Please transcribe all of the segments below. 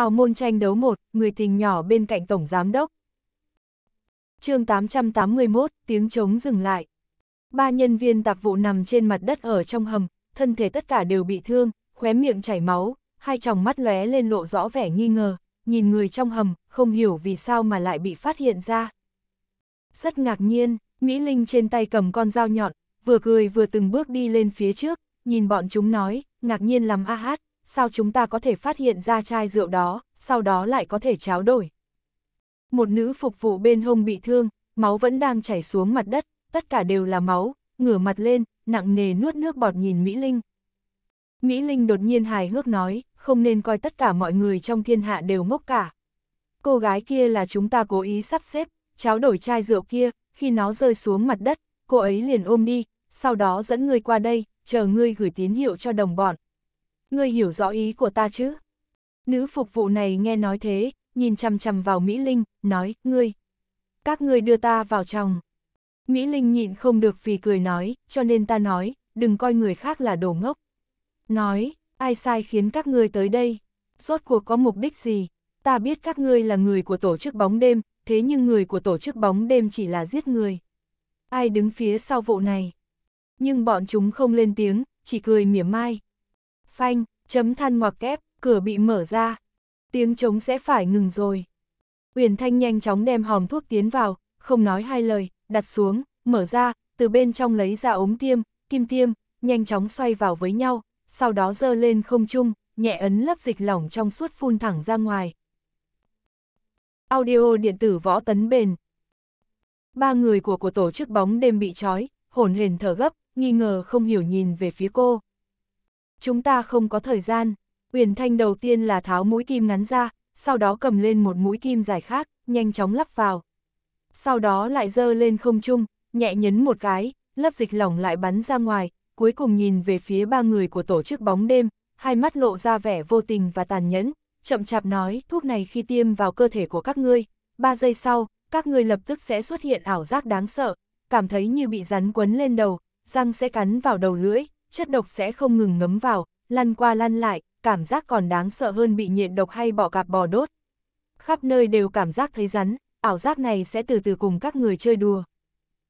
hào môn tranh đấu một, người tình nhỏ bên cạnh Tổng Giám Đốc. chương 881, tiếng trống dừng lại. Ba nhân viên tạp vụ nằm trên mặt đất ở trong hầm, thân thể tất cả đều bị thương, khóe miệng chảy máu, hai tròng mắt lóe lên lộ rõ vẻ nghi ngờ, nhìn người trong hầm, không hiểu vì sao mà lại bị phát hiện ra. Rất ngạc nhiên, Mỹ Linh trên tay cầm con dao nhọn, vừa cười vừa từng bước đi lên phía trước, nhìn bọn chúng nói, ngạc nhiên lắm a hát, sao chúng ta có thể phát hiện ra chai rượu đó, sau đó lại có thể tráo đổi. Một nữ phục vụ bên hông bị thương, máu vẫn đang chảy xuống mặt đất, tất cả đều là máu, ngửa mặt lên, nặng nề nuốt nước bọt nhìn Mỹ Linh. Mỹ Linh đột nhiên hài hước nói, không nên coi tất cả mọi người trong thiên hạ đều ngốc cả. Cô gái kia là chúng ta cố ý sắp xếp, tráo đổi chai rượu kia, khi nó rơi xuống mặt đất, cô ấy liền ôm đi, sau đó dẫn ngươi qua đây, chờ ngươi gửi tín hiệu cho đồng bọn, ngươi hiểu rõ ý của ta chứ? Nữ phục vụ này nghe nói thế, nhìn chằm chằm vào Mỹ Linh, nói, ngươi, các ngươi đưa ta vào trong. Mỹ Linh nhịn không được vì cười nói, cho nên ta nói, đừng coi người khác là đồ ngốc. Nói, ai sai khiến các ngươi tới đây? suốt cuộc có mục đích gì? Ta biết các ngươi là người của tổ chức bóng đêm, thế nhưng người của tổ chức bóng đêm chỉ là giết người. Ai đứng phía sau vụ này? Nhưng bọn chúng không lên tiếng, chỉ cười mỉa mai, phanh, chấm than ngoặc kép, cửa bị mở ra. Tiếng trống sẽ phải ngừng rồi. Uyển Thanh nhanh chóng đem hòm thuốc tiến vào, không nói hai lời, đặt xuống, mở ra, từ bên trong lấy ra ống tiêm, kim tiêm, nhanh chóng xoay vào với nhau, sau đó dơ lên không trung, nhẹ ấn lớp dịch lỏng trong suốt phun thẳng ra ngoài. Audio điện tử võ tấn bền Ba người của của tổ chức bóng đêm bị trói, hồn hền thở gấp, nghi ngờ không hiểu nhìn về phía cô chúng ta không có thời gian. Uyển Thanh đầu tiên là tháo mũi kim ngắn ra, sau đó cầm lên một mũi kim dài khác, nhanh chóng lắp vào. Sau đó lại dơ lên không trung, nhẹ nhấn một cái, lớp dịch lỏng lại bắn ra ngoài, cuối cùng nhìn về phía ba người của tổ chức bóng đêm, hai mắt lộ ra vẻ vô tình và tàn nhẫn, chậm chạp nói thuốc này khi tiêm vào cơ thể của các ngươi, ba giây sau, các ngươi lập tức sẽ xuất hiện ảo giác đáng sợ, cảm thấy như bị rắn quấn lên đầu, răng sẽ cắn vào đầu lưỡi, chất độc sẽ không ngừng ngấm vào, lăn qua lăn lại, cảm giác còn đáng sợ hơn bị nhiệt độc hay bỏ cạp bò đốt. Khắp nơi đều cảm giác thấy rắn, ảo giác này sẽ từ từ cùng các người chơi đùa.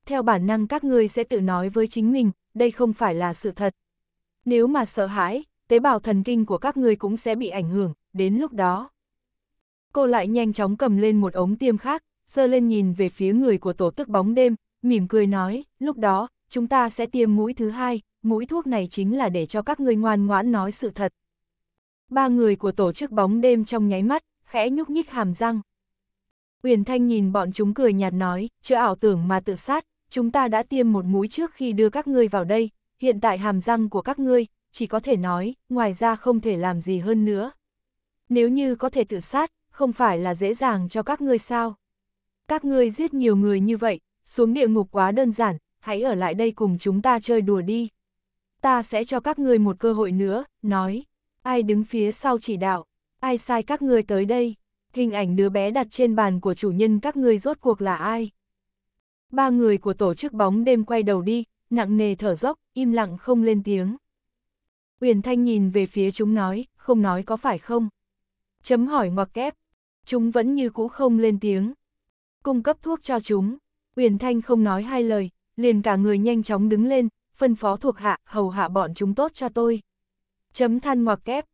Theo bản năng các người sẽ tự nói với chính mình, đây không phải là sự thật. Nếu mà sợ hãi, tế bào thần kinh của các người cũng sẽ bị ảnh hưởng, đến lúc đó. Cô lại nhanh chóng cầm lên một ống tiêm khác, giơ lên nhìn về phía người của tổ tức bóng đêm, mỉm cười nói, lúc đó, chúng ta sẽ tiêm mũi thứ hai, mũi thuốc này chính là để cho các ngươi ngoan ngoãn nói sự thật. Ba người của tổ chức bóng đêm trong nháy mắt, khẽ nhúc nhích hàm răng. Uyển Thanh nhìn bọn chúng cười nhạt nói, chưa ảo tưởng mà tự sát, chúng ta đã tiêm một mũi trước khi đưa các ngươi vào đây, hiện tại hàm răng của các ngươi, chỉ có thể nói, ngoài ra không thể làm gì hơn nữa. Nếu như có thể tự sát, không phải là dễ dàng cho các ngươi sao? Các ngươi giết nhiều người như vậy, xuống địa ngục quá đơn giản, hãy ở lại đây cùng chúng ta chơi đùa đi. Ta sẽ cho các ngươi một cơ hội nữa, nói. Ai đứng phía sau chỉ đạo, ai sai các ngươi tới đây. Hình ảnh đứa bé đặt trên bàn của chủ nhân các ngươi rốt cuộc là ai. Ba người của tổ chức bóng đêm quay đầu đi, nặng nề thở dốc, im lặng không lên tiếng. Uyển Thanh nhìn về phía chúng nói, không nói có phải không? Chấm hỏi ngoặc kép, chúng vẫn như cũ không lên tiếng. Cung cấp thuốc cho chúng, Uyển Thanh không nói hai lời, liền cả người nhanh chóng đứng lên, phân phó thuộc hạ, hầu hạ bọn chúng tốt cho tôi. Chấm than ngoặc kép,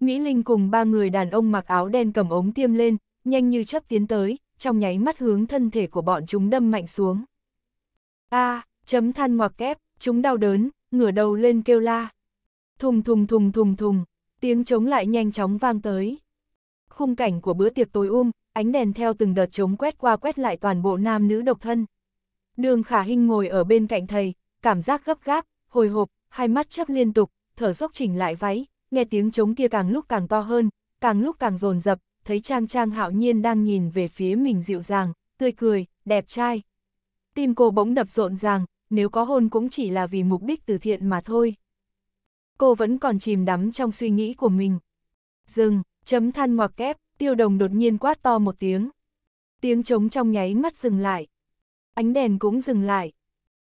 Mỹ Linh cùng ba người đàn ông mặc áo đen cầm ống tiêm lên, nhanh như chấp tiến tới, trong nháy mắt hướng thân thể của bọn chúng đâm mạnh xuống. A, chấm than ngoặc kép, chúng đau đớn, ngửa đầu lên kêu la. Thùng thùng thùng thùng thùng, tiếng chống lại nhanh chóng vang tới. Khung cảnh của bữa tiệc tối um, ánh đèn theo từng đợt chống quét qua quét lại toàn bộ nam nữ độc thân. Đường khả hình ngồi ở bên cạnh thầy, cảm giác gấp gáp, hồi hộp, hai mắt chấp liên tục, thở dốc chỉnh lại váy, nghe tiếng trống kia càng lúc càng to hơn, càng lúc càng rồn rập, thấy Trang Trang hạo nhiên đang nhìn về phía mình dịu dàng, tươi cười, đẹp trai. Tim cô bỗng đập rộn ràng, nếu có hôn cũng chỉ là vì mục đích từ thiện mà thôi. Cô vẫn còn chìm đắm trong suy nghĩ của mình. Dừng, chấm than ngoặc kép, tiêu đồng đột nhiên quát to một tiếng. Tiếng trống trong nháy mắt dừng lại, ánh đèn cũng dừng lại.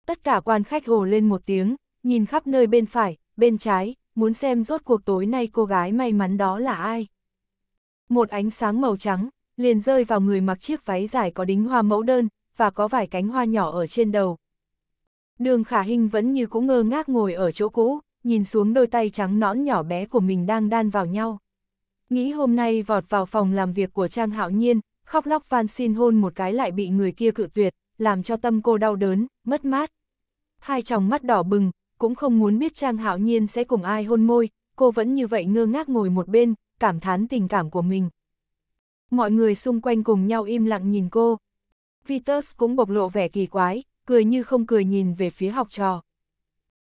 Tất cả quan khách hồ lên một tiếng, nhìn khắp nơi bên phải, bên trái, muốn xem rốt cuộc tối nay cô gái may mắn đó là ai. Một ánh sáng màu trắng, liền rơi vào người mặc chiếc váy dài có đính hoa mẫu đơn, và có vài cánh hoa nhỏ ở trên đầu. Đường khả hình vẫn như cũng ngơ ngác ngồi ở chỗ cũ, nhìn xuống đôi tay trắng nõn nhỏ bé của mình đang đan vào nhau. Nghĩ hôm nay vọt vào phòng làm việc của Trang Hạo Nhiên, khóc lóc van xin hôn một cái lại bị người kia cự tuyệt, làm cho tâm cô đau đớn, mất mát. Hai tròng mắt đỏ bừng, cũng không muốn biết Trang Hạo Nhiên sẽ cùng ai hôn môi, cô vẫn như vậy ngơ ngác ngồi một bên, cảm thán tình cảm của mình. Mọi người xung quanh cùng nhau im lặng nhìn cô. Vitus cũng bộc lộ vẻ kỳ quái, cười như không cười nhìn về phía học trò.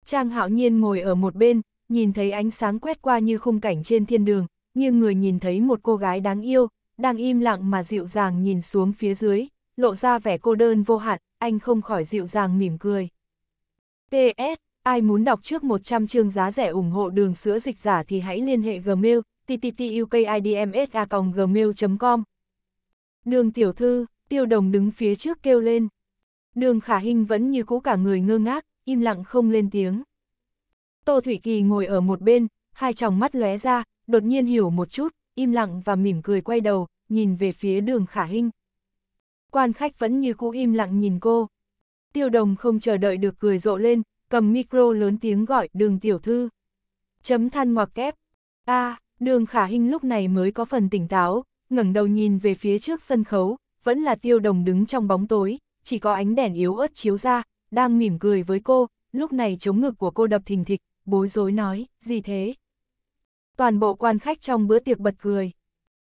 Trang Hạo Nhiên ngồi ở một bên, nhìn thấy ánh sáng quét qua như khung cảnh trên thiên đường, như người nhìn thấy một cô gái đáng yêu, đang im lặng mà dịu dàng nhìn xuống phía dưới, lộ ra vẻ cô đơn vô hạn, anh không khỏi dịu dàng mỉm cười. PS, ai muốn đọc trước 100 chương giá rẻ ủng hộ đường sữa dịch giả thì hãy liên hệ Gmail, ttkidmsa.gmail.com. Đường tiểu thư, tiêu đồng đứng phía trước kêu lên. Đường khả hình vẫn như cũ cả người ngơ ngác, im lặng không lên tiếng. Tô Thủy Kỳ ngồi ở một bên, hai tròng mắt lóe ra, đột nhiên hiểu một chút, im lặng và mỉm cười quay đầu, nhìn về phía đường khả hình, quan khách vẫn như cũ im lặng nhìn cô. Tiêu đồng không chờ đợi được cười rộ lên, cầm micro lớn tiếng gọi đường tiểu thư. Chấm than ngoặc kép. a à, đường khả hình lúc này mới có phần tỉnh táo, ngẩng đầu nhìn về phía trước sân khấu, vẫn là tiêu đồng đứng trong bóng tối, chỉ có ánh đèn yếu ớt chiếu ra, đang mỉm cười với cô, lúc này chống ngực của cô đập thình thịch, bối rối nói, gì thế? Toàn bộ quan khách trong bữa tiệc bật cười.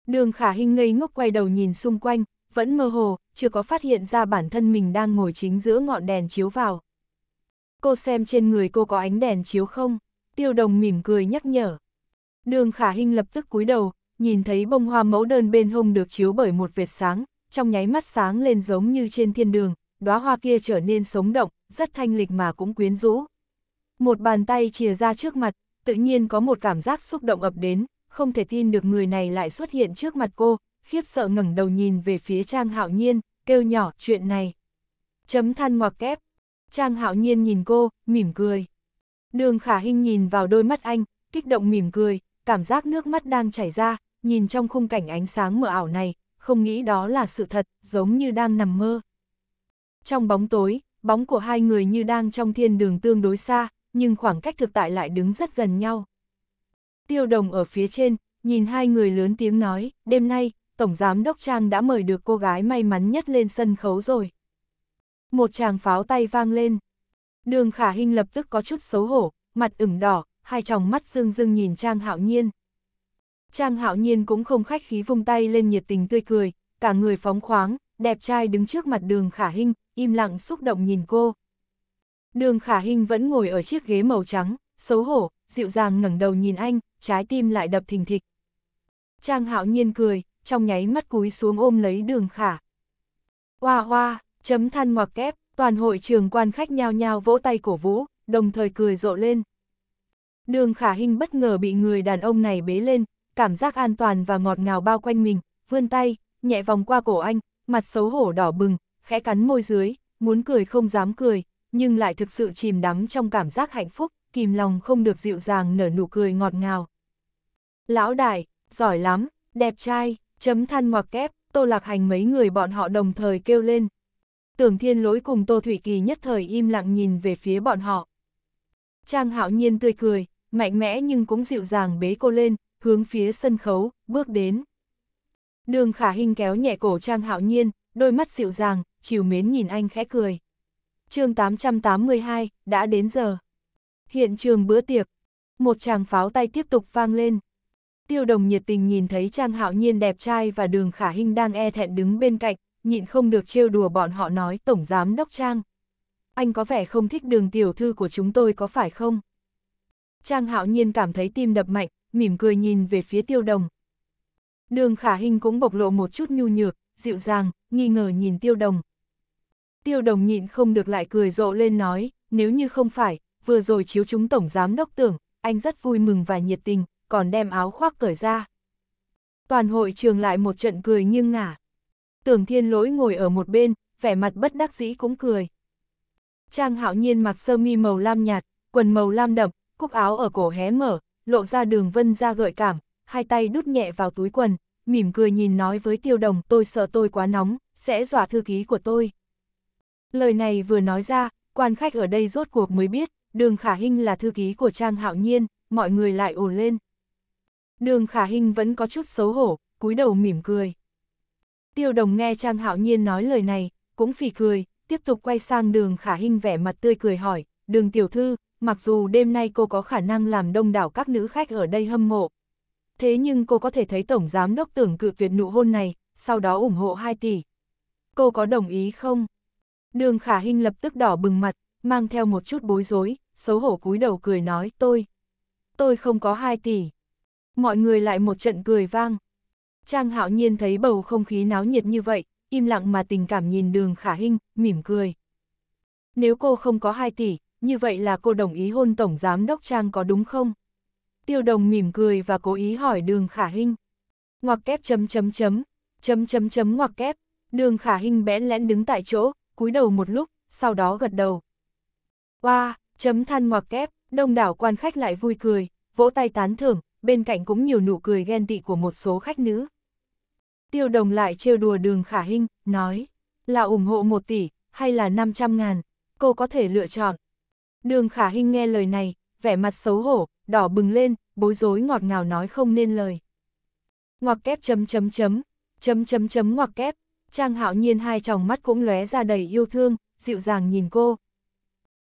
Đường khả hình ngây ngốc quay đầu nhìn xung quanh, vẫn mơ hồ, chưa có phát hiện ra bản thân mình đang ngồi chính giữa ngọn đèn chiếu vào. Cô xem trên người cô có ánh đèn chiếu không? Tiêu đồng mỉm cười nhắc nhở. Đường khả hình lập tức cúi đầu, nhìn thấy bông hoa mẫu đơn bên hông được chiếu bởi một vệt sáng, trong nháy mắt sáng lên giống như trên thiên đường, đóa hoa kia trở nên sống động, rất thanh lịch mà cũng quyến rũ. Một bàn tay chìa ra trước mặt, tự nhiên có một cảm giác xúc động ập đến, không thể tin được người này lại xuất hiện trước mặt cô, khiếp sợ ngẩng đầu nhìn về phía Trang Hạo Nhiên, kêu nhỏ chuyện này. Chấm than ngoặc kép. Trang Hạo Nhiên nhìn cô, mỉm cười. Đường Khả Hinh nhìn vào đôi mắt anh, kích động mỉm cười, cảm giác nước mắt đang chảy ra, nhìn trong khung cảnh ánh sáng mờ ảo này, không nghĩ đó là sự thật, giống như đang nằm mơ. Trong bóng tối, bóng của hai người như đang trong thiên đường tương đối xa, nhưng khoảng cách thực tại lại đứng rất gần nhau. Tiêu đồng ở phía trên, nhìn hai người lớn tiếng nói, đêm nay, Tổng Giám Đốc Trang đã mời được cô gái may mắn nhất lên sân khấu rồi. Một chàng pháo tay vang lên. Đường Khả Hinh lập tức có chút xấu hổ, mặt ửng đỏ, hai tròng mắt dưng dưng nhìn Trang Hạo Nhiên. Trang Hạo Nhiên cũng không khách khí vung tay lên nhiệt tình tươi cười, cả người phóng khoáng, đẹp trai đứng trước mặt đường Khả Hinh, im lặng xúc động nhìn cô. Đường Khả Hinh vẫn ngồi ở chiếc ghế màu trắng, xấu hổ, dịu dàng ngẩng đầu nhìn anh, trái tim lại đập thình thịch. Trang Hạo Nhiên cười, trong nháy mắt cúi xuống ôm lấy đường khả. Hoa hoa, chấm than ngoặc kép, toàn hội trường quan khách nhao nhao vỗ tay cổ vũ, đồng thời cười rộ lên. Đường khả hình bất ngờ bị người đàn ông này bế lên, cảm giác an toàn và ngọt ngào bao quanh mình, vươn tay, nhẹ vòng qua cổ anh, mặt xấu hổ đỏ bừng, khẽ cắn môi dưới, muốn cười không dám cười, nhưng lại thực sự chìm đắm trong cảm giác hạnh phúc, kìm lòng không được dịu dàng nở nụ cười ngọt ngào. Lão đại, giỏi lắm, đẹp trai, Chấm than ngoặc kép, Tô Lạc Hành mấy người bọn họ đồng thời kêu lên. Tưởng Thiên Lỗi cùng Tô Thủy Kỳ nhất thời im lặng nhìn về phía bọn họ. Trang hạo nhiên tươi cười, mạnh mẽ nhưng cũng dịu dàng bế cô lên, hướng phía sân khấu, bước đến. Đường khả hình kéo nhẹ cổ Trang hạo nhiên, đôi mắt dịu dàng, chiều mến nhìn anh khẽ cười. chương 882, đã đến giờ. Hiện trường bữa tiệc, một chàng pháo tay tiếp tục vang lên. Tiêu đồng nhiệt tình nhìn thấy Trang Hạo Nhiên đẹp trai và đường khả Hinh đang e thẹn đứng bên cạnh, nhịn không được trêu đùa bọn họ nói Tổng Giám Đốc Trang. Anh có vẻ không thích đường tiểu thư của chúng tôi có phải không? Trang Hạo Nhiên cảm thấy tim đập mạnh, mỉm cười nhìn về phía tiêu đồng. Đường khả Hinh cũng bộc lộ một chút nhu nhược, dịu dàng, nghi ngờ nhìn tiêu đồng. Tiêu đồng nhịn không được lại cười rộ lên nói, nếu như không phải, vừa rồi chiếu chúng Tổng Giám Đốc tưởng, anh rất vui mừng và nhiệt tình, còn đem áo khoác cởi ra. Toàn hội trường lại một trận cười nghiêng ngả. Tưởng thiên lỗi ngồi ở một bên, vẻ mặt bất đắc dĩ cũng cười. Trang hạo nhiên mặc sơ mi màu lam nhạt, quần màu lam đậm, cúc áo ở cổ hé mở, lộ ra đường vân ra gợi cảm, hai tay đút nhẹ vào túi quần, mỉm cười nhìn nói với tiêu đồng tôi sợ tôi quá nóng, sẽ dọa thư ký của tôi. Lời này vừa nói ra, quan khách ở đây rốt cuộc mới biết, đường khả hình là thư ký của Trang Hạo Nhiên, mọi người lại ồn lên. Đường khả hình vẫn có chút xấu hổ, cúi đầu mỉm cười. Tiêu đồng nghe Trang Hạo Nhiên nói lời này, cũng phì cười, tiếp tục quay sang đường khả hình vẻ mặt tươi cười hỏi, đường tiểu thư, mặc dù đêm nay cô có khả năng làm đông đảo các nữ khách ở đây hâm mộ. Thế nhưng cô có thể thấy Tổng Giám Đốc tưởng cự tuyệt nụ hôn này, sau đó ủng hộ 2 tỷ. Cô có đồng ý không? Đường khả hình lập tức đỏ bừng mặt, mang theo một chút bối rối, xấu hổ cúi đầu cười nói tôi. Tôi không có 2 tỷ. Mọi người lại một trận cười vang. Trang hạo nhiên thấy bầu không khí náo nhiệt như vậy, im lặng mà tình cảm nhìn đường khả hinh, mỉm cười. Nếu cô không có 2 tỷ, như vậy là cô đồng ý hôn tổng giám đốc Trang có đúng không? Tiêu đồng mỉm cười và cố ý hỏi đường khả hinh. Ngoặc kép chấm chấm chấm, chấm chấm chấm ngoặc kép, đường khả hinh bẽn lẽn đứng tại chỗ, cúi đầu một lúc, sau đó gật đầu. Wow, chấm than ngoặc kép, đông đảo quan khách lại vui cười, vỗ tay tán thưởng, bên cạnh cũng nhiều nụ cười ghen tị của một số khách nữ. Tiêu đồng lại trêu đùa đường khả hinh, nói, là ủng hộ 1 tỷ, hay là 500 ngàn, cô có thể lựa chọn. Đường khả hinh nghe lời này, vẻ mặt xấu hổ, đỏ bừng lên, bối rối ngọt ngào nói không nên lời. Ngoặc kép chấm chấm chấm, chấm chấm chấm ngoặc kép, Trang hạo nhiên hai tròng mắt cũng lóe ra đầy yêu thương, dịu dàng nhìn cô.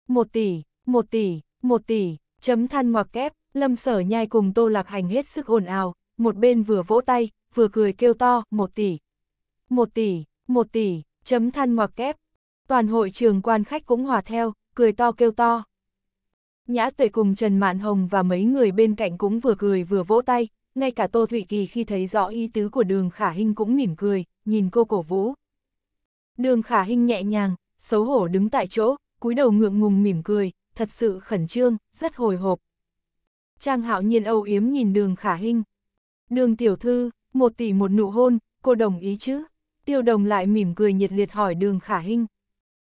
Một tỷ, một tỷ, một tỷ, chấm than ngoặc kép, Lâm sở nhai cùng tô lạc hành hết sức ồn ào, một bên vừa vỗ tay, vừa cười kêu to, một tỷ. Một tỷ, một tỷ, chấm than ngoặc kép. Toàn hội trường quan khách cũng hòa theo, cười to kêu to. Nhã tuệ cùng Trần Mạn Hồng và mấy người bên cạnh cũng vừa cười vừa vỗ tay, ngay cả Tô Thụy Kỳ khi thấy rõ ý tứ của đường khả Hinh cũng mỉm cười, nhìn cô cổ vũ. Đường khả Hinh nhẹ nhàng, xấu hổ đứng tại chỗ, cúi đầu ngượng ngùng mỉm cười, thật sự khẩn trương, rất hồi hộp, Trang hạo nhiên âu yếm nhìn đường khả hinh. Đường tiểu thư, một tỷ một nụ hôn, cô đồng ý chứ? Tiêu đồng lại mỉm cười nhiệt liệt hỏi đường khả hinh.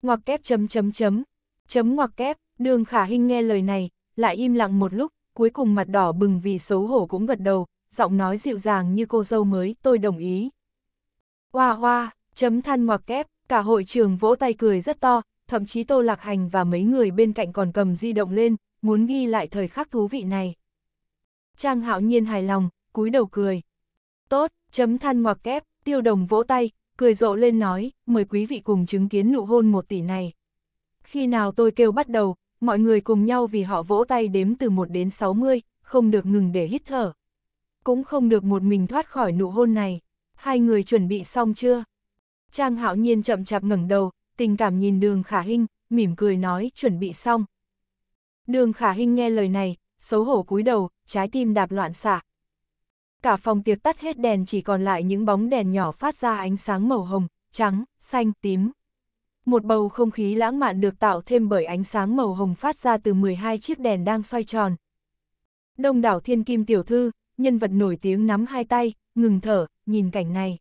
Ngoặc kép chấm chấm chấm, chấm ngoặc kép, đường khả hinh nghe lời này, lại im lặng một lúc, cuối cùng mặt đỏ bừng vì xấu hổ cũng gật đầu, giọng nói dịu dàng như cô dâu mới, tôi đồng ý. Hoa hoa, chấm than ngoặc kép, cả hội trường vỗ tay cười rất to, thậm chí Tô Lạc Hành và mấy người bên cạnh còn cầm di động lên, muốn ghi lại thời khắc thú vị này. Trang hạo nhiên hài lòng, cúi đầu cười. Tốt, chấm than ngoặc kép, tiêu đồng vỗ tay, cười rộ lên nói, mời quý vị cùng chứng kiến nụ hôn một tỷ này. Khi nào tôi kêu bắt đầu, mọi người cùng nhau vì họ vỗ tay đếm từ 1 đến 60, không được ngừng để hít thở. Cũng không được một mình thoát khỏi nụ hôn này. Hai người chuẩn bị xong chưa? Trang hạo nhiên chậm chạp ngẩng đầu, tình cảm nhìn đường khả hinh, mỉm cười nói chuẩn bị xong. Đường khả hinh nghe lời này, xấu hổ cúi đầu, trái tim đạp loạn xạ. Cả phòng tiệc tắt hết đèn chỉ còn lại những bóng đèn nhỏ phát ra ánh sáng màu hồng, trắng, xanh, tím. Một bầu không khí lãng mạn được tạo thêm bởi ánh sáng màu hồng phát ra từ 12 chiếc đèn đang xoay tròn. Đông đảo thiên kim tiểu thư, nhân vật nổi tiếng nắm hai tay, ngừng thở, nhìn cảnh này.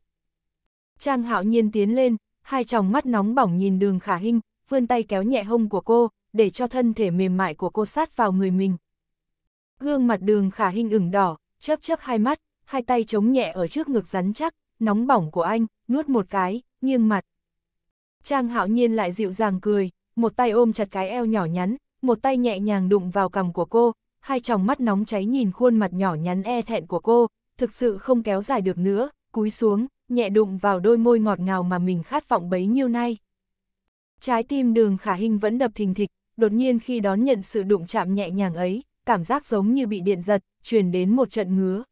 Trang hạo nhiên tiến lên, hai tròng mắt nóng bỏng nhìn đường khả hinh, vươn tay kéo nhẹ hông của cô, để cho thân thể mềm mại của cô sát vào người mình, Gương mặt đường khả hình ửng đỏ, chớp chớp hai mắt, hai tay chống nhẹ ở trước ngực rắn chắc, nóng bỏng của anh, nuốt một cái, nghiêng mặt. Trang hạo nhiên lại dịu dàng cười, một tay ôm chặt cái eo nhỏ nhắn, một tay nhẹ nhàng đụng vào cằm của cô, hai tròng mắt nóng cháy nhìn khuôn mặt nhỏ nhắn e thẹn của cô, thực sự không kéo dài được nữa, cúi xuống, nhẹ đụng vào đôi môi ngọt ngào mà mình khát vọng bấy nhiêu nay. Trái tim đường khả hình vẫn đập thình thịch, đột nhiên khi đón nhận sự đụng chạm nhẹ nhàng ấy, cảm giác giống như bị điện giật, truyền đến một trận ngứa.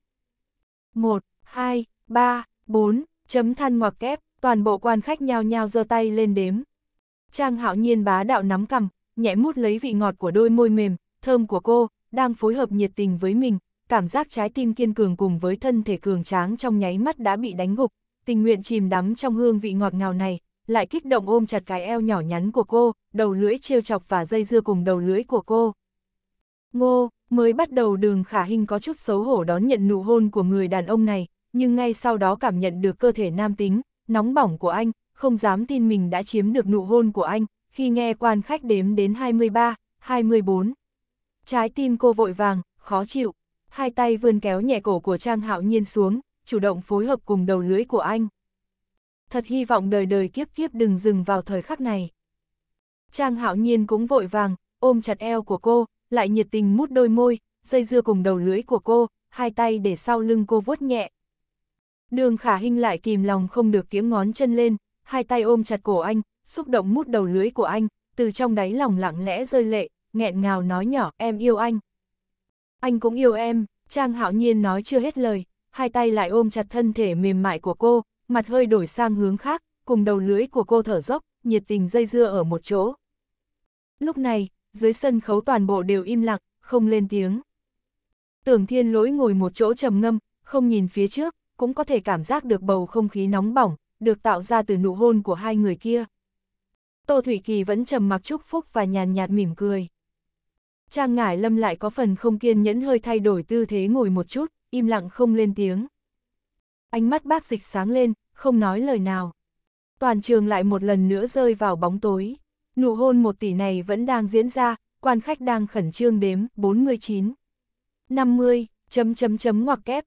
1, 2, 3, 4, chấm than ngoặc kép, toàn bộ quan khách nhao nhao giơ tay lên đếm. Trang hạo nhiên bá đạo nắm cầm, nhẹ mút lấy vị ngọt của đôi môi mềm, thơm của cô, đang phối hợp nhiệt tình với mình, cảm giác trái tim kiên cường cùng với thân thể cường tráng trong nháy mắt đã bị đánh gục, tình nguyện chìm đắm trong hương vị ngọt ngào này, lại kích động ôm chặt cái eo nhỏ nhắn của cô, đầu lưỡi trêu chọc và dây dưa cùng đầu lưỡi của cô. Ngô, mới bắt đầu đường khả hình có chút xấu hổ đón nhận nụ hôn của người đàn ông này, nhưng ngay sau đó cảm nhận được cơ thể nam tính, nóng bỏng của anh, không dám tin mình đã chiếm được nụ hôn của anh, khi nghe quan khách đếm đến 23, 24. Trái tim cô vội vàng, khó chịu, hai tay vươn kéo nhẹ cổ của Trang Hạo Nhiên xuống, chủ động phối hợp cùng đầu lưỡi của anh. Thật hy vọng đời đời kiếp kiếp đừng dừng vào thời khắc này. Trang Hạo Nhiên cũng vội vàng, ôm chặt eo của cô, lại nhiệt tình mút đôi môi, dây dưa cùng đầu lưỡi của cô, hai tay để sau lưng cô vuốt nhẹ. Đường khả hình lại kìm lòng không được kiếng ngón chân lên, hai tay ôm chặt cổ anh, xúc động mút đầu lưỡi của anh, từ trong đáy lòng lặng lẽ rơi lệ, nghẹn ngào nói nhỏ, em yêu anh. Anh cũng yêu em, Trang hạo nhiên nói chưa hết lời, hai tay lại ôm chặt thân thể mềm mại của cô, mặt hơi đổi sang hướng khác, cùng đầu lưỡi của cô thở dốc, nhiệt tình dây dưa ở một chỗ. Lúc này, dưới sân khấu toàn bộ đều im lặng, không lên tiếng. Tưởng thiên lỗi ngồi một chỗ trầm ngâm, không nhìn phía trước, cũng có thể cảm giác được bầu không khí nóng bỏng, được tạo ra từ nụ hôn của hai người kia. Tô Thủy Kỳ vẫn trầm mặc chúc phúc và nhàn nhạt mỉm cười. Trang Ngải Lâm lại có phần không kiên nhẫn hơi thay đổi tư thế ngồi một chút, im lặng không lên tiếng. Ánh mắt bác dịch sáng lên, không nói lời nào. Toàn trường lại một lần nữa rơi vào bóng tối. Nụ hôn một tỷ này vẫn đang diễn ra, quan khách đang khẩn trương đếm, 49, 50, chấm chấm chấm ngoặc kép.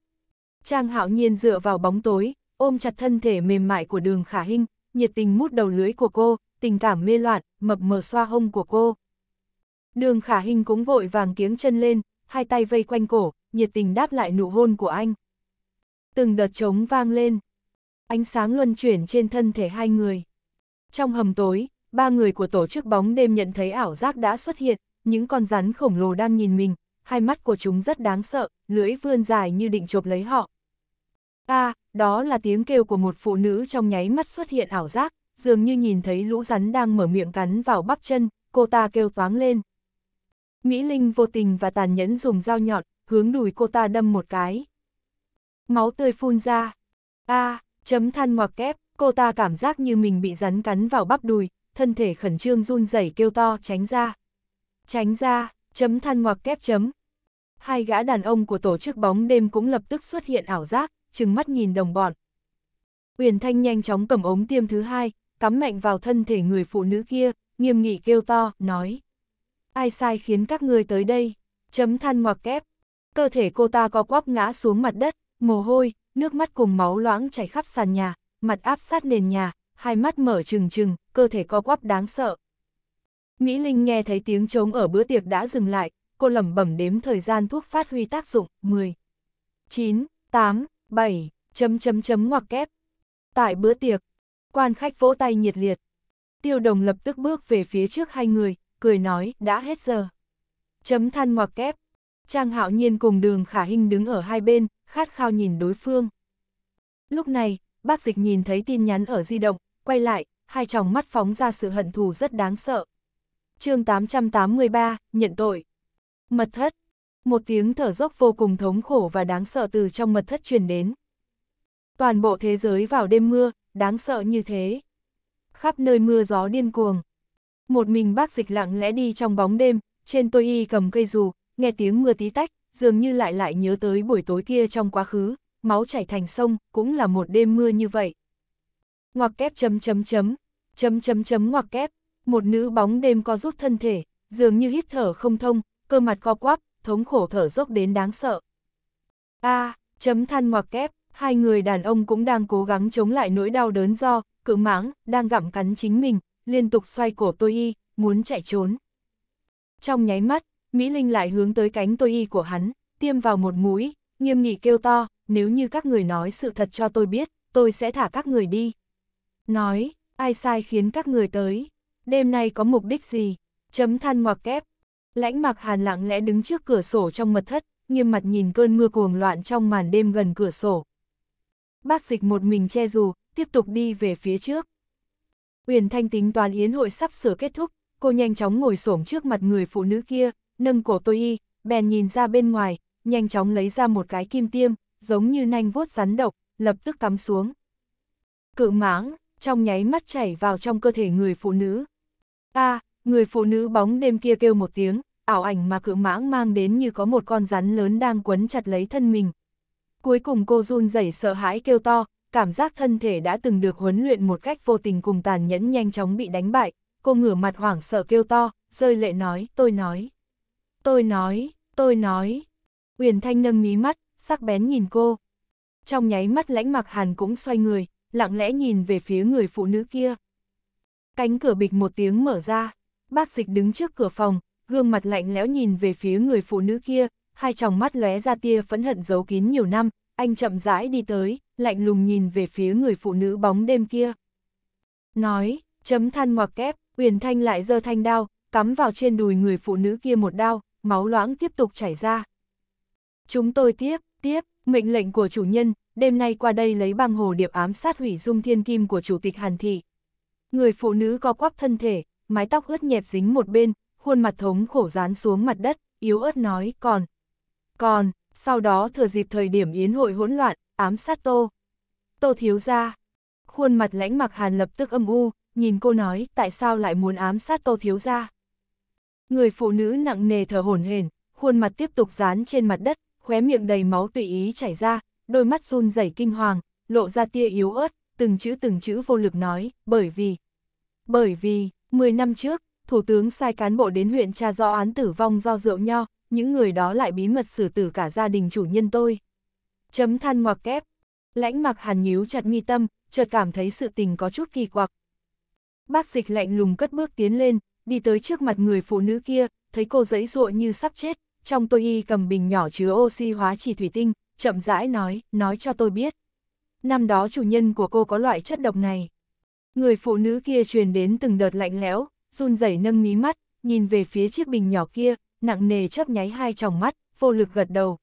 Trang hạo nhiên dựa vào bóng tối, ôm chặt thân thể mềm mại của đường khả hinh, nhiệt tình mút đầu lưới của cô, tình cảm mê loạn, mập mờ xoa hông của cô. Đường khả hinh cũng vội vàng kiếng chân lên, hai tay vây quanh cổ, nhiệt tình đáp lại nụ hôn của anh. Từng đợt trống vang lên, ánh sáng luân chuyển trên thân thể hai người. Trong hầm tối, ba người của tổ chức bóng đêm nhận thấy ảo giác đã xuất hiện, những con rắn khổng lồ đang nhìn mình, hai mắt của chúng rất đáng sợ, lưỡi vươn dài như định chộp lấy họ. A, à, đó là tiếng kêu của một phụ nữ trong nháy mắt xuất hiện ảo giác, dường như nhìn thấy lũ rắn đang mở miệng cắn vào bắp chân, cô ta kêu toáng lên. Mỹ Linh vô tình và tàn nhẫn dùng dao nhọn, hướng đùi cô ta đâm một cái. Máu tươi phun ra. A, à, chấm than ngoặc kép, cô ta cảm giác như mình bị rắn cắn vào bắp đùi, thân thể khẩn trương run rẩy kêu to tránh ra. Tránh ra, chấm than ngoặc kép chấm. Hai gã đàn ông của tổ chức bóng đêm cũng lập tức xuất hiện ảo giác, trừng mắt nhìn đồng bọn. Uyển Thanh nhanh chóng cầm ống tiêm thứ hai, cắm mạnh vào thân thể người phụ nữ kia, nghiêm nghị kêu to, nói. Ai sai khiến các ngươi tới đây? Chấm than ngoặc kép. Cơ thể cô ta co quắp ngã xuống mặt đất, mồ hôi, nước mắt cùng máu loãng chảy khắp sàn nhà, mặt áp sát nền nhà, hai mắt mở trừng trừng, cơ thể co quắp đáng sợ. Mỹ Linh nghe thấy tiếng trống ở bữa tiệc đã dừng lại, cô lẩm bẩm đếm thời gian thuốc phát huy tác dụng, 10, 9, 8, 7, chấm chấm chấm ngoặc kép. Tại bữa tiệc, quan khách vỗ tay nhiệt liệt. Tiêu đồng lập tức bước về phía trước hai người, cười nói, đã hết giờ. Chấm than ngoặc kép. Trang hạo nhiên cùng đường khả hình đứng ở hai bên, khát khao nhìn đối phương. Lúc này, bác dịch nhìn thấy tin nhắn ở di động, quay lại, hai tròng mắt phóng ra sự hận thù rất đáng sợ. chương 883, nhận tội. Mật thất. Một tiếng thở dốc vô cùng thống khổ và đáng sợ từ trong mật thất truyền đến. Toàn bộ thế giới vào đêm mưa, đáng sợ như thế. Khắp nơi mưa gió điên cuồng. Một mình bác dịch lặng lẽ đi trong bóng đêm, trên tôi y cầm cây dù, nghe tiếng mưa tí tách, dường như lại lại nhớ tới buổi tối kia trong quá khứ, máu chảy thành sông, cũng là một đêm mưa như vậy ngoặc kép chấm chấm chấm, chấm chấm chấm ngoặc kép, một nữ bóng đêm co rút thân thể, dường như hít thở không thông, cơ mặt co quắp, thống khổ thở dốc đến đáng sợ. A, à, chấm than ngoặc kép, hai người đàn ông cũng đang cố gắng chống lại nỗi đau đớn do, cự mãng, đang gặm cắn chính mình, liên tục xoay cổ tôi y, muốn chạy trốn. Trong nháy mắt, Mỹ Linh lại hướng tới cánh tôi y của hắn, tiêm vào một mũi, nghiêm nghị kêu to, nếu như các người nói sự thật cho tôi biết, tôi sẽ thả các người đi. Nói, ai sai khiến các người tới, đêm nay có mục đích gì, chấm than ngoặc kép. Lãnh mặc hàn lặng lẽ đứng trước cửa sổ trong mật thất, nghiêm mặt nhìn cơn mưa cuồng loạn trong màn đêm gần cửa sổ. Bác dịch một mình che dù, tiếp tục đi về phía trước. Uyển Thanh tính toàn yến hội sắp sửa kết thúc, cô nhanh chóng ngồi xổm trước mặt người phụ nữ kia, nâng cổ tôi y, bèn nhìn ra bên ngoài, nhanh chóng lấy ra một cái kim tiêm, giống như nanh vuốt rắn độc, lập tức cắm xuống. Cự mãng, trong nháy mắt chảy vào trong cơ thể người phụ nữ. a à, người phụ nữ bóng đêm kia kêu một tiếng, ảo ảnh mà cự mãng mang đến như có một con rắn lớn đang quấn chặt lấy thân mình. Cuối cùng cô run rẩy sợ hãi kêu to, cảm giác thân thể đã từng được huấn luyện một cách vô tình cùng tàn nhẫn nhanh chóng bị đánh bại, cô ngửa mặt hoảng sợ kêu to, rơi lệ nói, tôi nói. Tôi nói, tôi nói. Uyển Thanh nâng mí mắt, sắc bén nhìn cô. Trong nháy mắt lãnh mặc hàn cũng xoay người, lặng lẽ nhìn về phía người phụ nữ kia. Cánh cửa bịch một tiếng mở ra, bác dịch đứng trước cửa phòng, gương mặt lạnh lẽo nhìn về phía người phụ nữ kia, hai tròng mắt lóe ra tia phẫn hận giấu kín nhiều năm, anh chậm rãi đi tới, lạnh lùng nhìn về phía người phụ nữ bóng đêm kia. Nói, chấm than ngoặc kép, Uyển Thanh lại giơ thanh đao, cắm vào trên đùi người phụ nữ kia một đao, máu loãng tiếp tục chảy ra. Chúng tôi tiếp, tiếp, mệnh lệnh của chủ nhân, đêm nay qua đây lấy băng hồ điệp ám sát hủy dung thiên kim của chủ tịch Hàn Thị. Người phụ nữ co quắp thân thể, mái tóc ướt nhẹp dính một bên, khuôn mặt thống khổ dán xuống mặt đất, yếu ớt nói còn. Còn, sau đó thừa dịp thời điểm yến hội hỗn loạn, ám sát tô. Tô thiếu ra. Khuôn mặt lãnh mặc hàn lập tức âm u, nhìn cô nói tại sao lại muốn ám sát tô thiếu ra. Người phụ nữ nặng nề thở hổn hển, khuôn mặt tiếp tục dán trên mặt đất, khóe miệng đầy máu tùy ý chảy ra, đôi mắt run rẩy kinh hoàng, lộ ra tia yếu ớt, từng chữ từng chữ vô lực nói, bởi vì... Bởi vì, 10 năm trước, Thủ tướng sai cán bộ đến huyện tra do án tử vong do rượu nho, những người đó lại bí mật xử tử cả gia đình chủ nhân tôi. Chấm than ngoặc kép. Lãnh mặc hàn nhíu chặt mi tâm, chợt cảm thấy sự tình có chút kỳ quặc. Bác dịch lạnh lùng cất bước tiến lên, đi tới trước mặt người phụ nữ kia, thấy cô dẫy ruộng như sắp chết, trong tôi y cầm bình nhỏ chứa oxy hóa chỉ thủy tinh, chậm rãi nói, nói cho tôi biết. Năm đó chủ nhân của cô có loại chất độc này. Người phụ nữ kia truyền đến từng đợt lạnh lẽo, run rẩy nâng mí mắt, nhìn về phía chiếc bình nhỏ kia, nặng nề chớp nháy hai tròng mắt, vô lực gật đầu.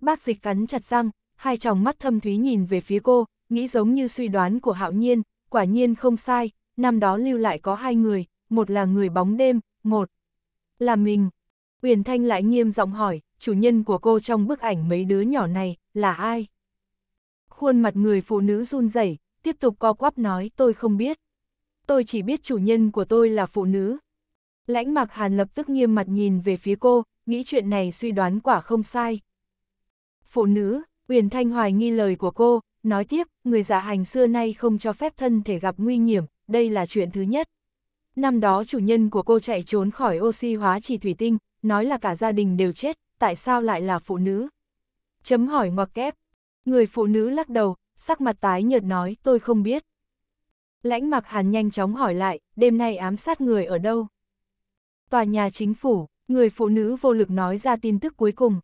Bác dịch cắn chặt răng, hai tròng mắt thâm thúy nhìn về phía cô, nghĩ giống như suy đoán của hạo nhiên, quả nhiên không sai, năm đó lưu lại có hai người, một là người bóng đêm, một là mình. Uyển Thanh lại nghiêm giọng hỏi, chủ nhân của cô trong bức ảnh mấy đứa nhỏ này, là ai? Khuôn mặt người phụ nữ run rẩy, tiếp tục co quắp nói tôi không biết. Tôi chỉ biết chủ nhân của tôi là phụ nữ. Lãnh mặc hàn lập tức nghiêm mặt nhìn về phía cô, nghĩ chuyện này suy đoán quả không sai. Phụ nữ, Uyển Thanh hoài nghi lời của cô, nói tiếp, người dạ hành xưa nay không cho phép thân thể gặp nguy hiểm, đây là chuyện thứ nhất. Năm đó chủ nhân của cô chạy trốn khỏi oxy hóa chỉ thủy tinh, nói là cả gia đình đều chết, tại sao lại là phụ nữ? Chấm hỏi ngoặc kép. Người phụ nữ lắc đầu, sắc mặt tái nhợt nói tôi không biết. Lãnh mặc hàn nhanh chóng hỏi lại, đêm nay ám sát người ở đâu? Tòa nhà chính phủ, người phụ nữ vô lực nói ra tin tức cuối cùng.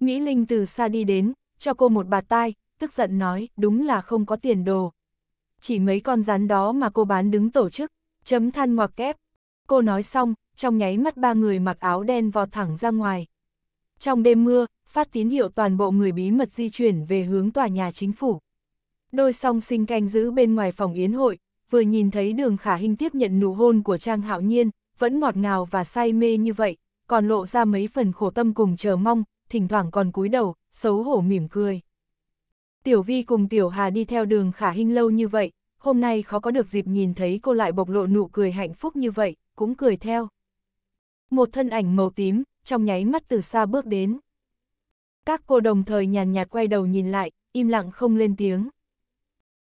Mỹ Linh từ xa đi đến, cho cô một bạt tai, tức giận nói đúng là không có tiền đồ. Chỉ mấy con rắn đó mà cô bán đứng tổ chức, chấm than ngoặc kép. Cô nói xong, trong nháy mắt ba người mặc áo đen vọt thẳng ra ngoài trong đêm mưa, phát tín hiệu toàn bộ người bí mật di chuyển về hướng tòa nhà chính phủ. Đôi song sinh canh giữ bên ngoài phòng yến hội, vừa nhìn thấy đường khả hình tiếp nhận nụ hôn của Trang Hạo Nhiên, vẫn ngọt ngào và say mê như vậy, còn lộ ra mấy phần khổ tâm cùng chờ mong, thỉnh thoảng còn cúi đầu, xấu hổ mỉm cười. Tiểu Vi cùng Tiểu Hà đi theo đường khả hình lâu như vậy, hôm nay khó có được dịp nhìn thấy cô lại bộc lộ nụ cười hạnh phúc như vậy, cũng cười theo. Một thân ảnh màu tím, trong nháy mắt từ xa bước đến. Các cô đồng thời nhàn nhạt quay đầu nhìn lại, im lặng không lên tiếng.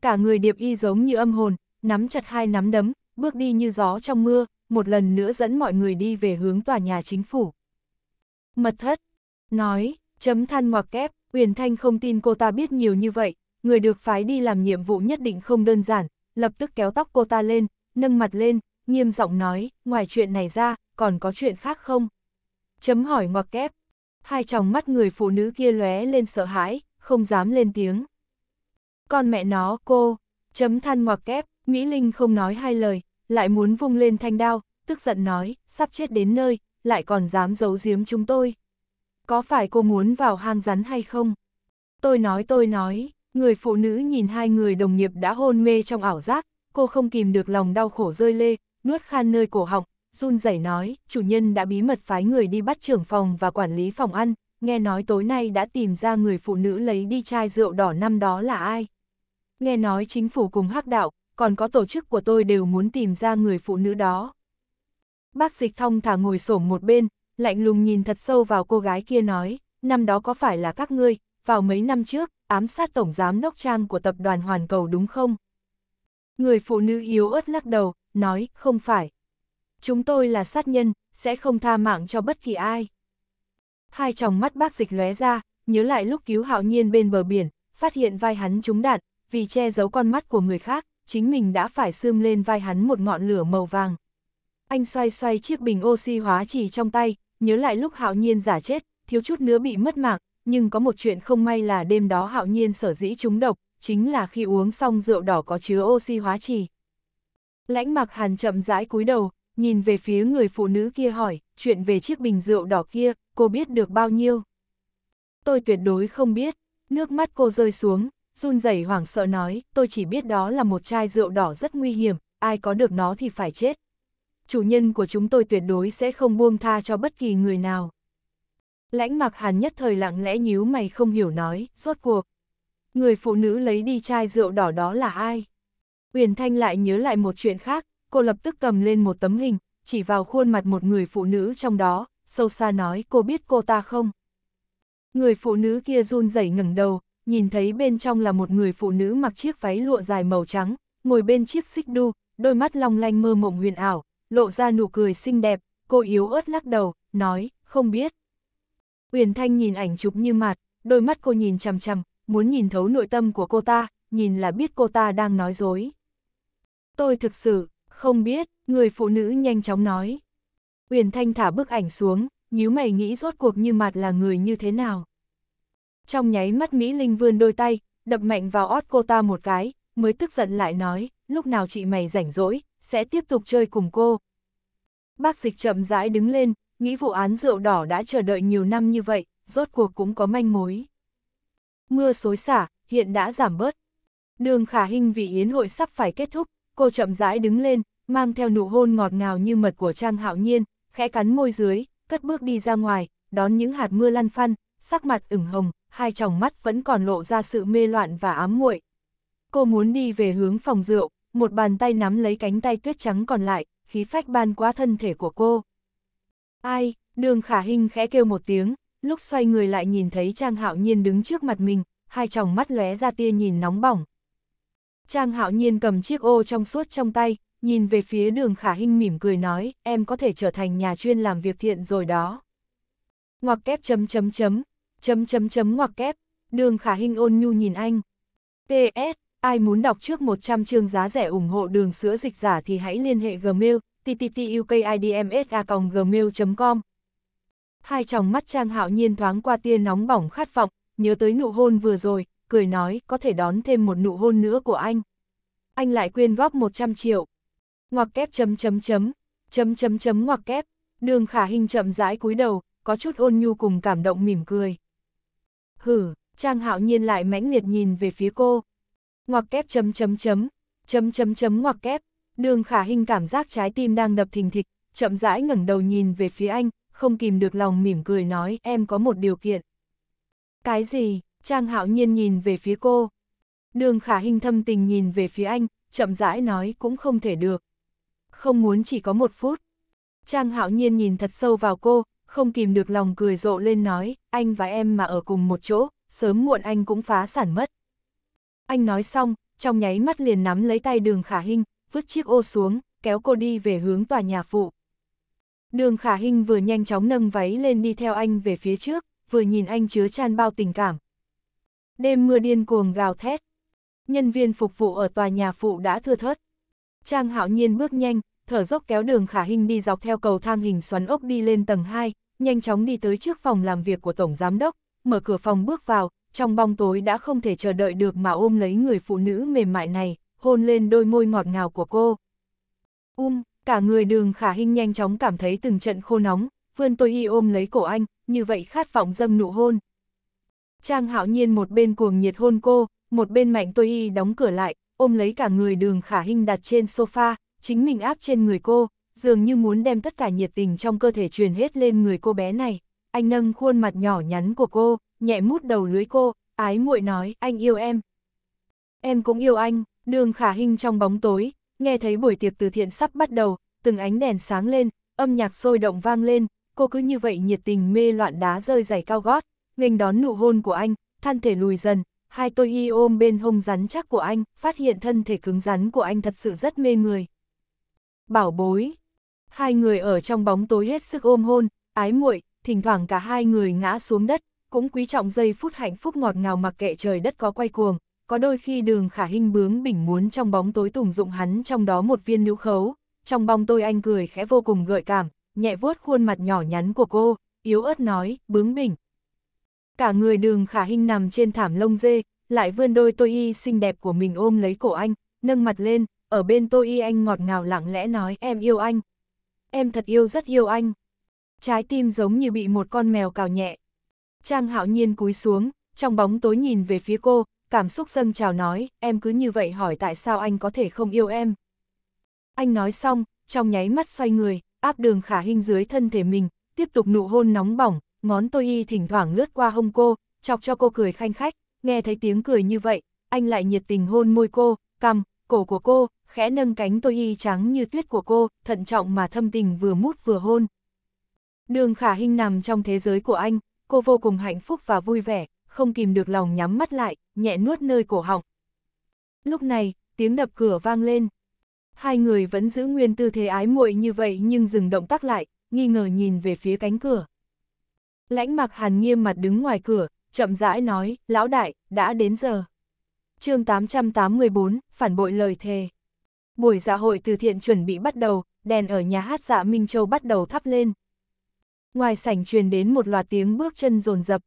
Cả người điệp y giống như âm hồn, nắm chặt hai nắm đấm, bước đi như gió trong mưa, một lần nữa dẫn mọi người đi về hướng tòa nhà chính phủ. Mật thất, nói, chấm than ngoặc kép, Uyển Thanh không tin cô ta biết nhiều như vậy, người được phái đi làm nhiệm vụ nhất định không đơn giản, lập tức kéo tóc cô ta lên, nâng mặt lên, nghiêm giọng nói, ngoài chuyện này ra, còn có chuyện khác không? Chấm hỏi ngoặc kép. Hai tròng mắt người phụ nữ kia lóe lên sợ hãi, không dám lên tiếng. Con mẹ nó, cô, chấm than ngoặc kép, Mỹ Linh không nói hai lời, lại muốn vung lên thanh đao, tức giận nói, sắp chết đến nơi, lại còn dám giấu giếm chúng tôi. Có phải cô muốn vào hang rắn hay không? Tôi nói tôi nói, người phụ nữ nhìn hai người đồng nghiệp đã hôn mê trong ảo giác, cô không kìm được lòng đau khổ rơi lê, nuốt khan nơi cổ họng, run rẩy nói, chủ nhân đã bí mật phái người đi bắt trưởng phòng và quản lý phòng ăn, nghe nói tối nay đã tìm ra người phụ nữ lấy đi chai rượu đỏ năm đó là ai. Nghe nói chính phủ cùng hắc đạo, còn có tổ chức của tôi đều muốn tìm ra người phụ nữ đó. Bác dịch thông thả ngồi xổm một bên, lạnh lùng nhìn thật sâu vào cô gái kia nói, năm đó có phải là các ngươi, vào mấy năm trước, ám sát tổng giám đốc trang của tập đoàn Hoàn Cầu đúng không? Người phụ nữ yếu ớt lắc đầu, nói, không phải chúng tôi là sát nhân, sẽ không tha mạng cho bất kỳ ai. Hai tròng mắt bác dịch lóe ra, nhớ lại lúc cứu hạo nhiên bên bờ biển, phát hiện vai hắn trúng đạn, vì che giấu con mắt của người khác, chính mình đã phải xương lên vai hắn một ngọn lửa màu vàng. Anh xoay xoay chiếc bình oxy hóa chỉ trong tay, nhớ lại lúc hạo nhiên giả chết, thiếu chút nữa bị mất mạng, nhưng có một chuyện không may là đêm đó hạo nhiên sở dĩ trúng độc, chính là khi uống xong rượu đỏ có chứa oxy hóa trì. Lãnh mặc hàn chậm rãi cúi đầu, nhìn về phía người phụ nữ kia hỏi, chuyện về chiếc bình rượu đỏ kia, cô biết được bao nhiêu? Tôi tuyệt đối không biết, nước mắt cô rơi xuống, run rẩy hoảng sợ nói, tôi chỉ biết đó là một chai rượu đỏ rất nguy hiểm, ai có được nó thì phải chết. Chủ nhân của chúng tôi tuyệt đối sẽ không buông tha cho bất kỳ người nào. Lãnh mặc hàn nhất thời lặng lẽ nhíu mày không hiểu nói, rốt cuộc. Người phụ nữ lấy đi chai rượu đỏ đó là ai? Uyển Thanh lại nhớ lại một chuyện khác, cô lập tức cầm lên một tấm hình, chỉ vào khuôn mặt một người phụ nữ trong đó, sâu xa nói cô biết cô ta không. Người phụ nữ kia run rẩy ngẩng đầu, nhìn thấy bên trong là một người phụ nữ mặc chiếc váy lụa dài màu trắng, ngồi bên chiếc xích đu, đôi mắt long lanh mơ mộng huyền ảo, lộ ra nụ cười xinh đẹp, cô yếu ớt lắc đầu, nói, không biết. Uyển Thanh nhìn ảnh chụp như mạt, đôi mắt cô nhìn chằm chằm, muốn nhìn thấu nội tâm của cô ta, nhìn là biết cô ta đang nói dối. Tôi thực sự, không biết, người phụ nữ nhanh chóng nói. Uyển Thanh thả bức ảnh xuống, nhíu mày nghĩ rốt cuộc như mặt là người như thế nào. Trong nháy mắt Mỹ Linh vươn đôi tay, đập mạnh vào ót cô ta một cái, mới tức giận lại nói, lúc nào chị mày rảnh rỗi, sẽ tiếp tục chơi cùng cô. Bác dịch chậm rãi đứng lên, nghĩ vụ án rượu đỏ đã chờ đợi nhiều năm như vậy, rốt cuộc cũng có manh mối. Mưa xối xả, hiện đã giảm bớt. Đường khả hình vì yến hội sắp phải kết thúc, Cô chậm rãi đứng lên, mang theo nụ hôn ngọt ngào như mật của Trang Hạo Nhiên, khẽ cắn môi dưới, cất bước đi ra ngoài, đón những hạt mưa lăn phăn, sắc mặt ửng hồng, hai tròng mắt vẫn còn lộ ra sự mê loạn và ám muội. Cô muốn đi về hướng phòng rượu, một bàn tay nắm lấy cánh tay tuyết trắng còn lại, khí phách ban quá thân thể của cô. Ai, đường khả hình khẽ kêu một tiếng, lúc xoay người lại nhìn thấy Trang Hạo Nhiên đứng trước mặt mình, hai tròng mắt lóe ra tia nhìn nóng bỏng, Trang hạo nhiên cầm chiếc ô trong suốt trong tay, nhìn về phía đường khả hinh mỉm cười nói, em có thể trở thành nhà chuyên làm việc thiện rồi đó. Ngoặc kép chấm chấm chấm, chấm chấm chấm ngoặc kép, đường khả hinh ôn nhu nhìn anh. PS, ai muốn đọc trước 100 chương giá rẻ ủng hộ đường sữa dịch giả thì hãy liên hệ Gmail, tttukidmsa.gmail.com. Hai tròng mắt Trang hạo nhiên thoáng qua tia nóng bỏng khát vọng, nhớ tới nụ hôn vừa rồi, cười nói có thể đón thêm một nụ hôn nữa của anh. Anh lại quyên góp 100 triệu. Ngoặc kép chấm chấm chấm, chấm chấm chấm ngoặc kép, đường khả hình chậm rãi cúi đầu, có chút ôn nhu cùng cảm động mỉm cười. Hử, Trang hạo nhiên lại mãnh liệt nhìn về phía cô. Ngoặc kép chấm chấm chấm, chấm chấm chấm ngoặc kép, đường khả hình cảm giác trái tim đang đập thình thịch, chậm rãi ngẩng đầu nhìn về phía anh, không kìm được lòng mỉm cười nói em có một điều kiện. Cái gì? Trang hạo nhiên nhìn về phía cô. Đường khả Hinh thâm tình nhìn về phía anh, chậm rãi nói cũng không thể được. Không muốn chỉ có một phút. Trang hạo nhiên nhìn thật sâu vào cô, không kìm được lòng cười rộ lên nói, anh và em mà ở cùng một chỗ, sớm muộn anh cũng phá sản mất. Anh nói xong, trong nháy mắt liền nắm lấy tay đường khả Hinh, vứt chiếc ô xuống, kéo cô đi về hướng tòa nhà phụ. Đường khả Hinh vừa nhanh chóng nâng váy lên đi theo anh về phía trước, vừa nhìn anh chứa chan bao tình cảm, đêm mưa điên cuồng gào thét. Nhân viên phục vụ ở tòa nhà phụ đã thưa thớt. Trang hạo nhiên bước nhanh, thở dốc kéo đường khả hình đi dọc theo cầu thang hình xoắn ốc đi lên tầng 2, nhanh chóng đi tới trước phòng làm việc của Tổng Giám Đốc, mở cửa phòng bước vào, trong bóng tối đã không thể chờ đợi được mà ôm lấy người phụ nữ mềm mại này, hôn lên đôi môi ngọt ngào của cô. Um, cả người đường khả hình nhanh chóng cảm thấy từng trận khô nóng, vươn tôi y ôm lấy cổ anh, như vậy khát vọng dâng nụ hôn. Trang hạo nhiên một bên cuồng nhiệt hôn cô, một bên mạnh tôi y đóng cửa lại, ôm lấy cả người đường khả hình đặt trên sofa, chính mình áp trên người cô, dường như muốn đem tất cả nhiệt tình trong cơ thể truyền hết lên người cô bé này. Anh nâng khuôn mặt nhỏ nhắn của cô, nhẹ mút đầu lưới cô, ái muội nói, anh yêu em. Em cũng yêu anh, đường khả hình trong bóng tối, nghe thấy buổi tiệc từ thiện sắp bắt đầu, từng ánh đèn sáng lên, âm nhạc sôi động vang lên, cô cứ như vậy nhiệt tình mê loạn đá rơi giày cao gót, nghênh đón nụ hôn của anh, thân thể lùi dần, hai tôi y ôm bên hông rắn chắc của anh, phát hiện thân thể cứng rắn của anh thật sự rất mê người. Bảo bối, hai người ở trong bóng tối hết sức ôm hôn, ái muội, thỉnh thoảng cả hai người ngã xuống đất, cũng quý trọng giây phút hạnh phúc ngọt ngào mặc kệ trời đất có quay cuồng, có đôi khi đường khả hình bướng bỉnh muốn trong bóng tối tùng dụng hắn trong đó một viên nữ khấu, trong bóng tôi anh cười khẽ vô cùng gợi cảm, nhẹ vuốt khuôn mặt nhỏ nhắn của cô, yếu ớt nói, bướng bỉnh, cả người đường khả hình nằm trên thảm lông dê, lại vươn đôi tôi y xinh đẹp của mình ôm lấy cổ anh, nâng mặt lên, ở bên tôi y anh ngọt ngào lặng lẽ nói em yêu anh. Em thật yêu rất yêu anh. Trái tim giống như bị một con mèo cào nhẹ. Trang hạo nhiên cúi xuống, trong bóng tối nhìn về phía cô, cảm xúc dâng trào nói, em cứ như vậy hỏi tại sao anh có thể không yêu em. Anh nói xong, trong nháy mắt xoay người, áp đường khả hình dưới thân thể mình, tiếp tục nụ hôn nóng bỏng, ngón tôi y thỉnh thoảng lướt qua hông cô, chọc cho cô cười khanh khách, nghe thấy tiếng cười như vậy, anh lại nhiệt tình hôn môi cô, cằm, cổ của cô, khẽ nâng cánh tôi y trắng như tuyết của cô, thận trọng mà thâm tình vừa mút vừa hôn. Đường khả hình nằm trong thế giới của anh, cô vô cùng hạnh phúc và vui vẻ, không kìm được lòng nhắm mắt lại, nhẹ nuốt nơi cổ họng. Lúc này, tiếng đập cửa vang lên. Hai người vẫn giữ nguyên tư thế ái muội như vậy nhưng dừng động tác lại, nghi ngờ nhìn về phía cánh cửa. Lãnh mặc hàn nghiêm mặt đứng ngoài cửa, chậm rãi nói, lão đại, đã đến giờ. chương 884, phản bội lời thề. Buổi dạ hội từ thiện chuẩn bị bắt đầu, đèn ở nhà hát dạ Minh Châu bắt đầu thắp lên. Ngoài sảnh truyền đến một loạt tiếng bước chân rồn rập.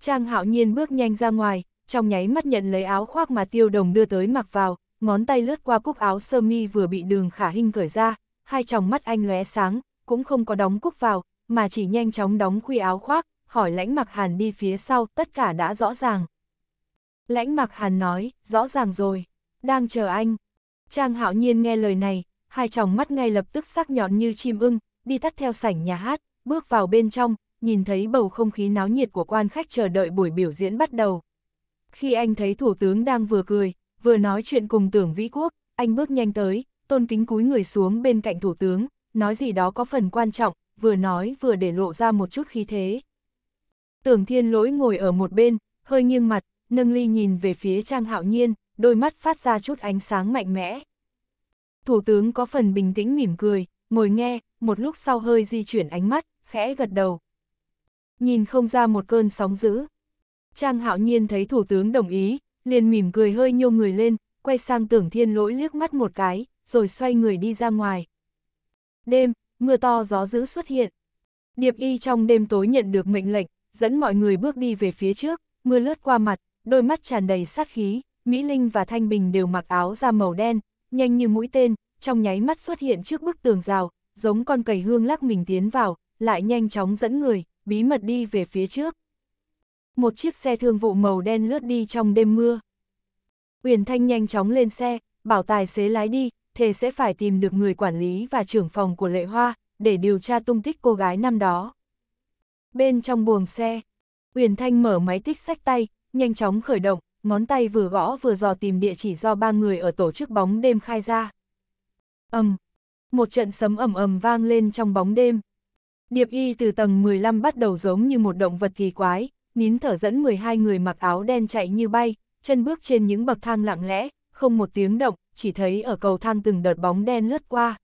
Trang hạo nhiên bước nhanh ra ngoài, trong nháy mắt nhận lấy áo khoác mà tiêu đồng đưa tới mặc vào, ngón tay lướt qua cúc áo sơ mi vừa bị đường khả hình cởi ra, hai tròng mắt anh lóe sáng, cũng không có đóng cúc vào, mà chỉ nhanh chóng đóng khuy áo khoác, hỏi lãnh mặc hàn đi phía sau, tất cả đã rõ ràng. Lãnh mặc hàn nói, rõ ràng rồi, đang chờ anh. Trang hạo nhiên nghe lời này, hai tròng mắt ngay lập tức sắc nhọn như chim ưng, đi tắt theo sảnh nhà hát, bước vào bên trong, nhìn thấy bầu không khí náo nhiệt của quan khách chờ đợi buổi biểu diễn bắt đầu. Khi anh thấy thủ tướng đang vừa cười, vừa nói chuyện cùng tưởng vĩ quốc, anh bước nhanh tới, tôn kính cúi người xuống bên cạnh thủ tướng, nói gì đó có phần quan trọng, vừa nói vừa để lộ ra một chút khí thế. Tưởng thiên lỗi ngồi ở một bên, hơi nghiêng mặt, nâng ly nhìn về phía Trang Hạo Nhiên, đôi mắt phát ra chút ánh sáng mạnh mẽ. Thủ tướng có phần bình tĩnh mỉm cười, ngồi nghe, một lúc sau hơi di chuyển ánh mắt, khẽ gật đầu. Nhìn không ra một cơn sóng dữ. Trang Hạo Nhiên thấy thủ tướng đồng ý, liền mỉm cười hơi nhô người lên, quay sang tưởng thiên lỗi liếc mắt một cái, rồi xoay người đi ra ngoài. Đêm, mưa to gió dữ xuất hiện. Điệp y trong đêm tối nhận được mệnh lệnh, dẫn mọi người bước đi về phía trước, mưa lướt qua mặt, đôi mắt tràn đầy sát khí, Mỹ Linh và Thanh Bình đều mặc áo da màu đen, nhanh như mũi tên, trong nháy mắt xuất hiện trước bức tường rào, giống con cầy hương lắc mình tiến vào, lại nhanh chóng dẫn người, bí mật đi về phía trước. Một chiếc xe thương vụ màu đen lướt đi trong đêm mưa. Uyển Thanh nhanh chóng lên xe, bảo tài xế lái đi, thề sẽ phải tìm được người quản lý và trưởng phòng của lệ hoa, để điều tra tung tích cô gái năm đó. Bên trong buồng xe, Uyển Thanh mở máy tích sách tay, nhanh chóng khởi động, ngón tay vừa gõ vừa dò tìm địa chỉ do ba người ở tổ chức bóng đêm khai ra. Ầm, um, một trận sấm ầm ầm vang lên trong bóng đêm. Điệp y từ tầng 15 bắt đầu giống như một động vật kỳ quái, nín thở dẫn 12 người mặc áo đen chạy như bay, chân bước trên những bậc thang lặng lẽ, không một tiếng động, chỉ thấy ở cầu thang từng đợt bóng đen lướt qua.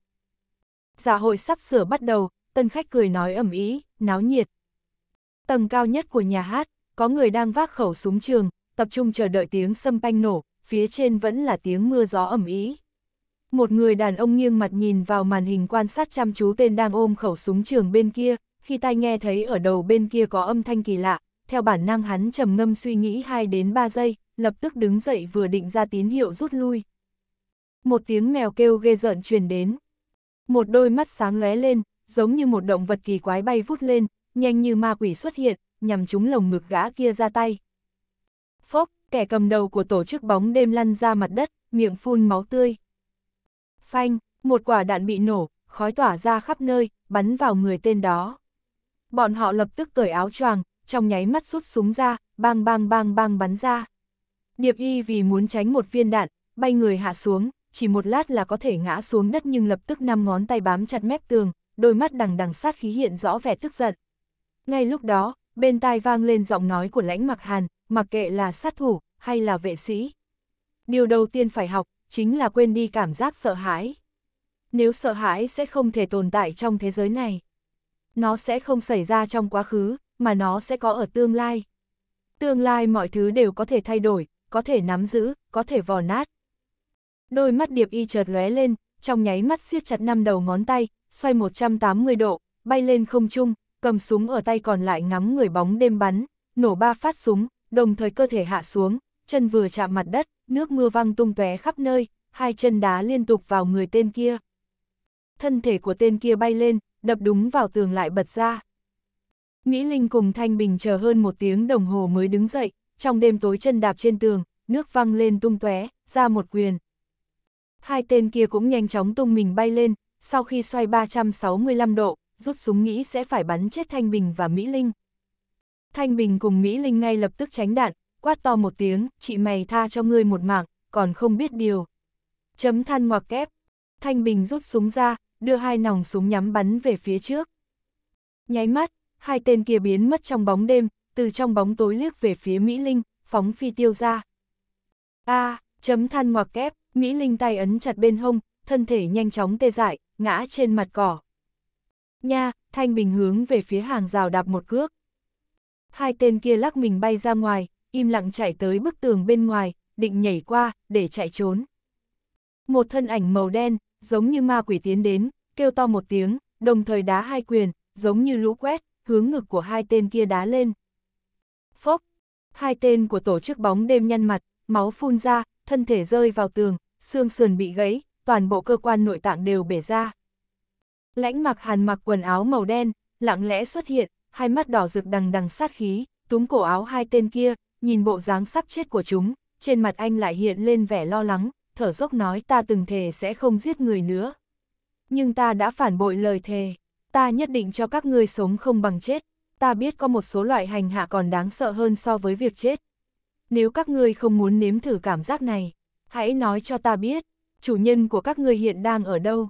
Dạ hội sắp sửa bắt đầu, tân khách cười nói ẩm ý, náo nhiệt. Tầng cao nhất của nhà hát, có người đang vác khẩu súng trường, tập trung chờ đợi tiếng sâm panh nổ, phía trên vẫn là tiếng mưa gió ẩm ý. Một người đàn ông nghiêng mặt nhìn vào màn hình quan sát chăm chú tên đang ôm khẩu súng trường bên kia, khi tai nghe thấy ở đầu bên kia có âm thanh kỳ lạ, theo bản năng hắn trầm ngâm suy nghĩ 2 đến 3 giây, lập tức đứng dậy vừa định ra tín hiệu rút lui một tiếng mèo kêu ghê rợn truyền đến. Một đôi mắt sáng lóe lên, giống như một động vật kỳ quái bay vút lên, nhanh như ma quỷ xuất hiện, nhằm trúng lồng ngực gã kia ra tay. Phốc, kẻ cầm đầu của tổ chức bóng đêm lăn ra mặt đất, miệng phun máu tươi. Phanh, một quả đạn bị nổ, khói tỏa ra khắp nơi, bắn vào người tên đó. Bọn họ lập tức cởi áo choàng, trong nháy mắt rút súng ra, bang bang bang bang bắn ra. Điệp y vì muốn tránh một viên đạn, bay người hạ xuống, chỉ một lát là có thể ngã xuống đất nhưng lập tức năm ngón tay bám chặt mép tường, đôi mắt đằng đằng sát khí hiện rõ vẻ tức giận. Ngay lúc đó, bên tai vang lên giọng nói của lãnh mặc hàn, mặc kệ là sát thủ hay là vệ sĩ. Điều đầu tiên phải học, chính là quên đi cảm giác sợ hãi. Nếu sợ hãi sẽ không thể tồn tại trong thế giới này. Nó sẽ không xảy ra trong quá khứ, mà nó sẽ có ở tương lai. Tương lai mọi thứ đều có thể thay đổi, có thể nắm giữ, có thể vò nát. Đôi mắt điệp y chợt lóe lên, trong nháy mắt siết chặt năm đầu ngón tay, xoay 180 độ, bay lên không trung, cầm súng ở tay còn lại ngắm người bóng đêm bắn, nổ ba phát súng, đồng thời cơ thể hạ xuống, chân vừa chạm mặt đất, nước mưa văng tung tóe khắp nơi, hai chân đá liên tục vào người tên kia. Thân thể của tên kia bay lên, đập đúng vào tường lại bật ra. Mỹ Linh cùng Thanh Bình chờ hơn một tiếng đồng hồ mới đứng dậy, trong đêm tối chân đạp trên tường, nước văng lên tung tóe, ra một quyền, hai tên kia cũng nhanh chóng tung mình bay lên, sau khi xoay 365 độ, rút súng nghĩ sẽ phải bắn chết Thanh Bình và Mỹ Linh. Thanh Bình cùng Mỹ Linh ngay lập tức tránh đạn, quát to một tiếng, chị mày tha cho ngươi một mạng, còn không biết điều. Chấm than ngoặc kép, Thanh Bình rút súng ra, đưa hai nòng súng nhắm bắn về phía trước. Nháy mắt, hai tên kia biến mất trong bóng đêm, từ trong bóng tối liếc về phía Mỹ Linh, phóng phi tiêu ra. A, à, chấm than ngoặc kép, Mỹ Linh tay ấn chặt bên hông, thân thể nhanh chóng tê dại, ngã trên mặt cỏ. Nha, Thanh Bình hướng về phía hàng rào đạp một cước. Hai tên kia lắc mình bay ra ngoài, im lặng chạy tới bức tường bên ngoài, định nhảy qua, để chạy trốn. Một thân ảnh màu đen, giống như ma quỷ tiến đến, kêu to một tiếng, đồng thời đá hai quyền, giống như lũ quét, hướng ngực của hai tên kia đá lên. Phốc, hai tên của tổ chức bóng đêm nhăn mặt, máu phun ra, thân thể rơi vào tường, xương sườn bị gãy, toàn bộ cơ quan nội tạng đều bể ra. Lãnh mặc hàn mặc quần áo màu đen, lặng lẽ xuất hiện, hai mắt đỏ rực đằng đằng sát khí, túm cổ áo hai tên kia, nhìn bộ dáng sắp chết của chúng, trên mặt anh lại hiện lên vẻ lo lắng, thở dốc nói ta từng thề sẽ không giết người nữa. Nhưng ta đã phản bội lời thề, ta nhất định cho các ngươi sống không bằng chết, ta biết có một số loại hành hạ còn đáng sợ hơn so với việc chết. Nếu các ngươi không muốn nếm thử cảm giác này, hãy nói cho ta biết, chủ nhân của các ngươi hiện đang ở đâu.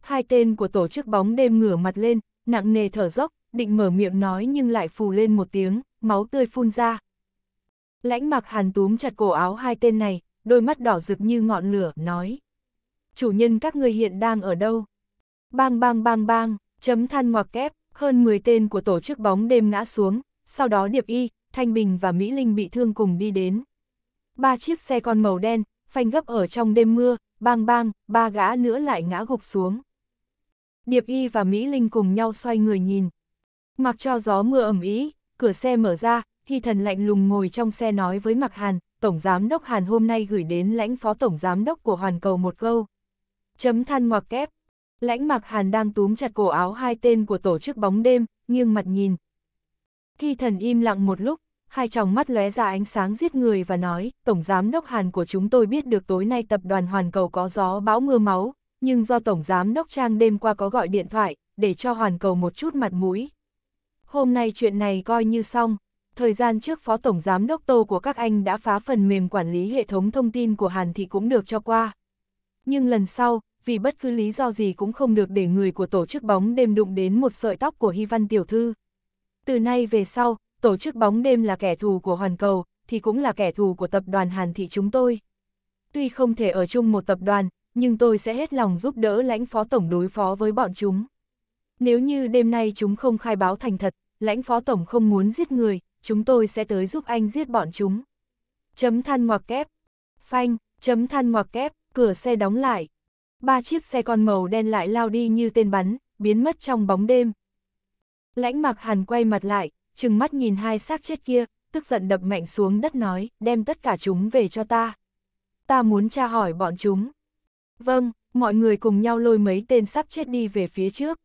Hai tên của tổ chức bóng đêm ngửa mặt lên, nặng nề thở dốc, định mở miệng nói nhưng lại phù lên một tiếng, máu tươi phun ra. Lãnh mặc hàn túm chặt cổ áo hai tên này, đôi mắt đỏ rực như ngọn lửa, nói. Chủ nhân các ngươi hiện đang ở đâu? Bang bang bang bang, chấm than ngoặc kép, hơn 10 tên của tổ chức bóng đêm ngã xuống, sau đó Điệp Y, Thanh Bình và Mỹ Linh bị thương cùng đi đến. Ba chiếc xe con màu đen, phanh gấp ở trong đêm mưa, bang bang, ba gã nữa lại ngã gục xuống. Điệp Y và Mỹ Linh cùng nhau xoay người nhìn. Mặc cho gió mưa ẩm ý, cửa xe mở ra, Hy Thần lạnh lùng ngồi trong xe nói với Mạc Hàn, Tổng Giám đốc Hàn hôm nay gửi đến lãnh phó Tổng Giám đốc của Hoàn Cầu một câu. Chấm than ngoặc kép. Lãnh Mạc Hàn đang túm chặt cổ áo hai tên của tổ chức bóng đêm, nghiêng mặt nhìn. khi Thần im lặng một lúc, hai tròng mắt lóe ra ánh sáng giết người và nói, Tổng Giám Đốc Hàn của chúng tôi biết được tối nay tập đoàn Hoàn Cầu có gió bão mưa máu, nhưng do Tổng Giám Đốc Trang đêm qua có gọi điện thoại, để cho Hoàn Cầu một chút mặt mũi. Hôm nay chuyện này coi như xong, thời gian trước Phó Tổng Giám Đốc Tô của các anh đã phá phần mềm quản lý hệ thống thông tin của Hàn thì cũng được cho qua. Nhưng lần sau, vì bất cứ lý do gì cũng không được để người của tổ chức bóng đêm đụng đến một sợi tóc của Hy Văn Tiểu Thư. Từ nay về sau, tổ chức bóng đêm là kẻ thù của Hoàn Cầu, thì cũng là kẻ thù của tập đoàn Hàn Thị chúng tôi. Tuy không thể ở chung một tập đoàn, nhưng tôi sẽ hết lòng giúp đỡ lãnh phó tổng đối phó với bọn chúng. Nếu như đêm nay chúng không khai báo thành thật, lãnh phó tổng không muốn giết người, chúng tôi sẽ tới giúp anh giết bọn chúng. Chấm than ngoặc kép. Phanh, chấm than ngoặc kép, cửa xe đóng lại. Ba chiếc xe con màu đen lại lao đi như tên bắn, biến mất trong bóng đêm. Lãnh mặc hàn quay mặt lại, trừng mắt nhìn hai xác chết kia, tức giận đập mạnh xuống đất nói, đem tất cả chúng về cho ta. Ta muốn tra hỏi bọn chúng. Vâng, mọi người cùng nhau lôi mấy tên sắp chết đi về phía trước.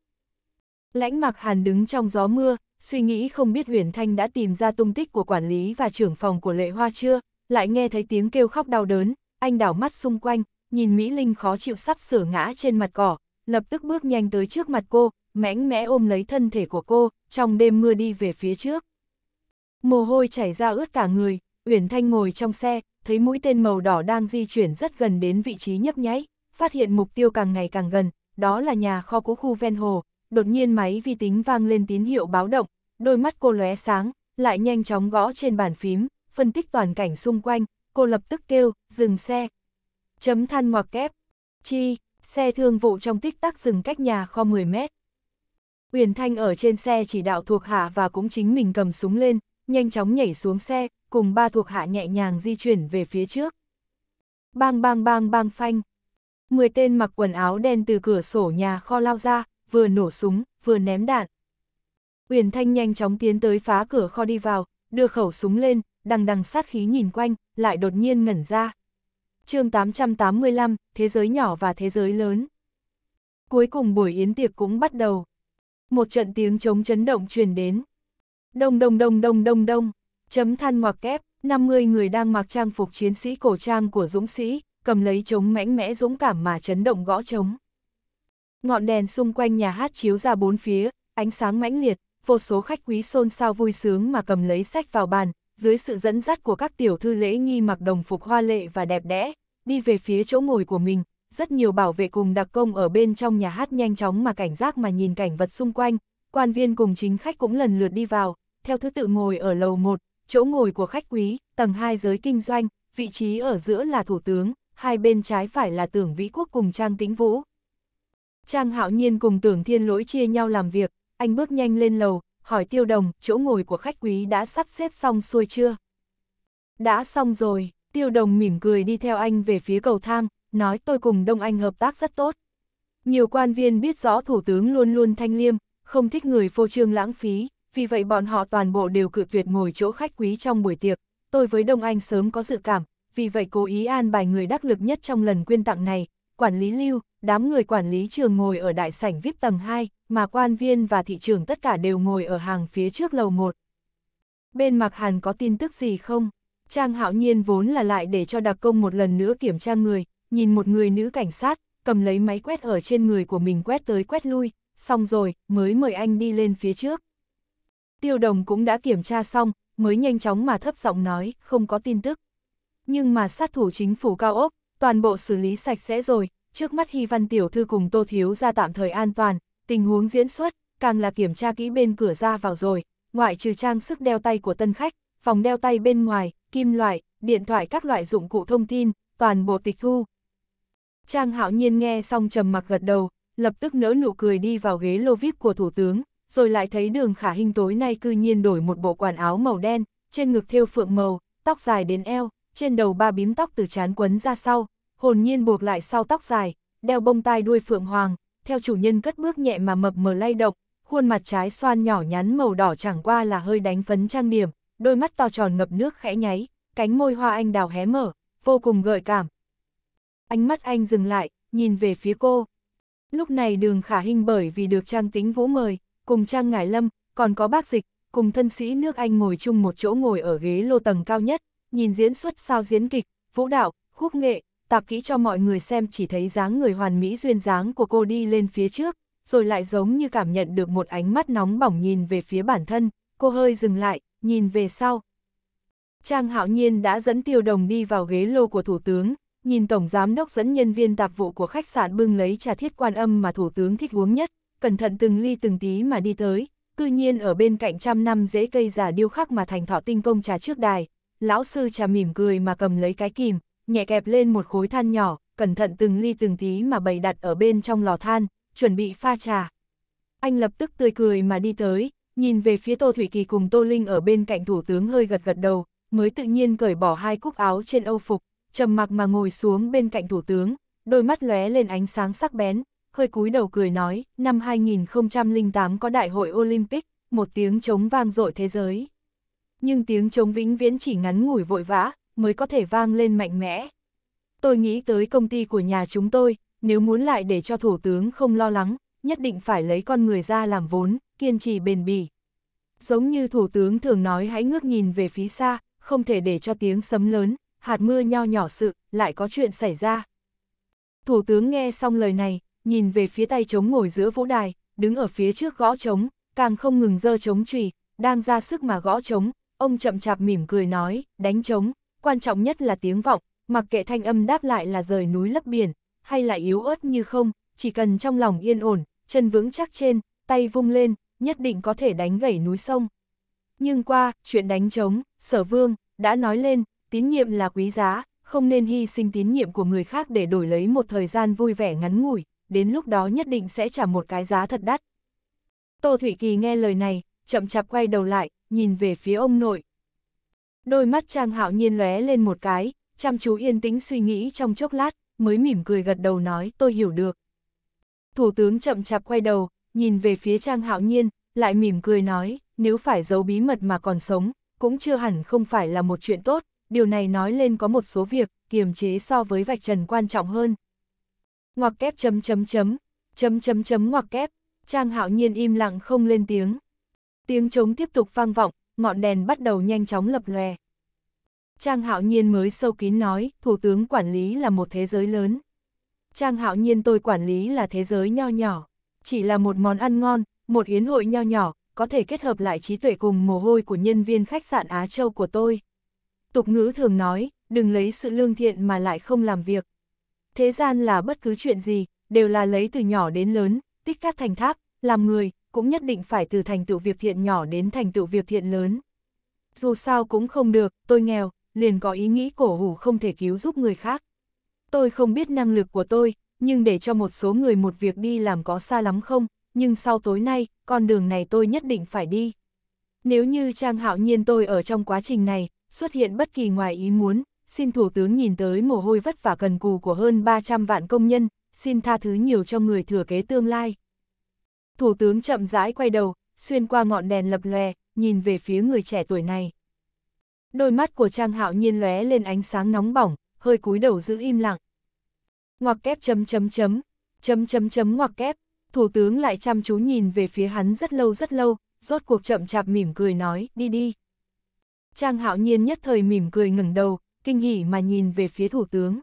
Lãnh mặc hàn đứng trong gió mưa, suy nghĩ không biết Huyền Thanh đã tìm ra tung tích của quản lý và trưởng phòng của lệ hoa chưa, lại nghe thấy tiếng kêu khóc đau đớn, anh đảo mắt xung quanh, nhìn Mỹ Linh khó chịu sắp sửa ngã trên mặt cỏ, lập tức bước nhanh tới trước mặt cô, mạnh mẽ ôm lấy thân thể của cô, trong đêm mưa đi về phía trước. Mồ hôi chảy ra ướt cả người, Uyển Thanh ngồi trong xe, thấy mũi tên màu đỏ đang di chuyển rất gần đến vị trí nhấp nháy, phát hiện mục tiêu càng ngày càng gần, đó là nhà kho của khu ven hồ, đột nhiên máy vi tính vang lên tín hiệu báo động, đôi mắt cô lóe sáng, lại nhanh chóng gõ trên bàn phím, phân tích toàn cảnh xung quanh, cô lập tức kêu, dừng xe. Chấm than ngoặc kép. Chi, xe thương vụ trong tích tắc dừng cách nhà kho 10 mét, Uyển Thanh ở trên xe chỉ đạo thuộc hạ và cũng chính mình cầm súng lên, nhanh chóng nhảy xuống xe, cùng ba thuộc hạ nhẹ nhàng di chuyển về phía trước. Bang bang bang bang phanh. Mười tên mặc quần áo đen từ cửa sổ nhà kho lao ra, vừa nổ súng, vừa ném đạn. Uyển Thanh nhanh chóng tiến tới phá cửa kho đi vào, đưa khẩu súng lên, đằng đằng sát khí nhìn quanh, lại đột nhiên ngẩn ra. chương 885, Thế giới nhỏ và Thế giới lớn. Cuối cùng buổi yến tiệc cũng bắt đầu một trận tiếng chống chấn động truyền đến. Đông đông đông đông đông đông, chấm than ngoặc kép, 50 người đang mặc trang phục chiến sĩ cổ trang của dũng sĩ, cầm lấy chống mãnh mẽ dũng cảm mà chấn động gõ chống. Ngọn đèn xung quanh nhà hát chiếu ra bốn phía, ánh sáng mãnh liệt, vô số khách quý xôn xao vui sướng mà cầm lấy sách vào bàn, dưới sự dẫn dắt của các tiểu thư lễ nghi mặc đồng phục hoa lệ và đẹp đẽ, đi về phía chỗ ngồi của mình, rất nhiều bảo vệ cùng đặc công ở bên trong nhà hát nhanh chóng mà cảnh giác mà nhìn cảnh vật xung quanh, quan viên cùng chính khách cũng lần lượt đi vào, theo thứ tự ngồi ở lầu 1, chỗ ngồi của khách quý, tầng 2 giới kinh doanh, vị trí ở giữa là thủ tướng, hai bên trái phải là tưởng vĩ quốc cùng Trang Tĩnh Vũ. Trang Hạo Nhiên cùng tưởng thiên lỗi chia nhau làm việc, anh bước nhanh lên lầu, hỏi tiêu đồng, chỗ ngồi của khách quý đã sắp xếp xong xuôi chưa? Đã xong rồi, tiêu đồng mỉm cười đi theo anh về phía cầu thang, nói tôi cùng Đông Anh hợp tác rất tốt. Nhiều quan viên biết rõ Thủ tướng luôn luôn thanh liêm, không thích người phô trương lãng phí, vì vậy bọn họ toàn bộ đều cự tuyệt ngồi chỗ khách quý trong buổi tiệc. Tôi với Đông Anh sớm có dự cảm, vì vậy cố ý an bài người đắc lực nhất trong lần quyên tặng này, quản lý lưu, đám người quản lý trường ngồi ở đại sảnh VIP tầng 2, mà quan viên và thị trường tất cả đều ngồi ở hàng phía trước lầu 1. Bên Mạc Hàn có tin tức gì không? Trang Hạo Nhiên vốn là lại để cho đặc công một lần nữa kiểm tra người, nhìn một người nữ cảnh sát, cầm lấy máy quét ở trên người của mình quét tới quét lui, xong rồi, mới mời anh đi lên phía trước. Tiêu đồng cũng đã kiểm tra xong, mới nhanh chóng mà thấp giọng nói, không có tin tức. Nhưng mà sát thủ chính phủ cao ốc, toàn bộ xử lý sạch sẽ rồi, trước mắt Hy Văn Tiểu Thư cùng Tô Thiếu ra tạm thời an toàn, tình huống diễn xuất, càng là kiểm tra kỹ bên cửa ra vào rồi, ngoại trừ trang sức đeo tay của tân khách, phòng đeo tay bên ngoài, kim loại, điện thoại các loại dụng cụ thông tin, toàn bộ tịch thu, Trang hạo nhiên nghe xong trầm mặc gật đầu, lập tức nỡ nụ cười đi vào ghế lô vip của thủ tướng, rồi lại thấy đường khả Hinh tối nay cư nhiên đổi một bộ quần áo màu đen, trên ngực thêu phượng màu, tóc dài đến eo, trên đầu ba bím tóc từ chán quấn ra sau, hồn nhiên buộc lại sau tóc dài, đeo bông tai đuôi phượng hoàng, theo chủ nhân cất bước nhẹ mà mập mờ lay động, khuôn mặt trái xoan nhỏ nhắn màu đỏ chẳng qua là hơi đánh phấn trang điểm, đôi mắt to tròn ngập nước khẽ nháy, cánh môi hoa anh đào hé mở, vô cùng gợi cảm, Ánh mắt anh dừng lại, nhìn về phía cô. Lúc này đường khả hình bởi vì được Trang Tính Vũ mời, cùng Trang Ngải Lâm, còn có bác dịch, cùng thân sĩ nước Anh ngồi chung một chỗ ngồi ở ghế lô tầng cao nhất, nhìn diễn xuất sao diễn kịch, vũ đạo, khúc nghệ, tạp kỹ cho mọi người xem chỉ thấy dáng người hoàn mỹ duyên dáng của cô đi lên phía trước, rồi lại giống như cảm nhận được một ánh mắt nóng bỏng nhìn về phía bản thân, cô hơi dừng lại, nhìn về sau. Trang hạo nhiên đã dẫn tiêu đồng đi vào ghế lô của thủ tướng, nhìn Tổng Giám đốc dẫn nhân viên tạp vụ của khách sạn bưng lấy trà thiết quan âm mà Thủ tướng thích uống nhất, cẩn thận từng ly từng tí mà đi tới, cư nhiên ở bên cạnh trăm năm dễ cây giả điêu khắc mà thành thọ tinh công trà trước đài, lão sư trà mỉm cười mà cầm lấy cái kìm, nhẹ kẹp lên một khối than nhỏ, cẩn thận từng ly từng tí mà bày đặt ở bên trong lò than, chuẩn bị pha trà. Anh lập tức tươi cười mà đi tới, nhìn về phía Tô Thủy Kỳ cùng Tô Linh ở bên cạnh thủ tướng hơi gật gật đầu, mới tự nhiên cởi bỏ hai cúc áo trên âu phục, trầm mặc mà ngồi xuống bên cạnh thủ tướng, đôi mắt lóe lên ánh sáng sắc bén, hơi cúi đầu cười nói, năm 2008 có đại hội Olympic, một tiếng chống vang dội thế giới. Nhưng tiếng chống vĩnh viễn chỉ ngắn ngủi vội vã, mới có thể vang lên mạnh mẽ. Tôi nghĩ tới công ty của nhà chúng tôi, nếu muốn lại để cho thủ tướng không lo lắng, nhất định phải lấy con người ra làm vốn, kiên trì bền bỉ. Giống như thủ tướng thường nói hãy ngước nhìn về phía xa, không thể để cho tiếng sấm lớn, hạt mưa nho nhỏ sự, lại có chuyện xảy ra. Thủ tướng nghe xong lời này, nhìn về phía tay trống ngồi giữa vũ đài, đứng ở phía trước gõ trống, càng không ngừng dơ trống trùy, đang ra sức mà gõ trống, ông chậm chạp mỉm cười nói, đánh trống, quan trọng nhất là tiếng vọng, mặc kệ thanh âm đáp lại là rời núi lấp biển, hay là yếu ớt như không, chỉ cần trong lòng yên ổn, chân vững chắc trên, tay vung lên, nhất định có thể đánh gãy núi sông. Nhưng qua, chuyện đánh trống, sở vương, đã nói lên, tín nhiệm là quý giá, không nên hy sinh tín nhiệm của người khác để đổi lấy một thời gian vui vẻ ngắn ngủi, đến lúc đó nhất định sẽ trả một cái giá thật đắt. Tô Thủy Kỳ nghe lời này, chậm chạp quay đầu lại, nhìn về phía ông nội. Đôi mắt Trang Hạo Nhiên lóe lên một cái, chăm chú yên tĩnh suy nghĩ trong chốc lát, mới mỉm cười gật đầu nói tôi hiểu được. Thủ tướng chậm chạp quay đầu, nhìn về phía Trang Hạo Nhiên, lại mỉm cười nói, nếu phải giấu bí mật mà còn sống, cũng chưa hẳn không phải là một chuyện tốt, điều này nói lên có một số việc, kiềm chế so với vạch trần quan trọng hơn. Ngoặc kép chấm chấm chấm, chấm chấm chấm ngoặc kép, Trang Hạo Nhiên im lặng không lên tiếng. Tiếng trống tiếp tục vang vọng, ngọn đèn bắt đầu nhanh chóng lập lòe. Trang Hạo Nhiên mới sâu kín nói, Thủ tướng quản lý là một thế giới lớn. Trang Hạo Nhiên tôi quản lý là thế giới nho nhỏ, chỉ là một món ăn ngon, một yến hội nho nhỏ, có thể kết hợp lại trí tuệ cùng mồ hôi của nhân viên khách sạn Á Châu của tôi. Tục ngữ thường nói, đừng lấy sự lương thiện mà lại không làm việc. Thế gian là bất cứ chuyện gì, đều là lấy từ nhỏ đến lớn, tích cát thành tháp, làm người, cũng nhất định phải từ thành tựu việc thiện nhỏ đến thành tựu việc thiện lớn. Dù sao cũng không được, tôi nghèo, liền có ý nghĩ cổ hủ không thể cứu giúp người khác. Tôi không biết năng lực của tôi, nhưng để cho một số người một việc đi làm có xa lắm không, nhưng sau tối nay, con đường này tôi nhất định phải đi. Nếu như Trang Hạo Nhiên tôi ở trong quá trình này, xuất hiện bất kỳ ngoài ý muốn, xin Thủ tướng nhìn tới mồ hôi vất vả cần cù của hơn 300 vạn công nhân, xin tha thứ nhiều cho người thừa kế tương lai. Thủ tướng chậm rãi quay đầu, xuyên qua ngọn đèn lập lòe, nhìn về phía người trẻ tuổi này. Đôi mắt của Trang Hạo Nhiên lóe lên ánh sáng nóng bỏng, hơi cúi đầu giữ im lặng. Ngoặc kép chấm chấm chấm, chấm chấm chấm ngoặc kép, thủ tướng lại chăm chú nhìn về phía hắn rất lâu rất lâu, rốt cuộc chậm chạp mỉm cười nói, đi đi. Trang hạo nhiên nhất thời mỉm cười ngẩng đầu, kinh hỉ mà nhìn về phía thủ tướng.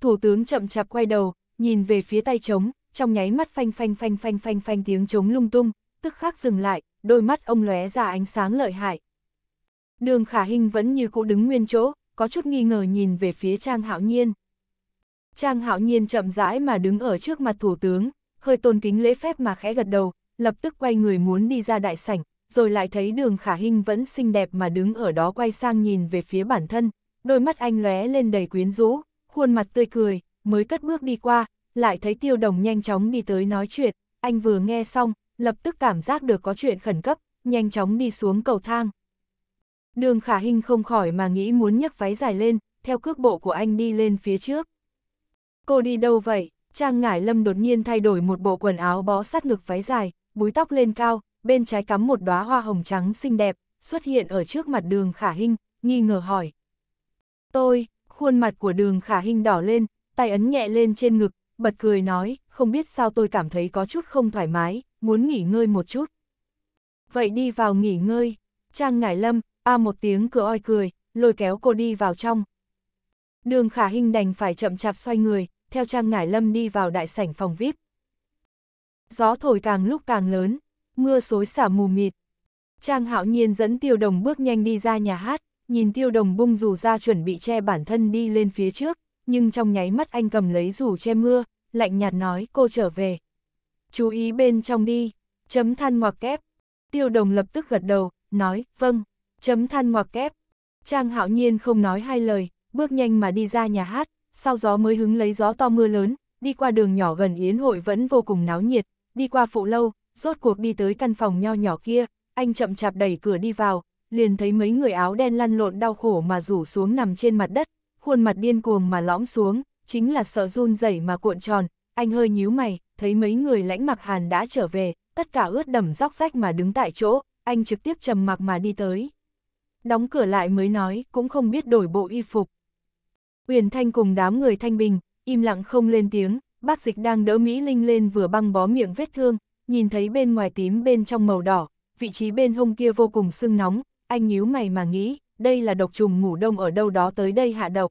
Thủ tướng chậm chạp quay đầu, nhìn về phía tay trống, trong nháy mắt phanh phanh phanh phanh phanh phanh tiếng trống lung tung, tức khắc dừng lại, đôi mắt ông lóe ra ánh sáng lợi hại. Đường khả hình vẫn như cũ đứng nguyên chỗ, có chút nghi ngờ nhìn về phía Trang hạo nhiên. Trang hạo nhiên chậm rãi mà đứng ở trước mặt thủ tướng, hơi tôn kính lễ phép mà khẽ gật đầu, lập tức quay người muốn đi ra đại sảnh, rồi lại thấy đường khả hình vẫn xinh đẹp mà đứng ở đó quay sang nhìn về phía bản thân, đôi mắt anh lóe lên đầy quyến rũ, khuôn mặt tươi cười, mới cất bước đi qua, lại thấy tiêu đồng nhanh chóng đi tới nói chuyện, anh vừa nghe xong, lập tức cảm giác được có chuyện khẩn cấp, nhanh chóng đi xuống cầu thang. Đường khả hình không khỏi mà nghĩ muốn nhấc váy dài lên, theo cước bộ của anh đi lên phía trước. Cô đi đâu vậy? Trang Ngải Lâm đột nhiên thay đổi một bộ quần áo bó sát ngực váy dài, búi tóc lên cao, bên trái cắm một đóa hoa hồng trắng xinh đẹp, xuất hiện ở trước mặt đường khả hình nghi ngờ hỏi. Tôi, khuôn mặt của đường khả hình đỏ lên, tay ấn nhẹ lên trên ngực, bật cười nói, không biết sao tôi cảm thấy có chút không thoải mái, muốn nghỉ ngơi một chút. Vậy đi vào nghỉ ngơi, Trang Ngải Lâm, a một tiếng cửa oi cười, lôi kéo cô đi vào trong. Đường khả hình đành phải chậm chạp xoay người, theo Trang Ngải Lâm đi vào đại sảnh phòng VIP. Gió thổi càng lúc càng lớn, mưa xối xả mù mịt. Trang hạo nhiên dẫn tiêu đồng bước nhanh đi ra nhà hát, nhìn tiêu đồng bung dù ra chuẩn bị che bản thân đi lên phía trước, nhưng trong nháy mắt anh cầm lấy dù che mưa, lạnh nhạt nói cô trở về. Chú ý bên trong đi, chấm than ngoặc kép. Tiêu đồng lập tức gật đầu, nói, vâng, chấm than ngoặc kép. Trang hạo nhiên không nói hai lời, bước nhanh mà đi ra nhà hát, sau gió mới hứng lấy gió to mưa lớn, đi qua đường nhỏ gần Yến hội vẫn vô cùng náo nhiệt, đi qua phụ lâu, rốt cuộc đi tới căn phòng nho nhỏ kia, anh chậm chạp đẩy cửa đi vào, liền thấy mấy người áo đen lăn lộn đau khổ mà rủ xuống nằm trên mặt đất, khuôn mặt điên cuồng mà lõm xuống, chính là sợ run rẩy mà cuộn tròn, anh hơi nhíu mày, thấy mấy người lãnh mặc hàn đã trở về, tất cả ướt đầm róc rách mà đứng tại chỗ, anh trực tiếp trầm mặc mà đi tới. Đóng cửa lại mới nói, cũng không biết đổi bộ y phục. Uyển Thanh cùng đám người Thanh Bình, im lặng không lên tiếng, bác dịch đang đỡ Mỹ Linh lên vừa băng bó miệng vết thương, nhìn thấy bên ngoài tím bên trong màu đỏ, vị trí bên hông kia vô cùng sưng nóng, anh nhíu mày mà nghĩ, đây là độc trùng ngủ đông ở đâu đó tới đây hạ độc.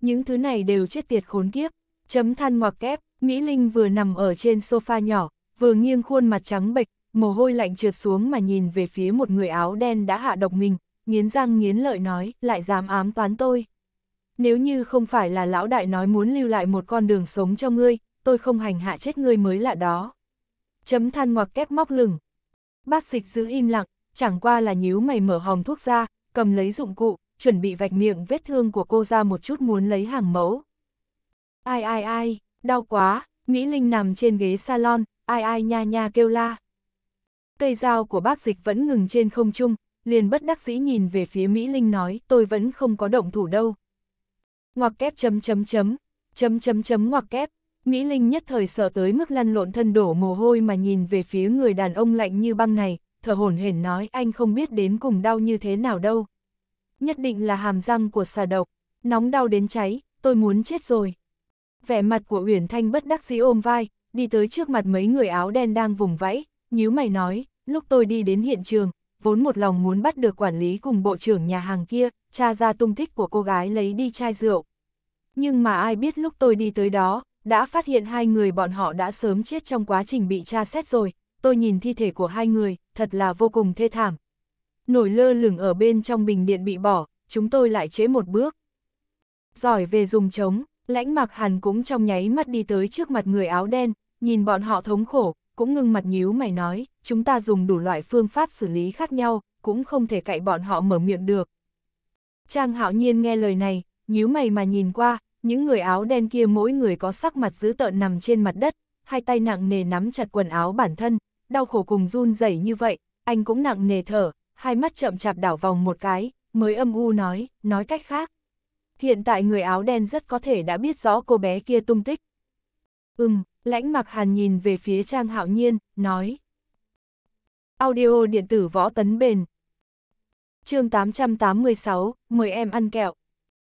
Những thứ này đều chết tiệt khốn kiếp, chấm than ngoặc kép, Mỹ Linh vừa nằm ở trên sofa nhỏ, vừa nghiêng khuôn mặt trắng bệch, mồ hôi lạnh trượt xuống mà nhìn về phía một người áo đen đã hạ độc mình, nghiến răng nghiến lợi nói, lại dám ám toán tôi. Nếu như không phải là lão đại nói muốn lưu lại một con đường sống cho ngươi, tôi không hành hạ chết ngươi mới là đó chấm than ngoặc kép móc lửng. Bác dịch giữ im lặng, chẳng qua là nhíu mày mở hòm thuốc ra, cầm lấy dụng cụ, chuẩn bị vạch miệng vết thương của cô ra một chút muốn lấy hàng mẫu. Ai ai ai, đau quá, Mỹ Linh nằm trên ghế salon, ai ai nha nha kêu la. Cây dao của bác dịch vẫn ngừng trên không trung, liền bất đắc dĩ nhìn về phía Mỹ Linh nói tôi vẫn không có động thủ đâu. Ngoặc kép chấm chấm chấm, chấm chấm chấm ngoặc kép, Mỹ Linh nhất thời sợ tới mức lăn lộn thân đổ mồ hôi mà nhìn về phía người đàn ông lạnh như băng này, thở hổn hển nói anh không biết đến cùng đau như thế nào đâu. Nhất định là hàm răng của xà độc, nóng đau đến cháy, tôi muốn chết rồi. Vẻ mặt của Uyển Thanh bất đắc dĩ ôm vai, đi tới trước mặt mấy người áo đen đang vùng vẫy, nhíu mày nói, lúc tôi đi đến hiện trường, vốn một lòng muốn bắt được quản lý cùng bộ trưởng nhà hàng kia, tra ra tung tích của cô gái lấy đi chai rượu. Nhưng mà ai biết lúc tôi đi tới đó, đã phát hiện hai người bọn họ đã sớm chết trong quá trình bị tra xét rồi, tôi nhìn thi thể của hai người, thật là vô cùng thê thảm. Nổi lơ lửng ở bên trong bình điện bị bỏ, chúng tôi lại chế một bước. Giỏi về dùng trống, lãnh mặc hàn cũng trong nháy mắt đi tới trước mặt người áo đen, nhìn bọn họ thống khổ, cũng ngưng mặt nhíu mày nói, chúng ta dùng đủ loại phương pháp xử lý khác nhau, cũng không thể cậy bọn họ mở miệng được. Trang hạo nhiên nghe lời này, nhíu mày mà nhìn qua, những người áo đen kia mỗi người có sắc mặt dữ tợn nằm trên mặt đất, hai tay nặng nề nắm chặt quần áo bản thân, đau khổ cùng run rẩy như vậy, anh cũng nặng nề thở, hai mắt chậm chạp đảo vòng một cái, mới âm u nói, nói cách khác. Hiện tại người áo đen rất có thể đã biết rõ cô bé kia tung tích. Ừm, lãnh mặc hàn nhìn về phía Trang Hạo Nhiên, nói. Audio điện tử võ tấn bền. chương 886, mời em ăn kẹo.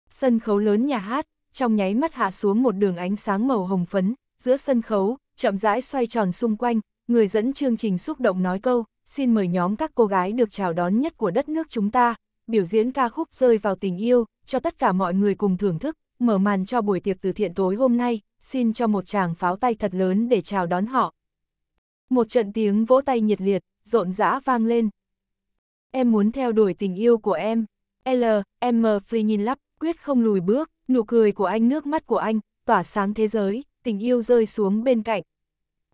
Sân khấu lớn nhà hát, trong nháy mắt hạ xuống một đường ánh sáng màu hồng phấn, giữa sân khấu, chậm rãi xoay tròn xung quanh, người dẫn chương trình xúc động nói câu, xin mời nhóm các cô gái được chào đón nhất của đất nước chúng ta, biểu diễn ca khúc rơi vào tình yêu, cho tất cả mọi người cùng thưởng thức, mở màn cho buổi tiệc từ thiện tối hôm nay, xin cho một tràng pháo tay thật lớn để chào đón họ. Một trận tiếng vỗ tay nhiệt liệt, rộn rã vang lên. Em muốn theo đuổi tình yêu của em. L. M. Free nhìn lắp, quyết không lùi bước nụ cười của anh nước mắt của anh, tỏa sáng thế giới, tình yêu rơi xuống bên cạnh.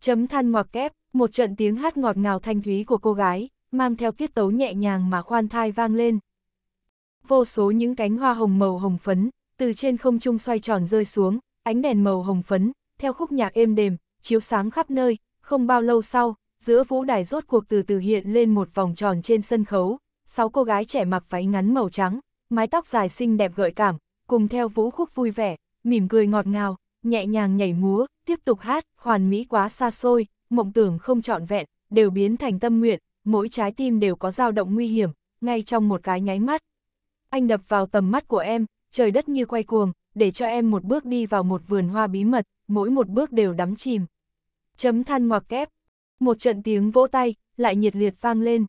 Chấm than ngoặc kép, một trận tiếng hát ngọt ngào thanh thúy của cô gái, mang theo tiết tấu nhẹ nhàng mà khoan thai vang lên. Vô số những cánh hoa hồng màu hồng phấn, từ trên không trung xoay tròn rơi xuống, ánh đèn màu hồng phấn, theo khúc nhạc êm đềm, chiếu sáng khắp nơi, không bao lâu sau, giữa vũ đài rốt cuộc từ từ hiện lên một vòng tròn trên sân khấu, sáu cô gái trẻ mặc váy ngắn màu trắng, mái tóc dài xinh đẹp gợi cảm, cùng theo vũ khúc vui vẻ, mỉm cười ngọt ngào, nhẹ nhàng nhảy múa, tiếp tục hát, hoàn mỹ quá xa xôi, mộng tưởng không trọn vẹn, đều biến thành tâm nguyện, mỗi trái tim đều có dao động nguy hiểm, ngay trong một cái nháy mắt. Anh đập vào tầm mắt của em, trời đất như quay cuồng, để cho em một bước đi vào một vườn hoa bí mật, mỗi một bước đều đắm chìm. Chấm than ngoặc kép. Một trận tiếng vỗ tay, lại nhiệt liệt vang lên.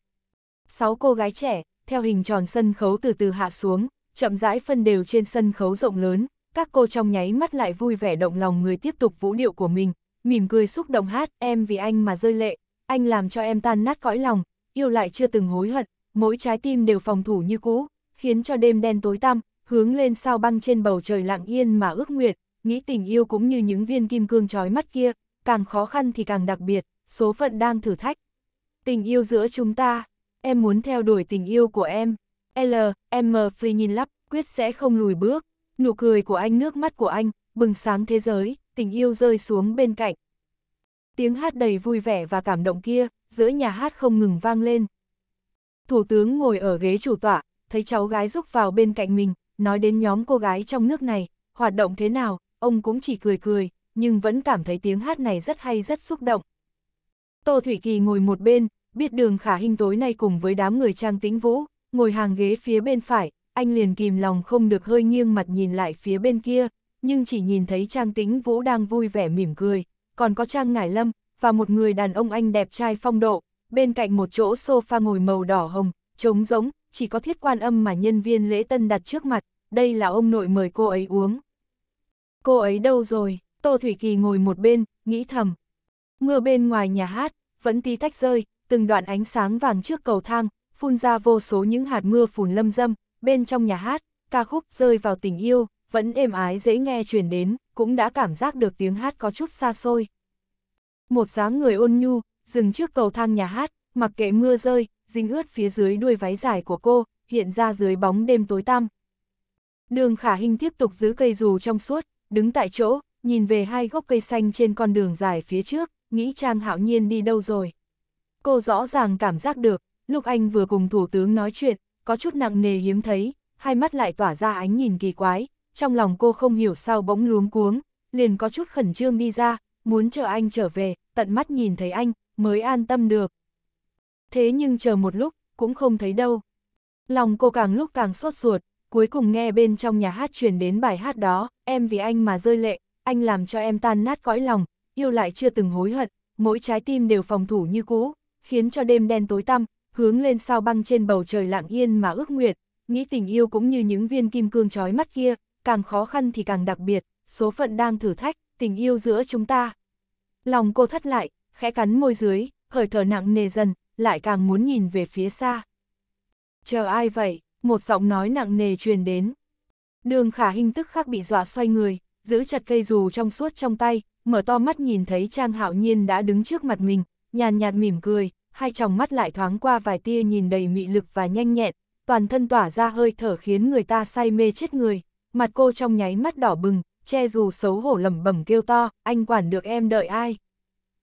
Sáu cô gái trẻ, theo hình tròn sân khấu từ từ hạ xuống, chậm rãi phân đều trên sân khấu rộng lớn, các cô trong nháy mắt lại vui vẻ động lòng người tiếp tục vũ điệu của mình, mỉm cười xúc động hát em vì anh mà rơi lệ, anh làm cho em tan nát cõi lòng, yêu lại chưa từng hối hận, mỗi trái tim đều phòng thủ như cũ, khiến cho đêm đen tối tăm, hướng lên sao băng trên bầu trời lặng yên mà ước nguyện, nghĩ tình yêu cũng như những viên kim cương trói mắt kia, càng khó khăn thì càng đặc biệt, số phận đang thử thách. Tình yêu giữa chúng ta, em muốn theo đuổi tình yêu của em. L, M Free nhìn lắp, quyết sẽ không lùi bước. Nụ cười của anh nước mắt của anh, bừng sáng thế giới, tình yêu rơi xuống bên cạnh. Tiếng hát đầy vui vẻ và cảm động kia, giữa nhà hát không ngừng vang lên. Thủ tướng ngồi ở ghế chủ tọa, thấy cháu gái rúc vào bên cạnh mình, nói đến nhóm cô gái trong nước này, hoạt động thế nào, ông cũng chỉ cười cười, nhưng vẫn cảm thấy tiếng hát này rất hay rất xúc động. Tô Thủy Kỳ ngồi một bên, biết đường khả hình tối nay cùng với đám người trang tính vũ, ngồi hàng ghế phía bên phải, anh liền kìm lòng không được hơi nghiêng mặt nhìn lại phía bên kia, nhưng chỉ nhìn thấy Trang Tĩnh Vũ đang vui vẻ mỉm cười, còn có Trang Ngải Lâm, và một người đàn ông anh đẹp trai phong độ, bên cạnh một chỗ sofa ngồi màu đỏ hồng, trống rỗng, chỉ có thiết quan âm mà nhân viên lễ tân đặt trước mặt, đây là ông nội mời cô ấy uống. Cô ấy đâu rồi? Tô Thủy Kỳ ngồi một bên, nghĩ thầm. Mưa bên ngoài nhà hát, vẫn tí tách rơi, từng đoạn ánh sáng vàng trước cầu thang, phun ra vô số những hạt mưa phùn lâm dâm, bên trong nhà hát, ca khúc rơi vào tình yêu, vẫn êm ái dễ nghe truyền đến, cũng đã cảm giác được tiếng hát có chút xa xôi. Một dáng người ôn nhu, dừng trước cầu thang nhà hát, mặc kệ mưa rơi, dính ướt phía dưới đuôi váy dài của cô, hiện ra dưới bóng đêm tối tăm. Đường khả hình tiếp tục giữ cây dù trong suốt, đứng tại chỗ, nhìn về hai gốc cây xanh trên con đường dài phía trước, nghĩ Trang Hạo Nhiên đi đâu rồi. Cô rõ ràng cảm giác được, Lúc anh vừa cùng Thủ tướng nói chuyện, có chút nặng nề hiếm thấy, hai mắt lại tỏa ra ánh nhìn kỳ quái, trong lòng cô không hiểu sao bỗng luống cuống, liền có chút khẩn trương đi ra, muốn chờ anh trở về, tận mắt nhìn thấy anh, mới an tâm được. Thế nhưng chờ một lúc, cũng không thấy đâu. Lòng cô càng lúc càng sốt ruột, cuối cùng nghe bên trong nhà hát truyền đến bài hát đó, em vì anh mà rơi lệ, anh làm cho em tan nát cõi lòng, yêu lại chưa từng hối hận, mỗi trái tim đều phòng thủ như cũ, khiến cho đêm đen tối tăm, hướng lên sao băng trên bầu trời lặng yên mà ước nguyệt, nghĩ tình yêu cũng như những viên kim cương trói mắt kia, càng khó khăn thì càng đặc biệt, số phận đang thử thách, tình yêu giữa chúng ta. Lòng cô thất lại, khẽ cắn môi dưới, hơi thở nặng nề dần, lại càng muốn nhìn về phía xa. Chờ ai vậy? Một giọng nói nặng nề truyền đến. Đường khả hình tức khắc bị dọa xoay người, giữ chặt cây dù trong suốt trong tay, mở to mắt nhìn thấy Trang Hạo Nhiên đã đứng trước mặt mình, nhàn nhạt mỉm cười, hai tròng mắt lại thoáng qua vài tia nhìn đầy mị lực và nhanh nhẹn, toàn thân tỏa ra hơi thở khiến người ta say mê chết người, mặt cô trong nháy mắt đỏ bừng, che dù xấu hổ lẩm bẩm kêu to, anh quản được em đợi ai?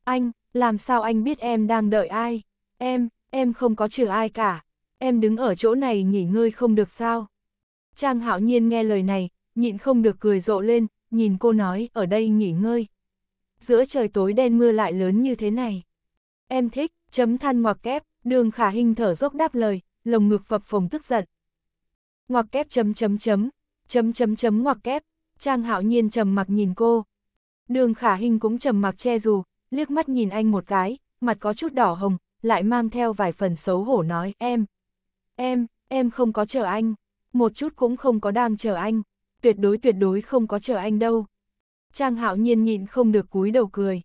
Anh, làm sao anh biết em đang đợi ai? Em, em không có trừ ai cả, em đứng ở chỗ này nghỉ ngơi không được sao? Trang hạo nhiên nghe lời này, nhịn không được cười rộ lên, nhìn cô nói, ở đây nghỉ ngơi. Giữa trời tối đen mưa lại lớn như thế này. Em thích, Chấm than ngoặc kép, đường khả hình thở dốc đáp lời, lồng ngực phập phồng tức giận. Ngoặc kép chấm chấm chấm, chấm chấm chấm ngoặc kép, Trang hạo nhiên trầm mặc nhìn cô. Đường khả hình cũng trầm mặc che dù, liếc mắt nhìn anh một cái, mặt có chút đỏ hồng, lại mang theo vài phần xấu hổ nói, em, em, em không có chờ anh, một chút cũng không có đang chờ anh, tuyệt đối tuyệt đối không có chờ anh đâu. Trang hạo nhiên nhịn không được cúi đầu cười.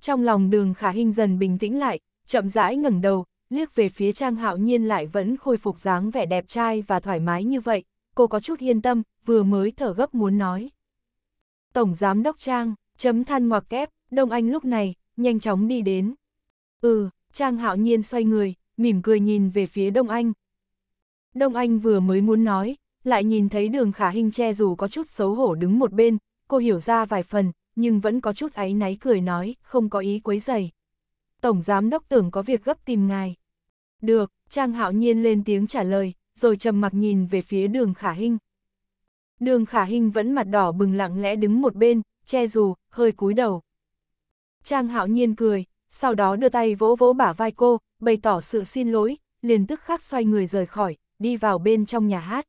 Trong lòng đường khả hình dần bình tĩnh lại, chậm rãi ngẩng đầu, liếc về phía Trang Hạo Nhiên lại vẫn khôi phục dáng vẻ đẹp trai và thoải mái như vậy, cô có chút yên tâm, vừa mới thở gấp muốn nói. Tổng Giám Đốc Trang, chấm than ngoặc kép, Đông Anh lúc này, nhanh chóng đi đến. Ừ, Trang Hạo Nhiên xoay người, mỉm cười nhìn về phía Đông Anh. Đông Anh vừa mới muốn nói, lại nhìn thấy đường khả hình che dù có chút xấu hổ đứng một bên, cô hiểu ra vài phần, nhưng vẫn có chút áy náy cười nói, không có ý quấy dày. Tổng Giám Đốc tưởng có việc gấp tìm ngài. Được, Trang Hạo Nhiên lên tiếng trả lời, rồi trầm mặc nhìn về phía đường Khả Hinh. Đường Khả Hinh vẫn mặt đỏ bừng lặng lẽ đứng một bên, che dù, hơi cúi đầu. Trang Hạo Nhiên cười, sau đó đưa tay vỗ vỗ bả vai cô, bày tỏ sự xin lỗi, liền tức khắc xoay người rời khỏi, đi vào bên trong nhà hát.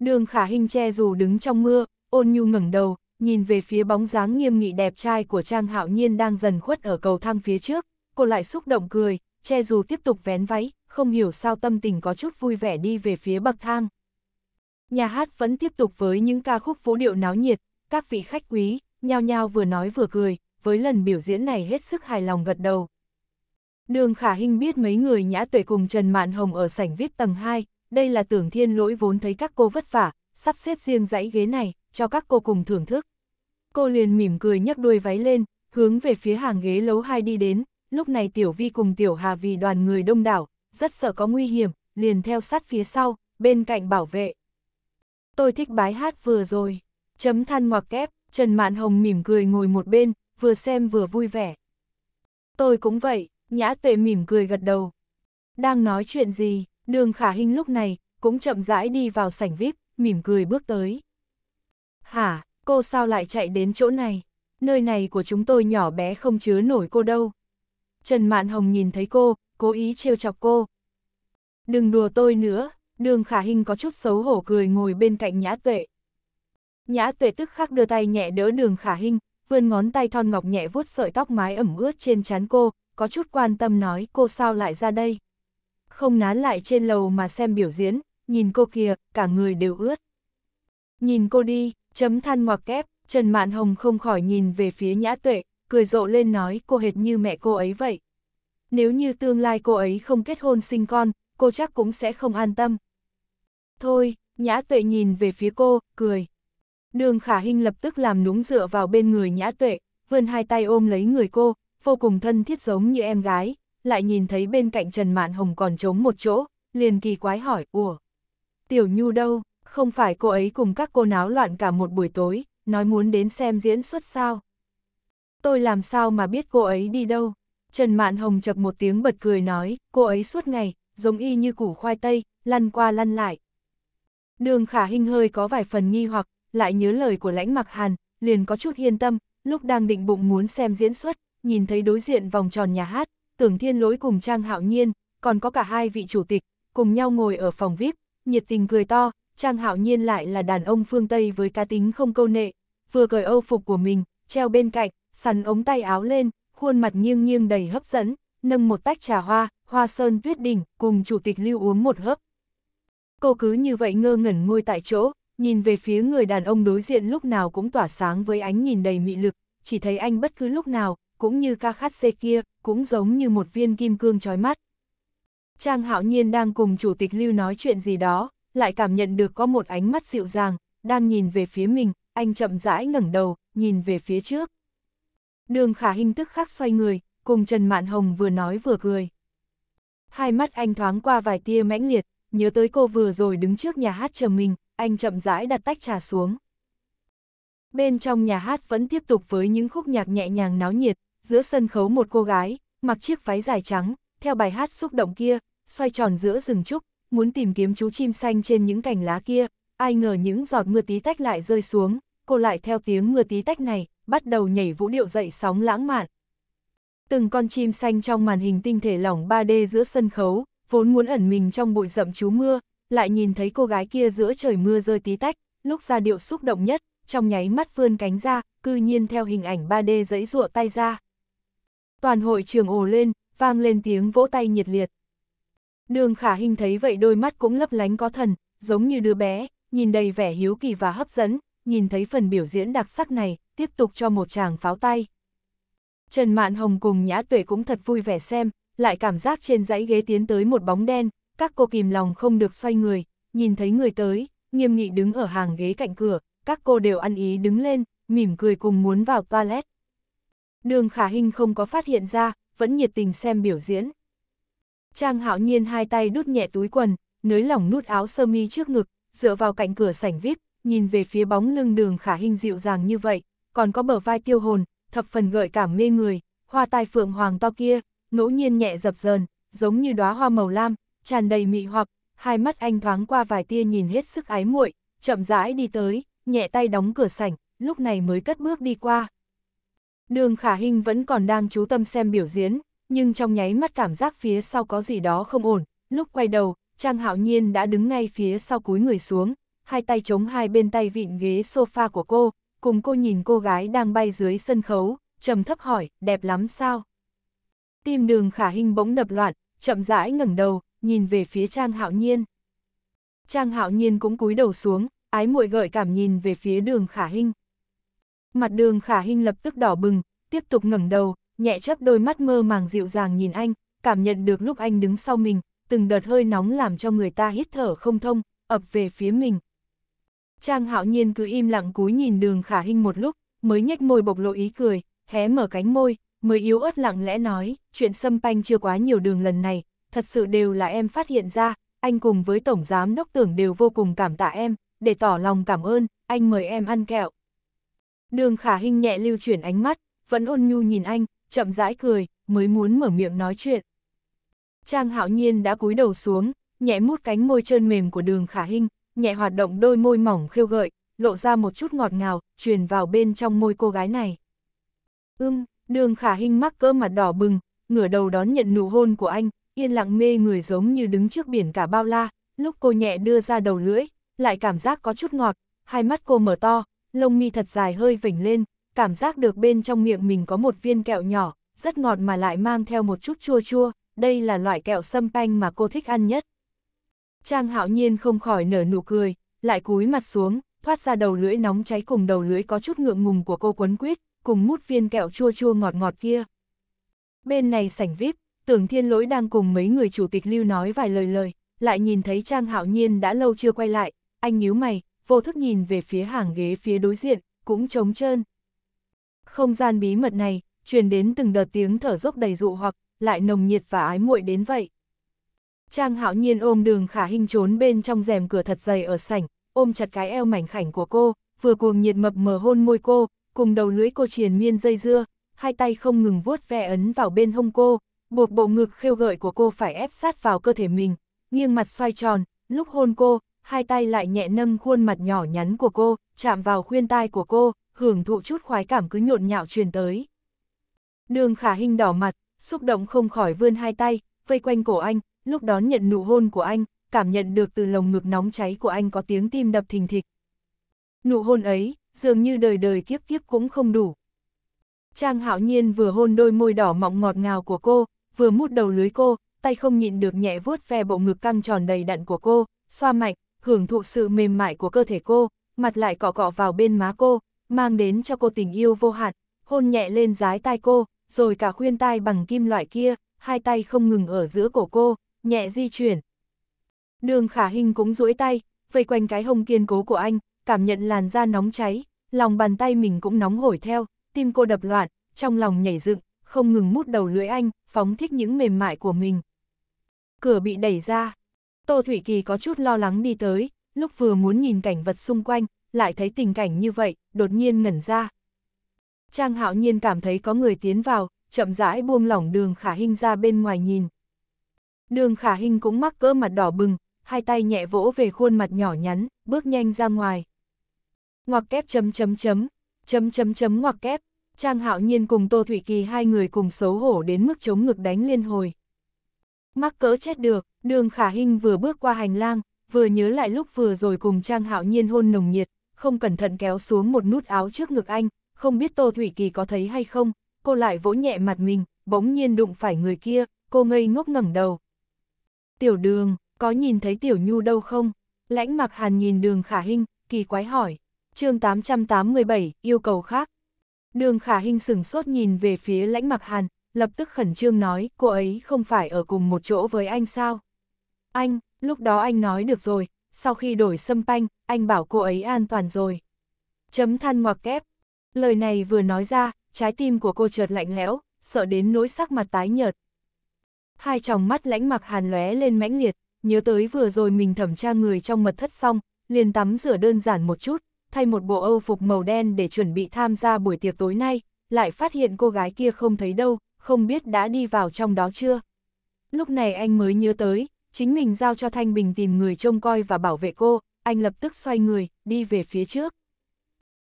Đường Khả Hinh che dù đứng trong mưa, ôn nhu ngẩng đầu, nhìn về phía bóng dáng nghiêm nghị đẹp trai của Trang Hạo Nhiên đang dần khuất ở cầu thang phía trước, cô lại xúc động cười, che dù tiếp tục vén váy, không hiểu sao tâm tình có chút vui vẻ đi về phía bậc thang. Nhà hát vẫn tiếp tục với những ca khúc vũ điệu náo nhiệt, các vị khách quý, nhao nhao vừa nói vừa cười, với lần biểu diễn này hết sức hài lòng gật đầu. Đường Khả Hinh biết mấy người nhã tuệ cùng Trần Mạn Hồng ở sảnh VIP tầng 2, đây là tưởng thiên lỗi vốn thấy các cô vất vả, sắp xếp riêng dãy ghế này, cho các cô cùng thưởng thức. Cô liền mỉm cười nhấc đuôi váy lên, hướng về phía hàng ghế lấu hai đi đến, lúc này Tiểu Vi cùng Tiểu Hà vì đoàn người đông đảo, rất sợ có nguy hiểm, liền theo sát phía sau, bên cạnh bảo vệ. Tôi thích bái hát vừa rồi, chấm than ngoặc kép, Trần Mạn Hồng mỉm cười ngồi một bên, vừa xem vừa vui vẻ. Tôi cũng vậy, Nhã Tuệ mỉm cười gật đầu. Đang nói chuyện gì, đường khả hình lúc này, cũng chậm rãi đi vào sảnh VIP, mỉm cười bước tới. Hả, cô sao lại chạy đến chỗ này, nơi này của chúng tôi nhỏ bé không chứa nổi cô đâu. Trần Mạn Hồng nhìn thấy cô, cố ý trêu chọc cô. Đừng đùa tôi nữa, đường khả hình có chút xấu hổ cười ngồi bên cạnh nhã tuệ. Nhã tuệ tức khắc đưa tay nhẹ đỡ đường khả hình, vươn ngón tay thon ngọc nhẹ vuốt sợi tóc mái ẩm ướt trên trán cô, có chút quan tâm nói cô sao lại ra đây. Không nán lại trên lầu mà xem biểu diễn, nhìn cô kìa, cả người đều ướt. Nhìn cô đi, Chấm than ngoặc kép, Trần Mạn Hồng không khỏi nhìn về phía Nhã Tuệ, cười rộ lên nói cô hệt như mẹ cô ấy vậy. Nếu như tương lai cô ấy không kết hôn sinh con, cô chắc cũng sẽ không an tâm. Thôi, Nhã Tuệ nhìn về phía cô, cười. Đường Khả Hinh lập tức làm núng dựa vào bên người Nhã Tuệ, vươn hai tay ôm lấy người cô, vô cùng thân thiết giống như em gái, lại nhìn thấy bên cạnh Trần Mạn Hồng còn trống một chỗ, liền kỳ quái hỏi, ủa, Tiểu Nhu đâu? Không phải cô ấy cùng các cô náo loạn cả một buổi tối, nói muốn đến xem diễn xuất sao. Tôi làm sao mà biết cô ấy đi đâu. Trần Mạn Hồng chập một tiếng bật cười nói, cô ấy suốt ngày, giống y như củ khoai tây, lăn qua lăn lại. Đường khả hình hơi có vài phần nghi hoặc, lại nhớ lời của lãnh mặc hàn, liền có chút yên tâm, lúc đang định bụng muốn xem diễn xuất, nhìn thấy đối diện vòng tròn nhà hát, tưởng thiên lỗi cùng Trang Hạo Nhiên, còn có cả hai vị chủ tịch, cùng nhau ngồi ở phòng VIP, nhiệt tình cười to, Trang Hạo Nhiên lại là đàn ông phương Tây với cá tính không câu nệ, vừa cởi âu phục của mình, treo bên cạnh, sắn ống tay áo lên, khuôn mặt nghiêng nghiêng đầy hấp dẫn, nâng một tách trà hoa, hoa sơn tuyết đỉnh, cùng chủ tịch lưu uống một hớp. Cô cứ như vậy ngơ ngẩn ngồi tại chỗ, nhìn về phía người đàn ông đối diện lúc nào cũng tỏa sáng với ánh nhìn đầy mị lực, chỉ thấy anh bất cứ lúc nào, cũng như ca khát xê kia, cũng giống như một viên kim cương trói mắt. Trang Hạo Nhiên đang cùng chủ tịch Lưu nói chuyện gì đó, lại cảm nhận được có một ánh mắt dịu dàng, đang nhìn về phía mình, anh chậm rãi ngẩng đầu, nhìn về phía trước. Đường khả hình tức khắc xoay người, cùng Trần Mạn Hồng vừa nói vừa cười. Hai mắt anh thoáng qua vài tia mãnh liệt, nhớ tới cô vừa rồi đứng trước nhà hát chờ mình, anh chậm rãi đặt tách trà xuống. Bên trong nhà hát vẫn tiếp tục với những khúc nhạc nhẹ nhàng náo nhiệt, giữa sân khấu một cô gái, mặc chiếc váy dài trắng, theo bài hát xúc động kia, xoay tròn giữa rừng trúc, muốn tìm kiếm chú chim xanh trên những cành lá kia, ai ngờ những giọt mưa tí tách lại rơi xuống, cô lại theo tiếng mưa tí tách này, bắt đầu nhảy vũ điệu dậy sóng lãng mạn. Từng con chim xanh trong màn hình tinh thể lỏng 3D giữa sân khấu, vốn muốn ẩn mình trong bụi rậm chú mưa, lại nhìn thấy cô gái kia giữa trời mưa rơi tí tách, lúc ra điệu xúc động nhất, trong nháy mắt vươn cánh ra, cư nhiên theo hình ảnh 3D dẫy rụa tay ra. Toàn hội trường ồ lên, vang lên tiếng vỗ tay nhiệt liệt. Đường khả hình thấy vậy đôi mắt cũng lấp lánh có thần, giống như đứa bé, nhìn đầy vẻ hiếu kỳ và hấp dẫn, nhìn thấy phần biểu diễn đặc sắc này, tiếp tục cho một chàng pháo tay. Trần Mạn Hồng cùng Nhã Tuệ cũng thật vui vẻ xem, lại cảm giác trên dãy ghế tiến tới một bóng đen, các cô kìm lòng không được xoay người, nhìn thấy người tới, nghiêm nghị đứng ở hàng ghế cạnh cửa, các cô đều ăn ý đứng lên, mỉm cười cùng muốn vào toilet. Đường Khả Hinh không có phát hiện ra, vẫn nhiệt tình xem biểu diễn. Trang hạo nhiên hai tay đút nhẹ túi quần, nới lỏng nút áo sơ mi trước ngực, dựa vào cạnh cửa sảnh VIP, nhìn về phía bóng lưng đường khả Hinh dịu dàng như vậy, còn có bờ vai tiêu hồn, thập phần gợi cảm mê người, hoa tai phượng hoàng to kia, ngẫu nhiên nhẹ dập dờn, giống như đóa hoa màu lam, tràn đầy mị hoặc, hai mắt anh thoáng qua vài tia nhìn hết sức ái muội, chậm rãi đi tới, nhẹ tay đóng cửa sảnh, lúc này mới cất bước đi qua. Đường khả Hinh vẫn còn đang chú tâm xem biểu diễn, nhưng trong nháy mắt cảm giác phía sau có gì đó không ổn, lúc quay đầu, Trang Hạo Nhiên đã đứng ngay phía sau cúi người xuống, hai tay chống hai bên tay vịn ghế sofa của cô, cùng cô nhìn cô gái đang bay dưới sân khấu, trầm thấp hỏi, đẹp lắm sao? Tim đường khả hình bỗng đập loạn, chậm rãi ngẩng đầu, nhìn về phía Trang Hạo Nhiên. Trang Hạo Nhiên cũng cúi đầu xuống, ái muội gợi cảm nhìn về phía đường khả hình. Mặt đường khả hình lập tức đỏ bừng, tiếp tục ngẩng đầu, nhẹ chấp đôi mắt mơ màng dịu dàng nhìn anh, cảm nhận được lúc anh đứng sau mình, từng đợt hơi nóng làm cho người ta hít thở không thông, ập về phía mình. Trang hạo nhiên cứ im lặng cúi nhìn đường khả hình một lúc, mới nhếch môi bộc lộ ý cười, hé mở cánh môi, mới yếu ớt lặng lẽ nói, chuyện xâm panh chưa quá nhiều đường lần này, thật sự đều là em phát hiện ra, anh cùng với Tổng Giám Đốc Tưởng đều vô cùng cảm tạ em, để tỏ lòng cảm ơn, anh mời em ăn kẹo. Đường khả hình nhẹ lưu chuyển ánh mắt, vẫn ôn nhu nhìn anh, chậm rãi cười, mới muốn mở miệng nói chuyện. Trang hạo nhiên đã cúi đầu xuống, nhẹ mút cánh môi trơn mềm của đường khả hinh, nhẹ hoạt động đôi môi mỏng khiêu gợi, lộ ra một chút ngọt ngào, truyền vào bên trong môi cô gái này. Ưm, đường khả hinh mắc cỡ mặt đỏ bừng, ngửa đầu đón nhận nụ hôn của anh, yên lặng mê người giống như đứng trước biển cả bao la, lúc cô nhẹ đưa ra đầu lưỡi, lại cảm giác có chút ngọt, hai mắt cô mở to, lông mi thật dài hơi vểnh lên, cảm giác được bên trong miệng mình có một viên kẹo nhỏ, rất ngọt mà lại mang theo một chút chua chua, đây là loại kẹo sâm panh mà cô thích ăn nhất. Trang hạo nhiên không khỏi nở nụ cười, lại cúi mặt xuống, thoát ra đầu lưỡi nóng cháy cùng đầu lưỡi có chút ngượng ngùng của cô quấn quýt, cùng mút viên kẹo chua chua ngọt ngọt kia. Bên này sảnh VIP, tưởng thiên lỗi đang cùng mấy người chủ tịch lưu nói vài lời lời, lại nhìn thấy Trang hạo nhiên đã lâu chưa quay lại, anh nhíu mày, vô thức nhìn về phía hàng ghế phía đối diện, cũng trống trơn, không gian bí mật này, truyền đến từng đợt tiếng thở dốc đầy dụ hoặc, lại nồng nhiệt và ái muội đến vậy. Trang hạo nhiên ôm đường khả hình trốn bên trong rèm cửa thật dày ở sảnh, ôm chặt cái eo mảnh khảnh của cô, vừa cuồng nhiệt mập mờ hôn môi cô, cùng đầu lưỡi cô triền miên dây dưa, hai tay không ngừng vuốt ve ấn vào bên hông cô, buộc bộ ngực khêu gợi của cô phải ép sát vào cơ thể mình, nghiêng mặt xoay tròn, lúc hôn cô, hai tay lại nhẹ nâng khuôn mặt nhỏ nhắn của cô, chạm vào khuyên tai của cô, hưởng thụ chút khoái cảm cứ nhộn nhạo truyền tới. Đường khả hình đỏ mặt, xúc động không khỏi vươn hai tay, vây quanh cổ anh, lúc đón nhận nụ hôn của anh, cảm nhận được từ lồng ngực nóng cháy của anh có tiếng tim đập thình thịch. Nụ hôn ấy, dường như đời đời kiếp kiếp cũng không đủ. Trang hạo nhiên vừa hôn đôi môi đỏ mọng ngọt ngào của cô, vừa mút đầu lưới cô, tay không nhịn được nhẹ vuốt ve bộ ngực căng tròn đầy đặn của cô, xoa mạnh, hưởng thụ sự mềm mại của cơ thể cô, mặt lại cọ cọ vào bên má cô, mang đến cho cô tình yêu vô hạn, hôn nhẹ lên dái tai cô, rồi cả khuyên tai bằng kim loại kia, hai tay không ngừng ở giữa cổ cô, nhẹ di chuyển. Đường khả hình cũng duỗi tay, vây quanh cái hông kiên cố của anh, cảm nhận làn da nóng cháy, lòng bàn tay mình cũng nóng hổi theo, tim cô đập loạn, trong lòng nhảy dựng, không ngừng mút đầu lưỡi anh, phóng thích những mềm mại của mình. Cửa bị đẩy ra, Tô Thủy Kỳ có chút lo lắng đi tới, lúc vừa muốn nhìn cảnh vật xung quanh, lại thấy tình cảnh như vậy, đột nhiên ngẩn ra. Trang hạo nhiên cảm thấy có người tiến vào, chậm rãi buông lỏng đường khả hình ra bên ngoài nhìn. Đường khả hình cũng mắc cỡ mặt đỏ bừng, hai tay nhẹ vỗ về khuôn mặt nhỏ nhắn, bước nhanh ra ngoài. Ngoặc kép chấm chấm chấm, chấm chấm chấm ngoặc kép, Trang Hạo Nhiên cùng Tô Thủy Kỳ hai người cùng xấu hổ đến mức chống ngực đánh liên hồi. Mắc cỡ chết được, đường khả hình vừa bước qua hành lang, vừa nhớ lại lúc vừa rồi cùng Trang Hạo Nhiên hôn nồng nhiệt, không cẩn thận kéo xuống một nút áo trước ngực anh, không biết Tô Thủy Kỳ có thấy hay không, cô lại vỗ nhẹ mặt mình, bỗng nhiên đụng phải người kia, cô ngây ngốc ngẩng đầu. Tiểu đường, có nhìn thấy Tiểu Nhu đâu không? Lãnh mặc hàn nhìn đường khả hình kỳ quái hỏi. chương 887, yêu cầu khác. Đường khả hình sừng sốt nhìn về phía lãnh mặc hàn, lập tức khẩn trương nói, cô ấy không phải ở cùng một chỗ với anh sao? Anh, lúc đó anh nói được rồi, sau khi đổi sâm panh, anh bảo cô ấy an toàn rồi. Chấm than ngoặc kép. Lời này vừa nói ra, trái tim của cô chợt lạnh lẽo, sợ đến nỗi sắc mặt tái nhợt. Hai tròng mắt lãnh mặc hàn lóe lên mãnh liệt, nhớ tới vừa rồi mình thẩm tra người trong mật thất xong, liền tắm rửa đơn giản một chút, thay một bộ âu phục màu đen để chuẩn bị tham gia buổi tiệc tối nay, lại phát hiện cô gái kia không thấy đâu, không biết đã đi vào trong đó chưa. Lúc này anh mới nhớ tới, chính mình giao cho Thanh Bình tìm người trông coi và bảo vệ cô, anh lập tức xoay người, đi về phía trước.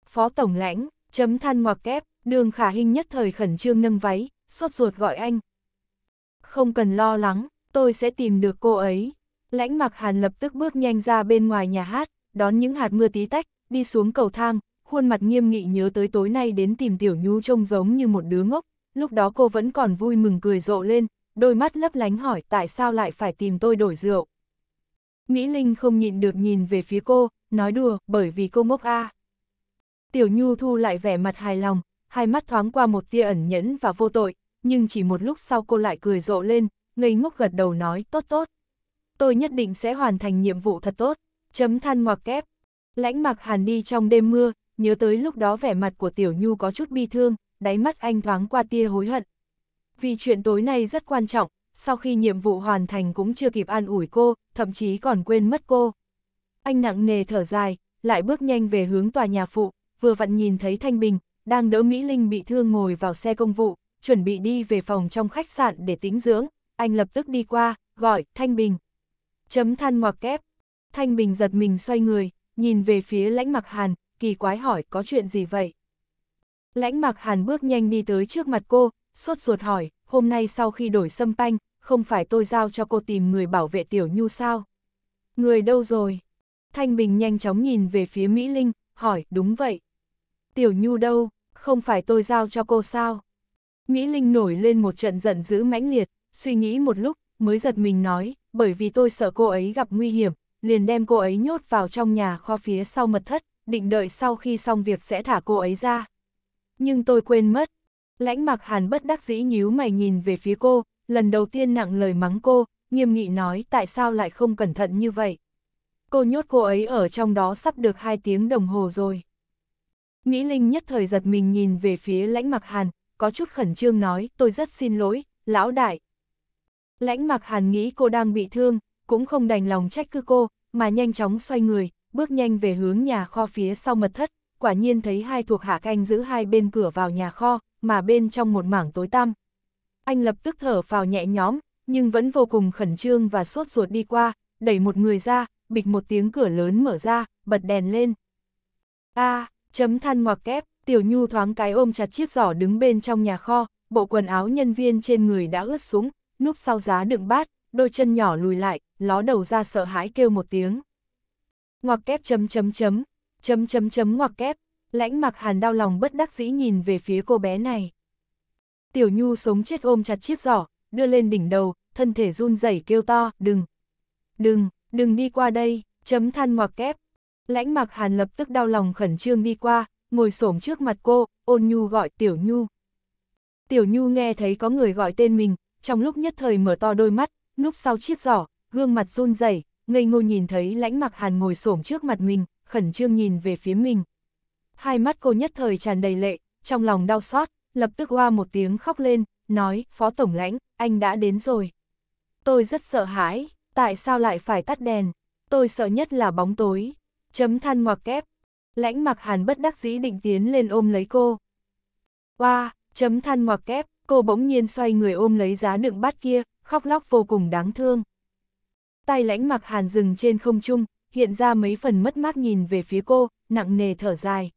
Phó Tổng lãnh, chấm than ngoặc kép, đường khả hình nhất thời khẩn trương nâng váy, sốt ruột gọi anh. Không cần lo lắng, tôi sẽ tìm được cô ấy. Lãnh mặc hàn lập tức bước nhanh ra bên ngoài nhà hát, đón những hạt mưa tí tách, đi xuống cầu thang, khuôn mặt nghiêm nghị nhớ tới tối nay đến tìm tiểu nhu trông giống như một đứa ngốc, lúc đó cô vẫn còn vui mừng cười rộ lên, đôi mắt lấp lánh hỏi tại sao lại phải tìm tôi đổi rượu. Mỹ Linh không nhịn được nhìn về phía cô, nói đùa, bởi vì cô ngốc a. À. Tiểu Nhu thu lại vẻ mặt hài lòng, hai mắt thoáng qua một tia ẩn nhẫn và vô tội, nhưng chỉ một lúc sau cô lại cười rộ lên, ngây ngốc gật đầu nói, tốt tốt. Tôi nhất định sẽ hoàn thành nhiệm vụ thật tốt, chấm than ngoặc kép. Lãnh mặc hàn đi trong đêm mưa, nhớ tới lúc đó vẻ mặt của Tiểu Nhu có chút bi thương, đáy mắt anh thoáng qua tia hối hận, vì chuyện tối nay rất quan trọng, sau khi nhiệm vụ hoàn thành cũng chưa kịp an ủi cô, thậm chí còn quên mất cô. Anh nặng nề thở dài, lại bước nhanh về hướng tòa nhà phụ, vừa vặn nhìn thấy Thanh Bình, đang đỡ Mỹ Linh bị thương ngồi vào xe công vụ, chuẩn bị đi về phòng trong khách sạn để tĩnh dưỡng, anh lập tức đi qua, gọi, Thanh Bình. Chấm than ngoặc kép. Thanh Bình giật mình xoay người, nhìn về phía lãnh mặc hàn, kỳ quái hỏi có chuyện gì vậy? Lãnh mặc hàn bước nhanh đi tới trước mặt cô, sốt ruột hỏi, hôm nay sau khi đổi sâm panh, không phải tôi giao cho cô tìm người bảo vệ Tiểu Nhu sao? Người đâu rồi? Thanh Bình nhanh chóng nhìn về phía Mỹ Linh, hỏi, đúng vậy. Tiểu Nhu đâu, không phải tôi giao cho cô sao? Mỹ Linh nổi lên một trận giận dữ mãnh liệt, suy nghĩ một lúc, mới giật mình nói, bởi vì tôi sợ cô ấy gặp nguy hiểm, liền đem cô ấy nhốt vào trong nhà kho phía sau mật thất, định đợi sau khi xong việc sẽ thả cô ấy ra. Nhưng tôi quên mất, Lãnh mặc hàn bất đắc dĩ nhíu mày nhìn về phía cô, lần đầu tiên nặng lời mắng cô, nghiêm nghị nói tại sao lại không cẩn thận như vậy. Cô nhốt cô ấy ở trong đó sắp được hai tiếng đồng hồ rồi. Mỹ Linh nhất thời giật mình nhìn về phía lãnh mặc hàn, có chút khẩn trương nói tôi rất xin lỗi, lão đại. Lãnh mặc hàn nghĩ cô đang bị thương, cũng không đành lòng trách cứ cô, mà nhanh chóng xoay người, bước nhanh về hướng nhà kho phía sau mật thất, quả nhiên thấy hai thuộc hạ canh giữ hai bên cửa vào nhà kho, mà bên trong một mảng tối tăm. Anh lập tức thở vào nhẹ nhõm, nhưng vẫn vô cùng khẩn trương và sốt ruột đi qua, đẩy một người ra, bịch một tiếng cửa lớn mở ra, bật đèn lên. A, à, chấm than ngoặc kép, Tiểu Nhu thoáng cái ôm chặt chiếc giỏ đứng bên trong nhà kho, bộ quần áo nhân viên trên người đã ướt sũng, núp sau giá đựng bát, đôi chân nhỏ lùi lại, ló đầu ra sợ hãi kêu một tiếng. Ngoặc kép chấm chấm chấm, chấm chấm chấm ngoặc kép, Lãnh mặc hàn đau lòng bất đắc dĩ nhìn về phía cô bé này. Tiểu Nhu sống chết ôm chặt chiếc giỏ, đưa lên đỉnh đầu, thân thể run rẩy kêu to, đừng, đừng, đừng đi qua đây, chấm than ngoặc kép. Lãnh mặc hàn lập tức đau lòng khẩn trương đi qua, ngồi xổm trước mặt cô, ôn Nhu gọi Tiểu Nhu. Tiểu Nhu nghe thấy có người gọi tên mình, trong lúc nhất thời mở to đôi mắt, núp sau chiếc giỏ, gương mặt run rẩy, ngây ngô nhìn thấy lãnh mặc hàn ngồi xổm trước mặt mình, khẩn trương nhìn về phía mình hai mắt cô nhất thời tràn đầy lệ, trong lòng đau xót, lập tức hoa một tiếng khóc lên, nói, Phó Tổng lãnh, anh đã đến rồi. Tôi rất sợ hãi, tại sao lại phải tắt đèn, tôi sợ nhất là bóng tối, chấm than ngoặc kép. Lãnh mặc hàn bất đắc dĩ định tiến lên ôm lấy cô. Hoa, chấm than ngoặc kép, cô bỗng nhiên xoay người ôm lấy giá đựng bát kia, khóc lóc vô cùng đáng thương. Tay lãnh mặc hàn dừng trên không trung, hiện ra mấy phần mất mát nhìn về phía cô, nặng nề thở dài.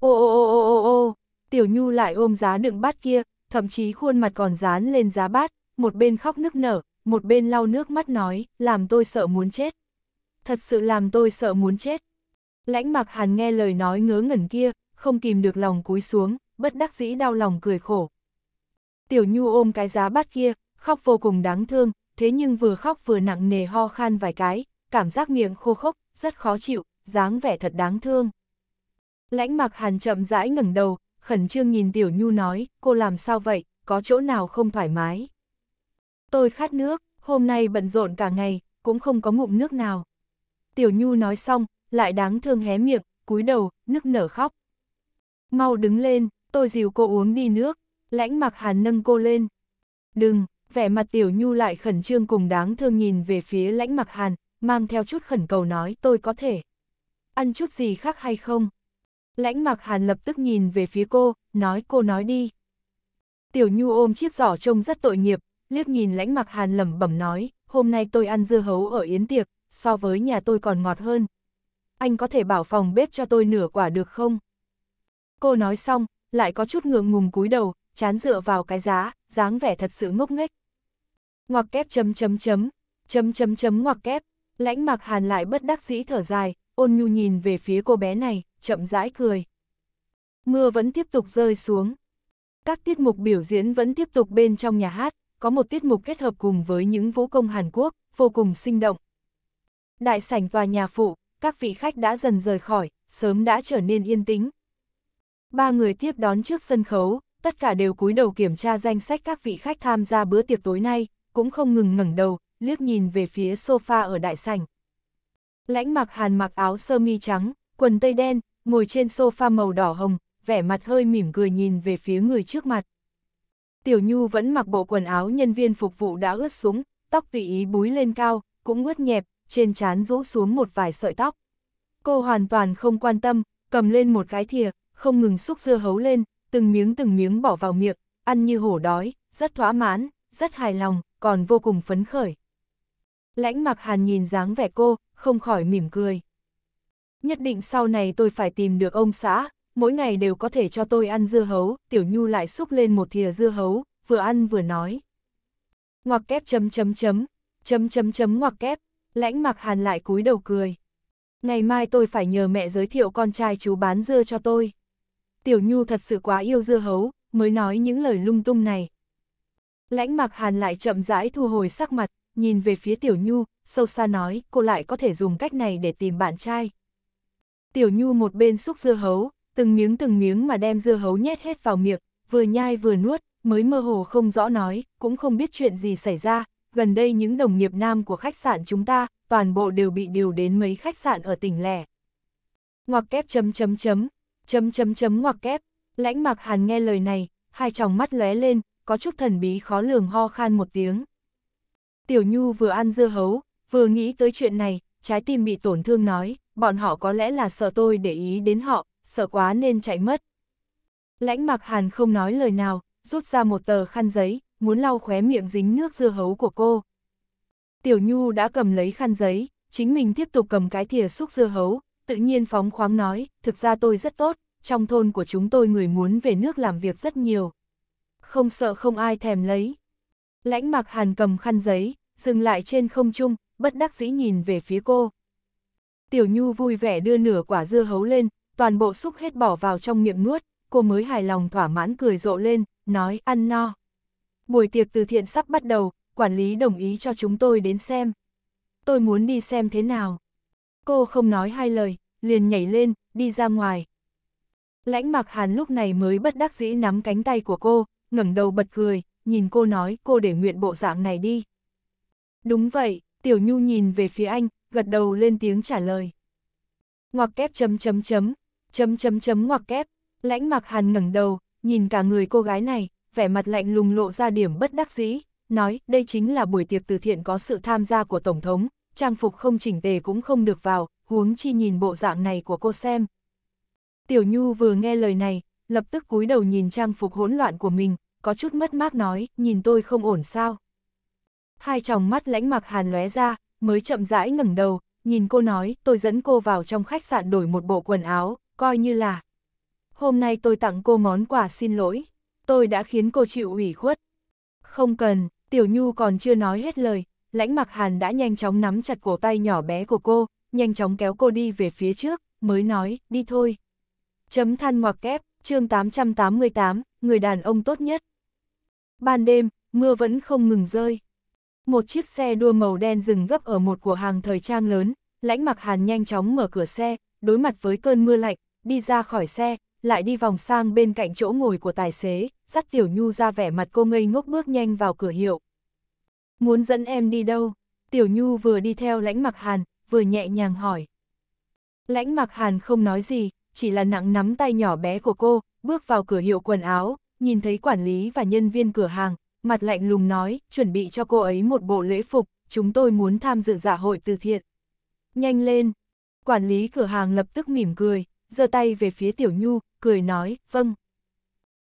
Ô ô ô ô ô ô, Tiểu Nhu lại ôm giá đựng bát kia, thậm chí khuôn mặt còn dán lên giá bát, một bên khóc nức nở, một bên lau nước mắt nói, làm tôi sợ muốn chết. Thật sự làm tôi sợ muốn chết. Lãnh mặc hàn nghe lời nói ngớ ngẩn kia, không kìm được lòng cúi xuống, bất đắc dĩ đau lòng cười khổ. Tiểu Nhu ôm cái giá bát kia, khóc vô cùng đáng thương, thế nhưng vừa khóc vừa nặng nề ho khan vài cái, cảm giác miệng khô khốc, rất khó chịu, dáng vẻ thật đáng thương. Lãnh mạc hàn chậm rãi ngẩng đầu, khẩn trương nhìn Tiểu Nhu nói, cô làm sao vậy, có chỗ nào không thoải mái. Tôi khát nước, hôm nay bận rộn cả ngày, cũng không có ngụm nước nào. Tiểu Nhu nói xong, lại đáng thương hé miệng, cúi đầu, nức nở khóc. Mau đứng lên, tôi dìu cô uống đi nước, lãnh mặc hàn nâng cô lên. Đừng, vẻ mặt Tiểu Nhu lại khẩn trương cùng đáng thương nhìn về phía lãnh mặc hàn, mang theo chút khẩn cầu nói tôi có thể. Ăn chút gì khác hay không? Lãnh mặc hàn lập tức nhìn về phía cô, nói cô nói đi. Tiểu Nhu ôm chiếc giỏ trông rất tội nghiệp, liếc nhìn lãnh mặc hàn lẩm bẩm nói, hôm nay tôi ăn dưa hấu ở yến tiệc, so với nhà tôi còn ngọt hơn. Anh có thể bảo phòng bếp cho tôi nửa quả được không? Cô nói xong, lại có chút ngượng ngùng cúi đầu, chán dựa vào cái giá, dáng vẻ thật sự ngốc nghếch. Ngoặc kép chấm chấm chấm, chấm chấm chấm ngoặc kép, lãnh mặc hàn lại bất đắc dĩ thở dài, ôn nhu nhìn về phía cô bé này chậm rãi cười. Mưa vẫn tiếp tục rơi xuống. Các tiết mục biểu diễn vẫn tiếp tục bên trong nhà hát, có một tiết mục kết hợp cùng với những vũ công Hàn Quốc, vô cùng sinh động. Đại sảnh tòa nhà phụ, các vị khách đã dần rời khỏi, sớm đã trở nên yên tĩnh. Ba người tiếp đón trước sân khấu, tất cả đều cúi đầu kiểm tra danh sách các vị khách tham gia bữa tiệc tối nay, cũng không ngừng ngẩng đầu, liếc nhìn về phía sofa ở đại sảnh. Lãnh mặc hàn mặc áo sơ mi trắng, quần tây đen, ngồi trên sofa màu đỏ hồng, vẻ mặt hơi mỉm cười nhìn về phía người trước mặt. Tiểu Nhu vẫn mặc bộ quần áo nhân viên phục vụ đã ướt súng, tóc tùy ý búi lên cao, cũng ướt nhẹp, trên trán rũ xuống một vài sợi tóc. Cô hoàn toàn không quan tâm, cầm lên một cái thìa, không ngừng xúc dưa hấu lên, từng miếng từng miếng bỏ vào miệng, ăn như hổ đói, rất thỏa mãn, rất hài lòng, còn vô cùng phấn khởi. Lãnh mặc hàn nhìn dáng vẻ cô, không khỏi mỉm cười. Nhất định sau này tôi phải tìm được ông xã, mỗi ngày đều có thể cho tôi ăn dưa hấu, Tiểu Nhu lại xúc lên một thìa dưa hấu, vừa ăn vừa nói. Ngoặc kép chấm chấm chấm, chấm chấm chấm ngoặc kép, lãnh mặc hàn lại cúi đầu cười. Ngày mai tôi phải nhờ mẹ giới thiệu con trai chú bán dưa cho tôi. Tiểu Nhu thật sự quá yêu dưa hấu, mới nói những lời lung tung này. Lãnh mặc hàn lại chậm rãi thu hồi sắc mặt, nhìn về phía Tiểu Nhu, sâu xa nói cô lại có thể dùng cách này để tìm bạn trai, Tiểu Nhu một bên xúc dưa hấu, từng miếng từng miếng mà đem dưa hấu nhét hết vào miệng, vừa nhai vừa nuốt, mới mơ hồ không rõ nói, cũng không biết chuyện gì xảy ra, gần đây những đồng nghiệp nam của khách sạn chúng ta, toàn bộ đều bị điều đến mấy khách sạn ở tỉnh lẻ. Ngoặc kép chấm chấm chấm, chấm chấm chấm ngoặc kép, lãnh mặc hàn nghe lời này, hai tròng mắt lóe lên, có chút thần bí khó lường ho khan một tiếng. Tiểu Nhu vừa ăn dưa hấu, vừa nghĩ tới chuyện này, trái tim bị tổn thương nói, bọn họ có lẽ là sợ tôi để ý đến họ, sợ quá nên chạy mất. Lãnh mặc hàn không nói lời nào, rút ra một tờ khăn giấy, muốn lau khóe miệng dính nước dưa hấu của cô. Tiểu Nhu đã cầm lấy khăn giấy, chính mình tiếp tục cầm cái thìa xúc dưa hấu, tự nhiên phóng khoáng nói, thực ra tôi rất tốt, trong thôn của chúng tôi người muốn về nước làm việc rất nhiều. Không sợ không ai thèm lấy. Lãnh mặc hàn cầm khăn giấy, dừng lại trên không trung, bất đắc dĩ nhìn về phía cô. Tiểu Nhu vui vẻ đưa nửa quả dưa hấu lên, toàn bộ xúc hết bỏ vào trong miệng nuốt, cô mới hài lòng thỏa mãn cười rộ lên, nói ăn no. Buổi tiệc từ thiện sắp bắt đầu, quản lý đồng ý cho chúng tôi đến xem. Tôi muốn đi xem thế nào. Cô không nói hai lời, liền nhảy lên, đi ra ngoài. Lãnh mặc hàn lúc này mới bất đắc dĩ nắm cánh tay của cô, ngẩng đầu bật cười, nhìn cô nói cô để nguyện bộ dạng này đi. Đúng vậy, Tiểu Nhu nhìn về phía anh, gật đầu lên tiếng trả lời. Ngoặc kép chấm chấm chấm, chấm chấm chấm ngoặc kép, lãnh mặc hàn ngẩng đầu, nhìn cả người cô gái này, vẻ mặt lạnh lùng lộ ra điểm bất đắc dĩ, nói đây chính là buổi tiệc từ thiện có sự tham gia của Tổng thống, trang phục không chỉnh tề cũng không được vào, huống chi nhìn bộ dạng này của cô xem. Tiểu Nhu vừa nghe lời này, lập tức cúi đầu nhìn trang phục hỗn loạn của mình, có chút mất mát nói, nhìn tôi không ổn sao. Hai tròng mắt lãnh mặc hàn lóe ra, mới chậm rãi ngẩng đầu, nhìn cô nói, tôi dẫn cô vào trong khách sạn đổi một bộ quần áo, coi như là. Hôm nay tôi tặng cô món quà xin lỗi, tôi đã khiến cô chịu ủy khuất. Không cần, Tiểu Nhu còn chưa nói hết lời, lãnh mặc hàn đã nhanh chóng nắm chặt cổ tay nhỏ bé của cô, nhanh chóng kéo cô đi về phía trước, mới nói, đi thôi. Chấm than ngoặc kép, chương 888, người đàn ông tốt nhất. Ban đêm, mưa vẫn không ngừng rơi. Một chiếc xe đua màu đen dừng gấp ở một cửa hàng thời trang lớn, lãnh mặc hàn nhanh chóng mở cửa xe, đối mặt với cơn mưa lạnh, đi ra khỏi xe, lại đi vòng sang bên cạnh chỗ ngồi của tài xế, dắt Tiểu Nhu ra vẻ mặt cô ngây ngốc bước nhanh vào cửa hiệu. Muốn dẫn em đi đâu? Tiểu Nhu vừa đi theo lãnh mặc hàn, vừa nhẹ nhàng hỏi. Lãnh mặc hàn không nói gì, chỉ là nặng nắm tay nhỏ bé của cô, bước vào cửa hiệu quần áo, nhìn thấy quản lý và nhân viên cửa hàng, mặt lạnh lùng nói, chuẩn bị cho cô ấy một bộ lễ phục, chúng tôi muốn tham dự dạ hội từ thiện. Nhanh lên! Quản lý cửa hàng lập tức mỉm cười, giơ tay về phía Tiểu Nhu, cười nói, vâng.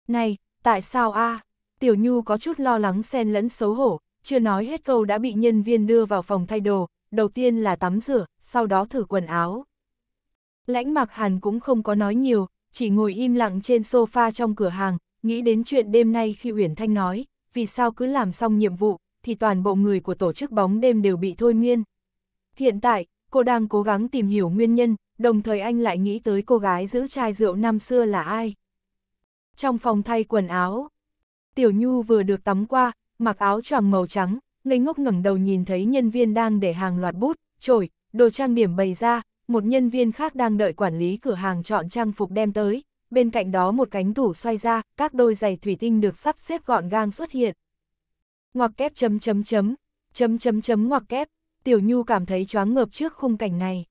Này, tại sao a? À? Tiểu Nhu có chút lo lắng xen lẫn xấu hổ, chưa nói hết câu đã bị nhân viên đưa vào phòng thay đồ, đầu tiên là tắm rửa, sau đó thử quần áo. Lãnh mặc hàn cũng không có nói nhiều, chỉ ngồi im lặng trên sofa trong cửa hàng, nghĩ đến chuyện đêm nay khi Uyển Thanh nói, vì sao cứ làm xong nhiệm vụ, thì toàn bộ người của tổ chức bóng đêm đều bị thôi miên. Hiện tại, cô đang cố gắng tìm hiểu nguyên nhân, đồng thời anh lại nghĩ tới cô gái giữ chai rượu năm xưa là ai. Trong phòng thay quần áo, Tiểu Nhu vừa được tắm qua, mặc áo choàng màu trắng, ngây ngốc ngẩng đầu nhìn thấy nhân viên đang để hàng loạt bút, chổi, đồ trang điểm bày ra, một nhân viên khác đang đợi quản lý cửa hàng chọn trang phục đem tới, bên cạnh đó một cánh tủ xoay ra, các đôi giày thủy tinh được sắp xếp gọn gàng xuất hiện. Ngoặc kép chấm chấm chấm, chấm chấm chấm ngoặc kép, Tiểu Nhu cảm thấy choáng ngợp trước khung cảnh này.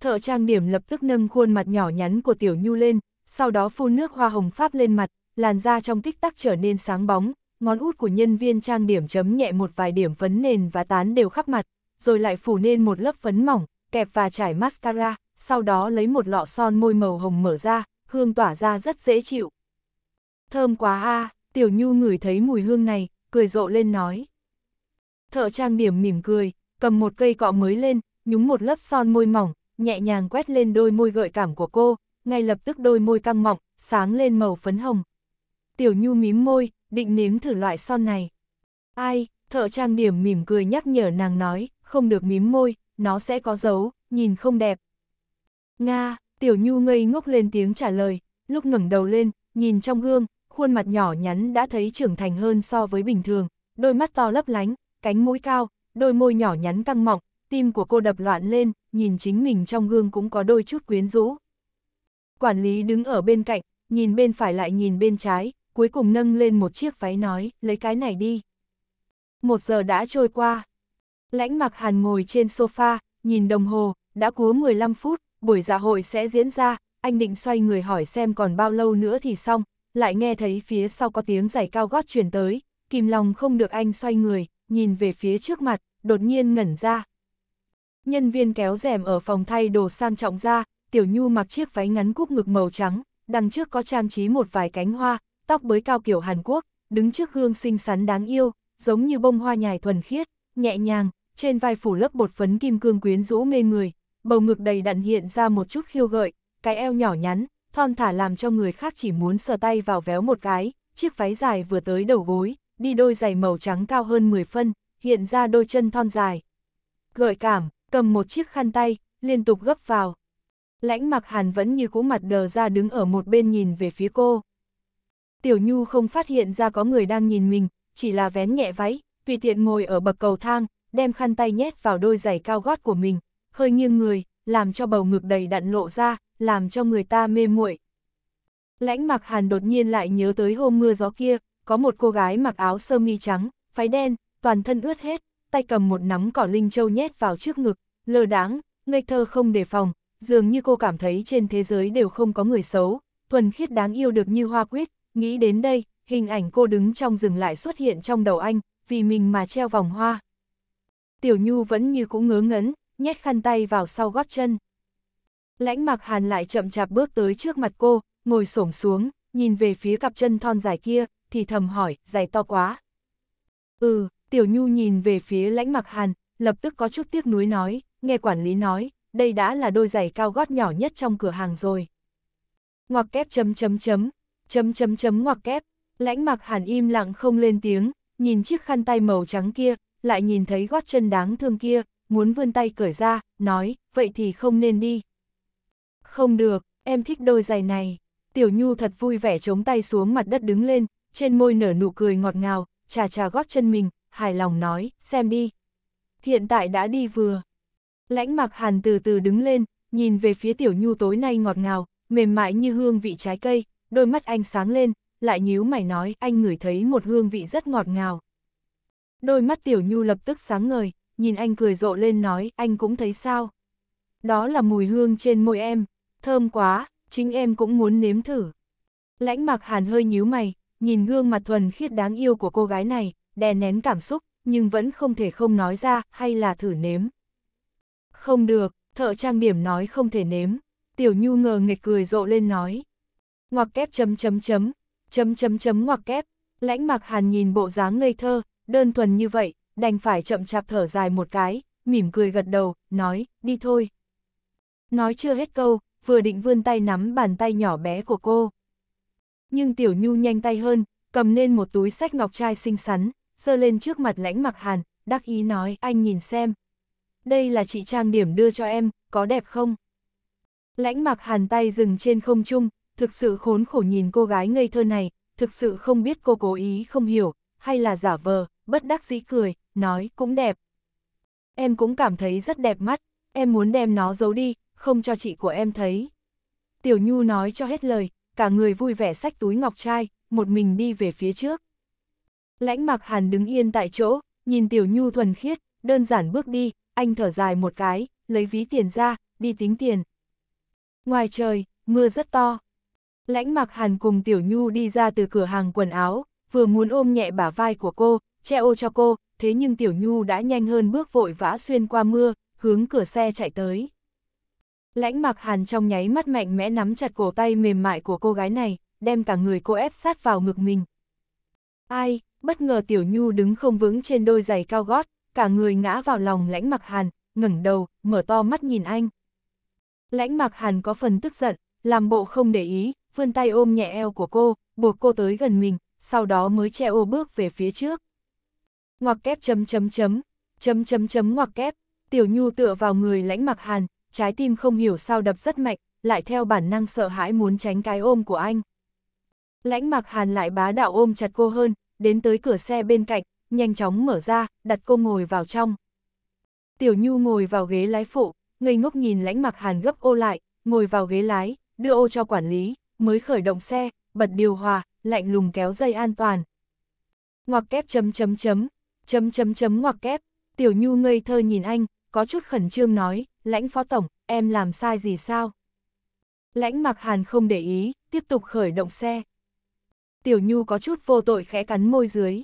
Thợ trang điểm lập tức nâng khuôn mặt nhỏ nhắn của Tiểu Nhu lên, sau đó phun nước hoa hồng pháp lên mặt, làn da trong tích tắc trở nên sáng bóng, ngón út của nhân viên trang điểm chấm nhẹ một vài điểm phấn nền và tán đều khắp mặt, rồi lại phủ nên một lớp phấn mỏng, kẹp và trải mascara, sau đó lấy một lọ son môi màu hồng mở ra, hương tỏa ra rất dễ chịu. Thơm quá ha. Tiểu Nhu ngửi thấy mùi hương này, cười rộ lên nói. Thợ trang điểm mỉm cười, cầm một cây cọ mới lên, nhúng một lớp son môi mỏng, nhẹ nhàng quét lên đôi môi gợi cảm của cô, ngay lập tức đôi môi căng mọng, sáng lên màu phấn hồng. Tiểu Nhu mím môi, định nếm thử loại son này. Ai, thợ trang điểm mỉm cười nhắc nhở nàng nói, không được mím môi, nó sẽ có dấu, nhìn không đẹp. Nga, Tiểu Nhu ngây ngốc lên tiếng trả lời, lúc ngẩng đầu lên, nhìn trong gương, khuôn mặt nhỏ nhắn đã thấy trưởng thành hơn so với bình thường, đôi mắt to lấp lánh, cánh mũi cao, đôi môi nhỏ nhắn căng mọng, tim của cô đập loạn lên, nhìn chính mình trong gương cũng có đôi chút quyến rũ. Quản lý đứng ở bên cạnh, nhìn bên phải lại nhìn bên trái, cuối cùng nâng lên một chiếc váy nói, lấy cái này đi. Một giờ đã trôi qua. Lãnh mặc hàn ngồi trên sofa, nhìn đồng hồ, đã cúa 15 phút, buổi dạ hội sẽ diễn ra, anh định xoay người hỏi xem còn bao lâu nữa thì xong, lại nghe thấy phía sau có tiếng giày cao gót truyền tới, kìm lòng không được anh xoay người, nhìn về phía trước mặt, đột nhiên ngẩn ra. Nhân viên kéo rèm ở phòng thay đồ sang trọng ra, Tiểu Nhu mặc chiếc váy ngắn cúp ngực màu trắng, đằng trước có trang trí một vài cánh hoa, tóc bới cao kiểu Hàn Quốc, đứng trước gương xinh xắn đáng yêu, giống như bông hoa nhài thuần khiết, nhẹ nhàng, trên vai phủ lớp bột phấn kim cương quyến rũ mê người, bầu ngực đầy đặn hiện ra một chút khiêu gợi, cái eo nhỏ nhắn, thon thả làm cho người khác chỉ muốn sờ tay vào véo một cái, chiếc váy dài vừa tới đầu gối, đi đôi giày màu trắng cao hơn 10 phân, hiện ra đôi chân thon dài. Gợi cảm, cầm một chiếc khăn tay, liên tục gấp vào. Lãnh mặc hàn vẫn như cũ mặt đờ ra đứng ở một bên nhìn về phía cô. Tiểu Nhu không phát hiện ra có người đang nhìn mình, chỉ là vén nhẹ váy, tùy tiện ngồi ở bậc cầu thang, đem khăn tay nhét vào đôi giày cao gót của mình, hơi nghiêng người, làm cho bầu ngực đầy đặn lộ ra, làm cho người ta mê muội. Lãnh mặc hàn đột nhiên lại nhớ tới hôm mưa gió kia, có một cô gái mặc áo sơ mi trắng, váy đen, toàn thân ướt hết, tay cầm một nắm cỏ linh châu nhét vào trước ngực, lơ đáng, ngây thơ không đề phòng, dường như cô cảm thấy trên thế giới đều không có người xấu, thuần khiết đáng yêu được như hoa quýt nghĩ đến đây, hình ảnh cô đứng trong rừng lại xuất hiện trong đầu anh, vì mình mà treo vòng hoa. Tiểu Nhu vẫn như cũng ngớ ngẩn, nhét khăn tay vào sau gót chân. Lãnh mặc hàn lại chậm chạp bước tới trước mặt cô, ngồi xổm xuống, nhìn về phía cặp chân thon dài kia, thì thầm hỏi, dài to quá. Ừ, tiểu nhu nhìn về phía lãnh mặc hàn, lập tức có chút tiếc nuối nói, nghe quản lý nói, đây đã là đôi giày cao gót nhỏ nhất trong cửa hàng rồi. Ngoặc kép chấm chấm chấm, chấm chấm chấm ngoặc kép, lãnh mặc hàn im lặng không lên tiếng, nhìn chiếc khăn tay màu trắng kia, lại nhìn thấy gót chân đáng thương kia, muốn vươn tay cởi ra, nói, vậy thì không nên đi. Không được, em thích đôi giày này. Tiểu Nhu thật vui vẻ chống tay xuống mặt đất đứng lên, trên môi nở nụ cười ngọt ngào, trà trà gót chân mình, hài lòng nói, xem đi. Hiện tại đã đi vừa. Lãnh mặc hàn từ từ đứng lên, nhìn về phía Tiểu Nhu tối nay ngọt ngào, mềm mại như hương vị trái cây, đôi mắt anh sáng lên, lại nhíu mày nói anh ngửi thấy một hương vị rất ngọt ngào. Đôi mắt Tiểu Nhu lập tức sáng ngời, nhìn anh cười rộ lên nói, anh cũng thấy sao. Đó là mùi hương trên môi em, thơm quá, chính em cũng muốn nếm thử. Lãnh mặc hàn hơi nhíu mày, nhìn gương mặt thuần khiết đáng yêu của cô gái này, đè nén cảm xúc, nhưng vẫn không thể không nói ra, hay là thử nếm. Không được, thợ trang điểm nói không thể nếm, tiểu nhu ngờ nghịch cười rộ lên nói. Ngoặc kép chấm chấm chấm, chấm chấm chấm ngoặc kép, lãnh mặc hàn nhìn bộ dáng ngây thơ, đơn thuần như vậy, đành phải chậm chạp thở dài một cái, mỉm cười gật đầu, nói, đi thôi. Nói chưa hết câu, vừa định vươn tay nắm bàn tay nhỏ bé của cô. Nhưng Tiểu Nhu nhanh tay hơn, cầm lên một túi sách ngọc trai xinh xắn, dơ lên trước mặt lãnh mặc hàn, đắc ý nói, anh nhìn xem. Đây là chị trang điểm đưa cho em, có đẹp không? Lãnh mặc hàn tay dừng trên không trung, thực sự khốn khổ nhìn cô gái ngây thơ này, thực sự không biết cô cố ý không hiểu, hay là giả vờ, bất đắc dĩ cười, nói cũng đẹp. Em cũng cảm thấy rất đẹp mắt, em muốn đem nó giấu đi, không cho chị của em thấy. Tiểu Nhu nói cho hết lời, cả người vui vẻ xách túi ngọc trai, một mình đi về phía trước. Lãnh mặc hàn đứng yên tại chỗ, nhìn Tiểu Nhu thuần khiết, đơn giản bước đi, anh thở dài một cái, lấy ví tiền ra, đi tính tiền. Ngoài trời, mưa rất to. Lãnh mặc hàn cùng Tiểu Nhu đi ra từ cửa hàng quần áo, vừa muốn ôm nhẹ bả vai của cô, che ô cho cô, thế nhưng Tiểu Nhu đã nhanh hơn bước vội vã xuyên qua mưa, hướng cửa xe chạy tới. Lãnh mặc hàn trong nháy mắt mạnh mẽ nắm chặt cổ tay mềm mại của cô gái này, đem cả người cô ép sát vào ngực mình. Ai, bất ngờ Tiểu Nhu đứng không vững trên đôi giày cao gót, cả người ngã vào lòng lãnh mặc hàn, ngẩng đầu, mở to mắt nhìn anh. Lãnh mặc hàn có phần tức giận, làm bộ không để ý, vươn tay ôm nhẹ eo của cô, buộc cô tới gần mình, sau đó mới che ô bước về phía trước ngoặc kép chấm chấm chấm, chấm chấm chấm ngoặc kép, tiểu nhu tựa vào người lãnh mặc hàn, trái tim không hiểu sao đập rất mạnh, lại theo bản năng sợ hãi muốn tránh cái ôm của anh. Lãnh mặc hàn lại bá đạo ôm chặt cô hơn, đến tới cửa xe bên cạnh, nhanh chóng mở ra, đặt cô ngồi vào trong. Tiểu Nhu ngồi vào ghế lái phụ, ngây ngốc nhìn lãnh mặc hàn gấp ô lại, ngồi vào ghế lái, đưa ô cho quản lý, mới khởi động xe, bật điều hòa, lạnh lùng kéo dây an toàn. Ngoặc kép chấm chấm chấm, Chấm chấm chấm ngoặc kép, Tiểu Nhu ngây thơ nhìn anh, có chút khẩn trương nói, lãnh phó tổng, em làm sai gì sao? Lãnh mặc hàn không để ý, tiếp tục khởi động xe. Tiểu Nhu có chút vô tội khẽ cắn môi dưới.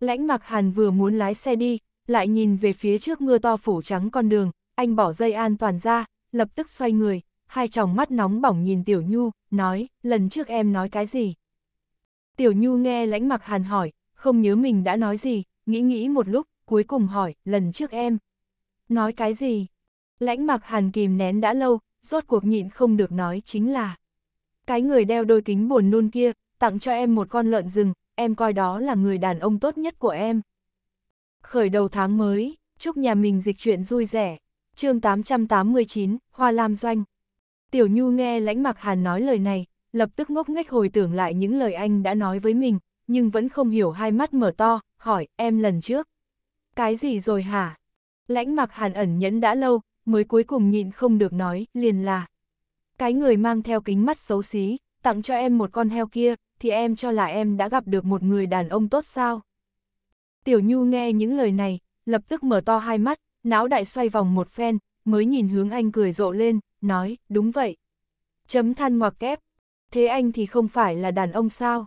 Lãnh mặc hàn vừa muốn lái xe đi, lại nhìn về phía trước mưa to phủ trắng con đường, anh bỏ dây an toàn ra, lập tức xoay người, hai tròng mắt nóng bỏng nhìn Tiểu Nhu, nói, lần trước em nói cái gì? Tiểu Nhu nghe lãnh mặc hàn hỏi, không nhớ mình đã nói gì, nghĩ nghĩ một lúc, cuối cùng hỏi, lần trước em. Nói cái gì? Lãnh mặc hàn kìm nén đã lâu, rốt cuộc nhịn không được nói chính là. Cái người đeo đôi kính buồn nôn kia, tặng cho em một con lợn rừng, em coi đó là người đàn ông tốt nhất của em. Khởi đầu tháng mới, chúc nhà mình dịch chuyện vui rẻ chương 889, Hoa Lam Doanh. Tiểu Nhu nghe lãnh mặc hàn nói lời này, lập tức ngốc nghếch hồi tưởng lại những lời anh đã nói với mình, nhưng vẫn không hiểu hai mắt mở to, hỏi, em lần trước. Cái gì rồi hả? Lãnh mặc hàn ẩn nhẫn đã lâu, mới cuối cùng nhịn không được nói, liền là. Cái người mang theo kính mắt xấu xí, tặng cho em một con heo kia, thì em cho là em đã gặp được một người đàn ông tốt sao? Tiểu Nhu nghe những lời này, lập tức mở to hai mắt, não đại xoay vòng một phen, mới nhìn hướng anh cười rộ lên, nói, đúng vậy. Chấm than ngoặc kép, thế anh thì không phải là đàn ông sao?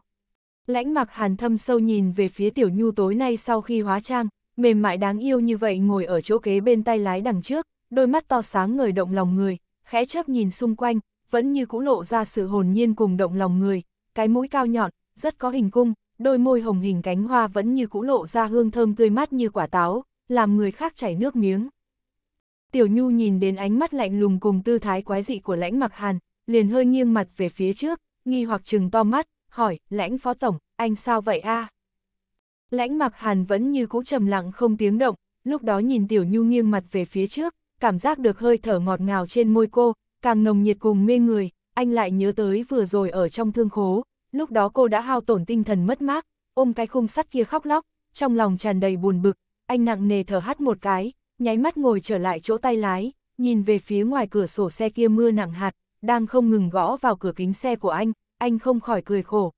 Lãnh mặc hàn thâm sâu nhìn về phía tiểu nhu tối nay sau khi hóa trang, mềm mại đáng yêu như vậy ngồi ở chỗ kế bên tay lái đằng trước, đôi mắt to sáng ngời động lòng người, khẽ chớp nhìn xung quanh, vẫn như cũ lộ ra sự hồn nhiên cùng động lòng người, cái mũi cao nhọn, rất có hình cung, đôi môi hồng hình cánh hoa vẫn như cũ lộ ra hương thơm tươi mát như quả táo, làm người khác chảy nước miếng. Tiểu Nhu nhìn đến ánh mắt lạnh lùng cùng tư thái quái dị của lãnh mặc hàn, liền hơi nghiêng mặt về phía trước, nghi hoặc chừng to mắt, hỏi, lãnh phó tổng, anh sao vậy a? À? Lãnh mặc hàn vẫn như cũ trầm lặng không tiếng động, lúc đó nhìn tiểu nhu nghiêng mặt về phía trước, cảm giác được hơi thở ngọt ngào trên môi cô, càng nồng nhiệt cùng mê người, anh lại nhớ tới vừa rồi ở trong thương khố, lúc đó cô đã hao tổn tinh thần mất mát, ôm cái khung sắt kia khóc lóc, trong lòng tràn đầy buồn bực, anh nặng nề thở hắt một cái, nháy mắt ngồi trở lại chỗ tay lái, nhìn về phía ngoài cửa sổ xe kia mưa nặng hạt, đang không ngừng gõ vào cửa kính xe của anh, anh không khỏi cười khổ.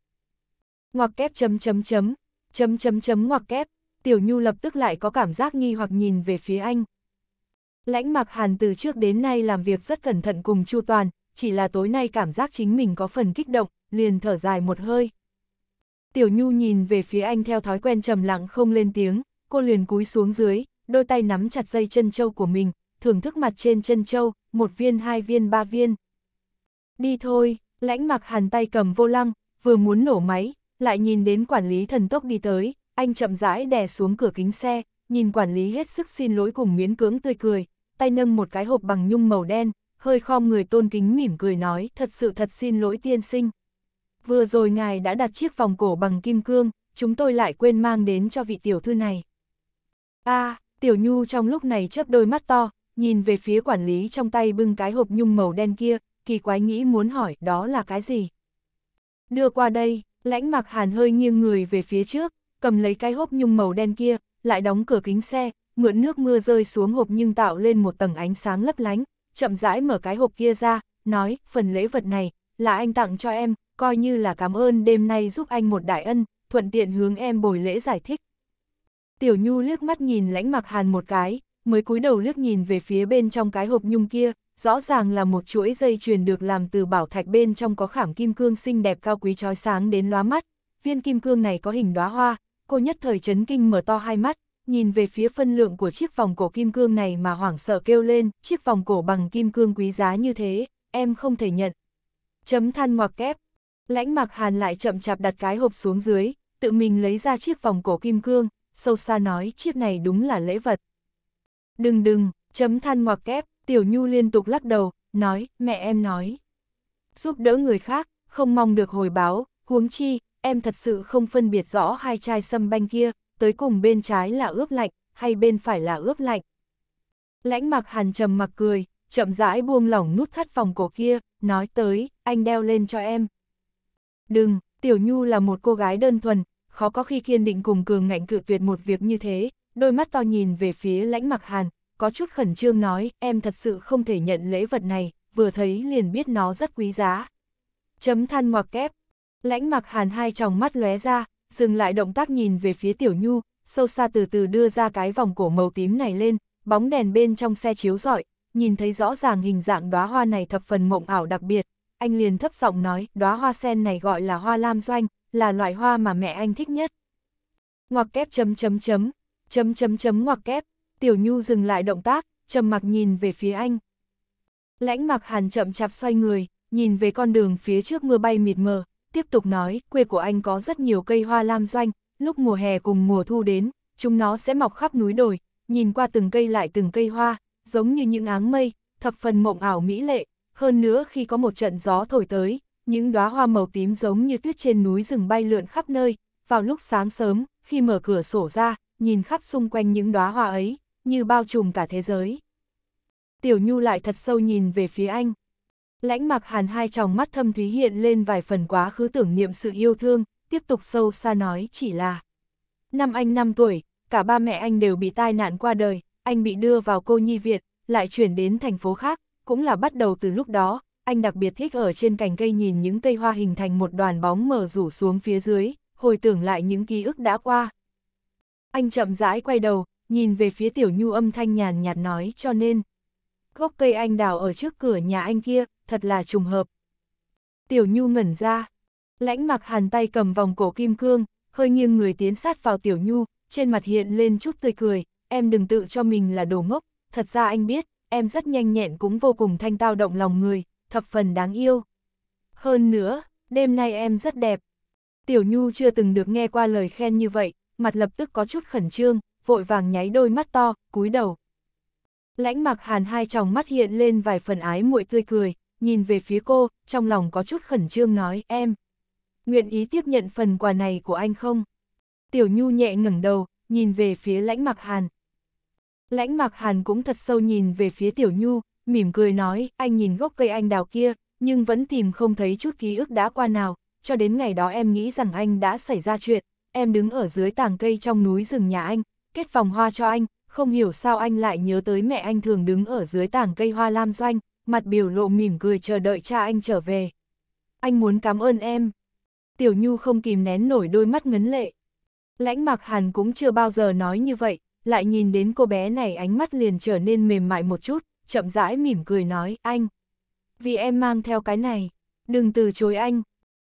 Ngoặc kép chấm chấm chấm, chấm chấm chấm ngoặc kép, Tiểu Nhu lập tức lại có cảm giác nghi hoặc nhìn về phía anh. Lãnh mặc hàn từ trước đến nay làm việc rất cẩn thận cùng Chu Toàn, chỉ là tối nay cảm giác chính mình có phần kích động, liền thở dài một hơi. Tiểu Nhu nhìn về phía anh theo thói quen trầm lặng không lên tiếng, cô liền cúi xuống dưới, đôi tay nắm chặt dây chân châu của mình, thưởng thức mặt trên chân châu, một viên hai viên ba viên. Đi thôi, Lãnh mặc hàn tay cầm vô lăng, vừa muốn nổ máy, lại nhìn đến quản lý thần tốc đi tới, anh chậm rãi đè xuống cửa kính xe, nhìn quản lý hết sức xin lỗi cùng miến cưỡng tươi cười, tay nâng một cái hộp bằng nhung màu đen, hơi khom người tôn kính mỉm cười nói, thật sự thật xin lỗi tiên sinh. Vừa rồi ngài đã đặt chiếc vòng cổ bằng kim cương, chúng tôi lại quên mang đến cho vị tiểu thư này. a tiểu nhu trong lúc này chớp đôi mắt to, nhìn về phía quản lý trong tay bưng cái hộp nhung màu đen kia, kỳ quái nghĩ muốn hỏi đó là cái gì. Đưa qua đây, lãnh mặc hàn hơi nghiêng người về phía trước, cầm lấy cái hộp nhung màu đen kia, lại đóng cửa kính xe, mượn nước mưa rơi xuống hộp nhưng tạo lên một tầng ánh sáng lấp lánh, chậm rãi mở cái hộp kia ra, nói, phần lễ vật này, là anh tặng cho em, coi như là cảm ơn đêm nay giúp anh một đại ân, thuận tiện hướng em bồi lễ giải thích. Tiểu Nhu liếc mắt nhìn lãnh mặc hàn một cái, mới cúi đầu liếc nhìn về phía bên trong cái hộp nhung kia, rõ ràng là một chuỗi dây chuyền được làm từ bảo thạch bên trong có khảm kim cương xinh đẹp cao quý trói sáng đến lóa mắt, viên kim cương này có hình đóa hoa, cô nhất thời chấn kinh mở to hai mắt, nhìn về phía phân lượng của chiếc vòng cổ kim cương này mà hoảng sợ kêu lên, chiếc vòng cổ bằng kim cương quý giá như thế, em không thể nhận. Chấm than ngoặc kép, lãnh mặc hàn lại chậm chạp đặt cái hộp xuống dưới, tự mình lấy ra chiếc vòng cổ kim cương, sâu xa nói chiếc này đúng là lễ vật. Đừng đừng, chấm than ngoặc kép, Tiểu Nhu liên tục lắc đầu, nói, mẹ em nói. Giúp đỡ người khác, không mong được hồi báo, huống chi, em thật sự không phân biệt rõ hai chai sâm banh kia, tới cùng bên trái là ướp lạnh, hay bên phải là ướp lạnh. Lãnh mặc hàn trầm mặc cười, chậm rãi buông lỏng nút thắt phòng cổ kia, nói tới, anh đeo lên cho em. Đừng, Tiểu Nhu là một cô gái đơn thuần, khó có khi kiên định cùng cường ngạnh cự tuyệt một việc như thế, đôi mắt to nhìn về phía lãnh mặc hàn, có chút khẩn trương nói, em thật sự không thể nhận lễ vật này, vừa thấy liền biết nó rất quý giá. Chấm than ngoặc kép, lãnh mặc hàn hai tròng mắt lóe ra, dừng lại động tác nhìn về phía tiểu nhu, sâu xa từ từ đưa ra cái vòng cổ màu tím này lên, bóng đèn bên trong xe chiếu rọi, nhìn thấy rõ ràng hình dạng đóa hoa này thập phần mộng ảo đặc biệt, anh liền thấp giọng nói, đóa hoa sen này gọi là hoa lam doanh, là loại hoa mà mẹ anh thích nhất. Ngoặc kép chấm chấm chấm, chấm chấm chấm ngoặc kép, Tiểu Nhu dừng lại động tác, trầm mặc nhìn về phía anh. Lãnh mặc hàn chậm chạp xoay người, nhìn về con đường phía trước mưa bay mịt mờ, tiếp tục nói, quê của anh có rất nhiều cây hoa lam doanh, lúc mùa hè cùng mùa thu đến, chúng nó sẽ mọc khắp núi đồi, nhìn qua từng cây lại từng cây hoa, giống như những áng mây, thập phần mộng ảo mỹ lệ, hơn nữa khi có một trận gió thổi tới, những đóa hoa màu tím giống như tuyết trên núi rừng bay lượn khắp nơi, vào lúc sáng sớm, khi mở cửa sổ ra, nhìn khắp xung quanh những đóa hoa ấy, như bao trùm cả thế giới. Tiểu Nhu lại thật sâu nhìn về phía anh. Lãnh mặc hàn hai tròng mắt thâm thúy hiện lên vài phần quá khứ tưởng niệm sự yêu thương, tiếp tục sâu xa nói chỉ là. Năm anh 5 tuổi, cả ba mẹ anh đều bị tai nạn qua đời, anh bị đưa vào cô nhi viện, lại chuyển đến thành phố khác, cũng là bắt đầu từ lúc đó, anh đặc biệt thích ở trên cành cây nhìn những cây hoa hình thành một đoàn bóng mờ rủ xuống phía dưới, hồi tưởng lại những ký ức đã qua. Anh chậm rãi quay đầu, nhìn về phía tiểu nhu âm thanh nhàn nhạt nói cho nên. Gốc cây anh đào ở trước cửa nhà anh kia, thật là trùng hợp. Tiểu nhu ngẩn ra, lãnh mặc hàn tay cầm vòng cổ kim cương, hơi nghiêng người tiến sát vào tiểu nhu, trên mặt hiện lên chút tươi cười, em đừng tự cho mình là đồ ngốc, thật ra anh biết, em rất nhanh nhẹn cũng vô cùng thanh tao động lòng người, thập phần đáng yêu. Hơn nữa, đêm nay em rất đẹp. Tiểu Nhu chưa từng được nghe qua lời khen như vậy, mặt lập tức có chút khẩn trương, vội vàng nháy đôi mắt to, cúi đầu. Lãnh mặc hàn hai tròng mắt hiện lên vài phần ái muội tươi cười, nhìn về phía cô, trong lòng có chút khẩn trương nói, em. Nguyện ý tiếp nhận phần quà này của anh không? Tiểu Nhu nhẹ ngẩng đầu, nhìn về phía lãnh mặc hàn. Lãnh mặc hàn cũng thật sâu nhìn về phía Tiểu Nhu, mỉm cười nói, anh nhìn gốc cây anh đào kia, nhưng vẫn tìm không thấy chút ký ức đã qua nào, cho đến ngày đó em nghĩ rằng anh đã xảy ra chuyện, em đứng ở dưới tàng cây trong núi rừng nhà anh, kết vòng hoa cho anh, không hiểu sao anh lại nhớ tới mẹ anh thường đứng ở dưới tảng cây hoa lam doanh, mặt biểu lộ mỉm cười chờ đợi cha anh trở về. Anh muốn cảm ơn em. Tiểu Nhu không kìm nén nổi đôi mắt ngấn lệ. Lãnh mặc hàn cũng chưa bao giờ nói như vậy, lại nhìn đến cô bé này ánh mắt liền trở nên mềm mại một chút, chậm rãi mỉm cười nói, anh. Vì em mang theo cái này, đừng từ chối anh.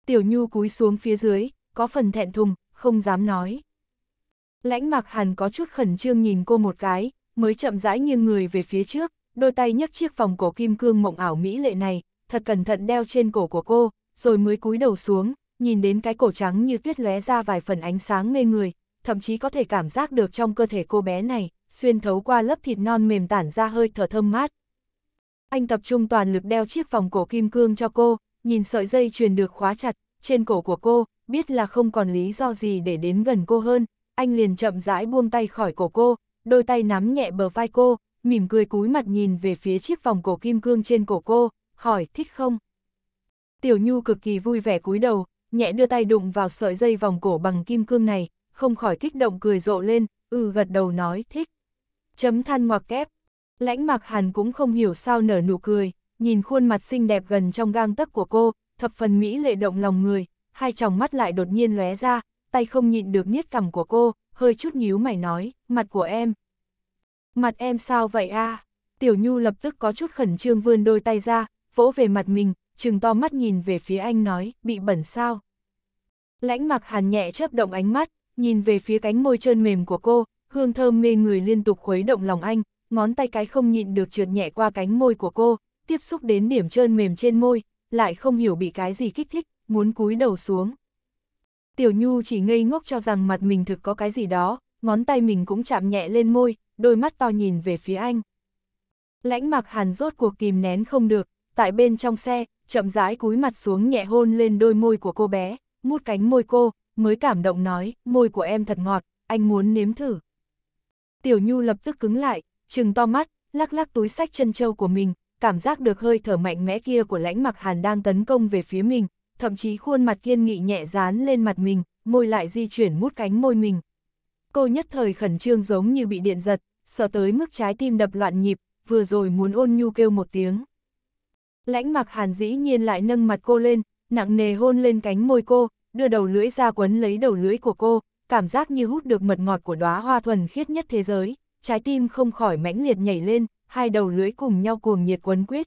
Tiểu Nhu cúi xuống phía dưới, có phần thẹn thùng, không dám nói. Lãnh mạc hàn có chút khẩn trương nhìn cô một cái, mới chậm rãi nghiêng người về phía trước, đôi tay nhấc chiếc vòng cổ kim cương mộng ảo mỹ lệ này, thật cẩn thận đeo trên cổ của cô, rồi mới cúi đầu xuống, nhìn đến cái cổ trắng như tuyết lóe ra vài phần ánh sáng mê người, thậm chí có thể cảm giác được trong cơ thể cô bé này, xuyên thấu qua lớp thịt non mềm tản ra hơi thở thơm mát. Anh tập trung toàn lực đeo chiếc vòng cổ kim cương cho cô, nhìn sợi dây truyền được khóa chặt, trên cổ của cô, biết là không còn lý do gì để đến gần cô hơn, anh liền chậm rãi buông tay khỏi cổ cô, đôi tay nắm nhẹ bờ vai cô, mỉm cười cúi mặt nhìn về phía chiếc vòng cổ kim cương trên cổ cô, hỏi thích không? Tiểu Nhu cực kỳ vui vẻ cúi đầu, nhẹ đưa tay đụng vào sợi dây vòng cổ bằng kim cương này, không khỏi kích động cười rộ lên, ừ gật đầu nói thích. Chấm than ngoặc kép, lãnh mặc hàn cũng không hiểu sao nở nụ cười, nhìn khuôn mặt xinh đẹp gần trong gang tấc của cô, thập phần mỹ lệ động lòng người, hai tròng mắt lại đột nhiên lóe ra, tay không nhịn được niết cằm của cô, hơi chút nhíu mày nói, mặt của em. Mặt em sao vậy a? À? Tiểu Nhu lập tức có chút khẩn trương vươn đôi tay ra, vỗ về mặt mình, trừng to mắt nhìn về phía anh nói, bị bẩn sao. Lãnh mặc hàn nhẹ chớp động ánh mắt, nhìn về phía cánh môi trơn mềm của cô, hương thơm mê người liên tục khuấy động lòng anh, ngón tay cái không nhịn được trượt nhẹ qua cánh môi của cô, tiếp xúc đến điểm trơn mềm trên môi, lại không hiểu bị cái gì kích thích, muốn cúi đầu xuống. Tiểu Nhu chỉ ngây ngốc cho rằng mặt mình thực có cái gì đó, ngón tay mình cũng chạm nhẹ lên môi, đôi mắt to nhìn về phía anh. Lãnh mặc hàn rốt cuộc kìm nén không được, tại bên trong xe, chậm rãi cúi mặt xuống nhẹ hôn lên đôi môi của cô bé, mút cánh môi cô, mới cảm động nói, môi của em thật ngọt, anh muốn nếm thử. Tiểu Nhu lập tức cứng lại, trừng to mắt, lắc lắc túi sách chân châu của mình, cảm giác được hơi thở mạnh mẽ kia của lãnh mặc hàn đang tấn công về phía mình, thậm chí khuôn mặt kiên nghị nhẹ dán lên mặt mình, môi lại di chuyển mút cánh môi mình. Cô nhất thời khẩn trương giống như bị điện giật, sợ tới mức trái tim đập loạn nhịp, vừa rồi muốn ôn nhu kêu một tiếng. Lãnh mặc hàn dĩ nhiên lại nâng mặt cô lên, nặng nề hôn lên cánh môi cô, đưa đầu lưỡi ra quấn lấy đầu lưỡi của cô, cảm giác như hút được mật ngọt của đóa hoa thuần khiết nhất thế giới, trái tim không khỏi mãnh liệt nhảy lên, hai đầu lưỡi cùng nhau cuồng nhiệt quấn quyết.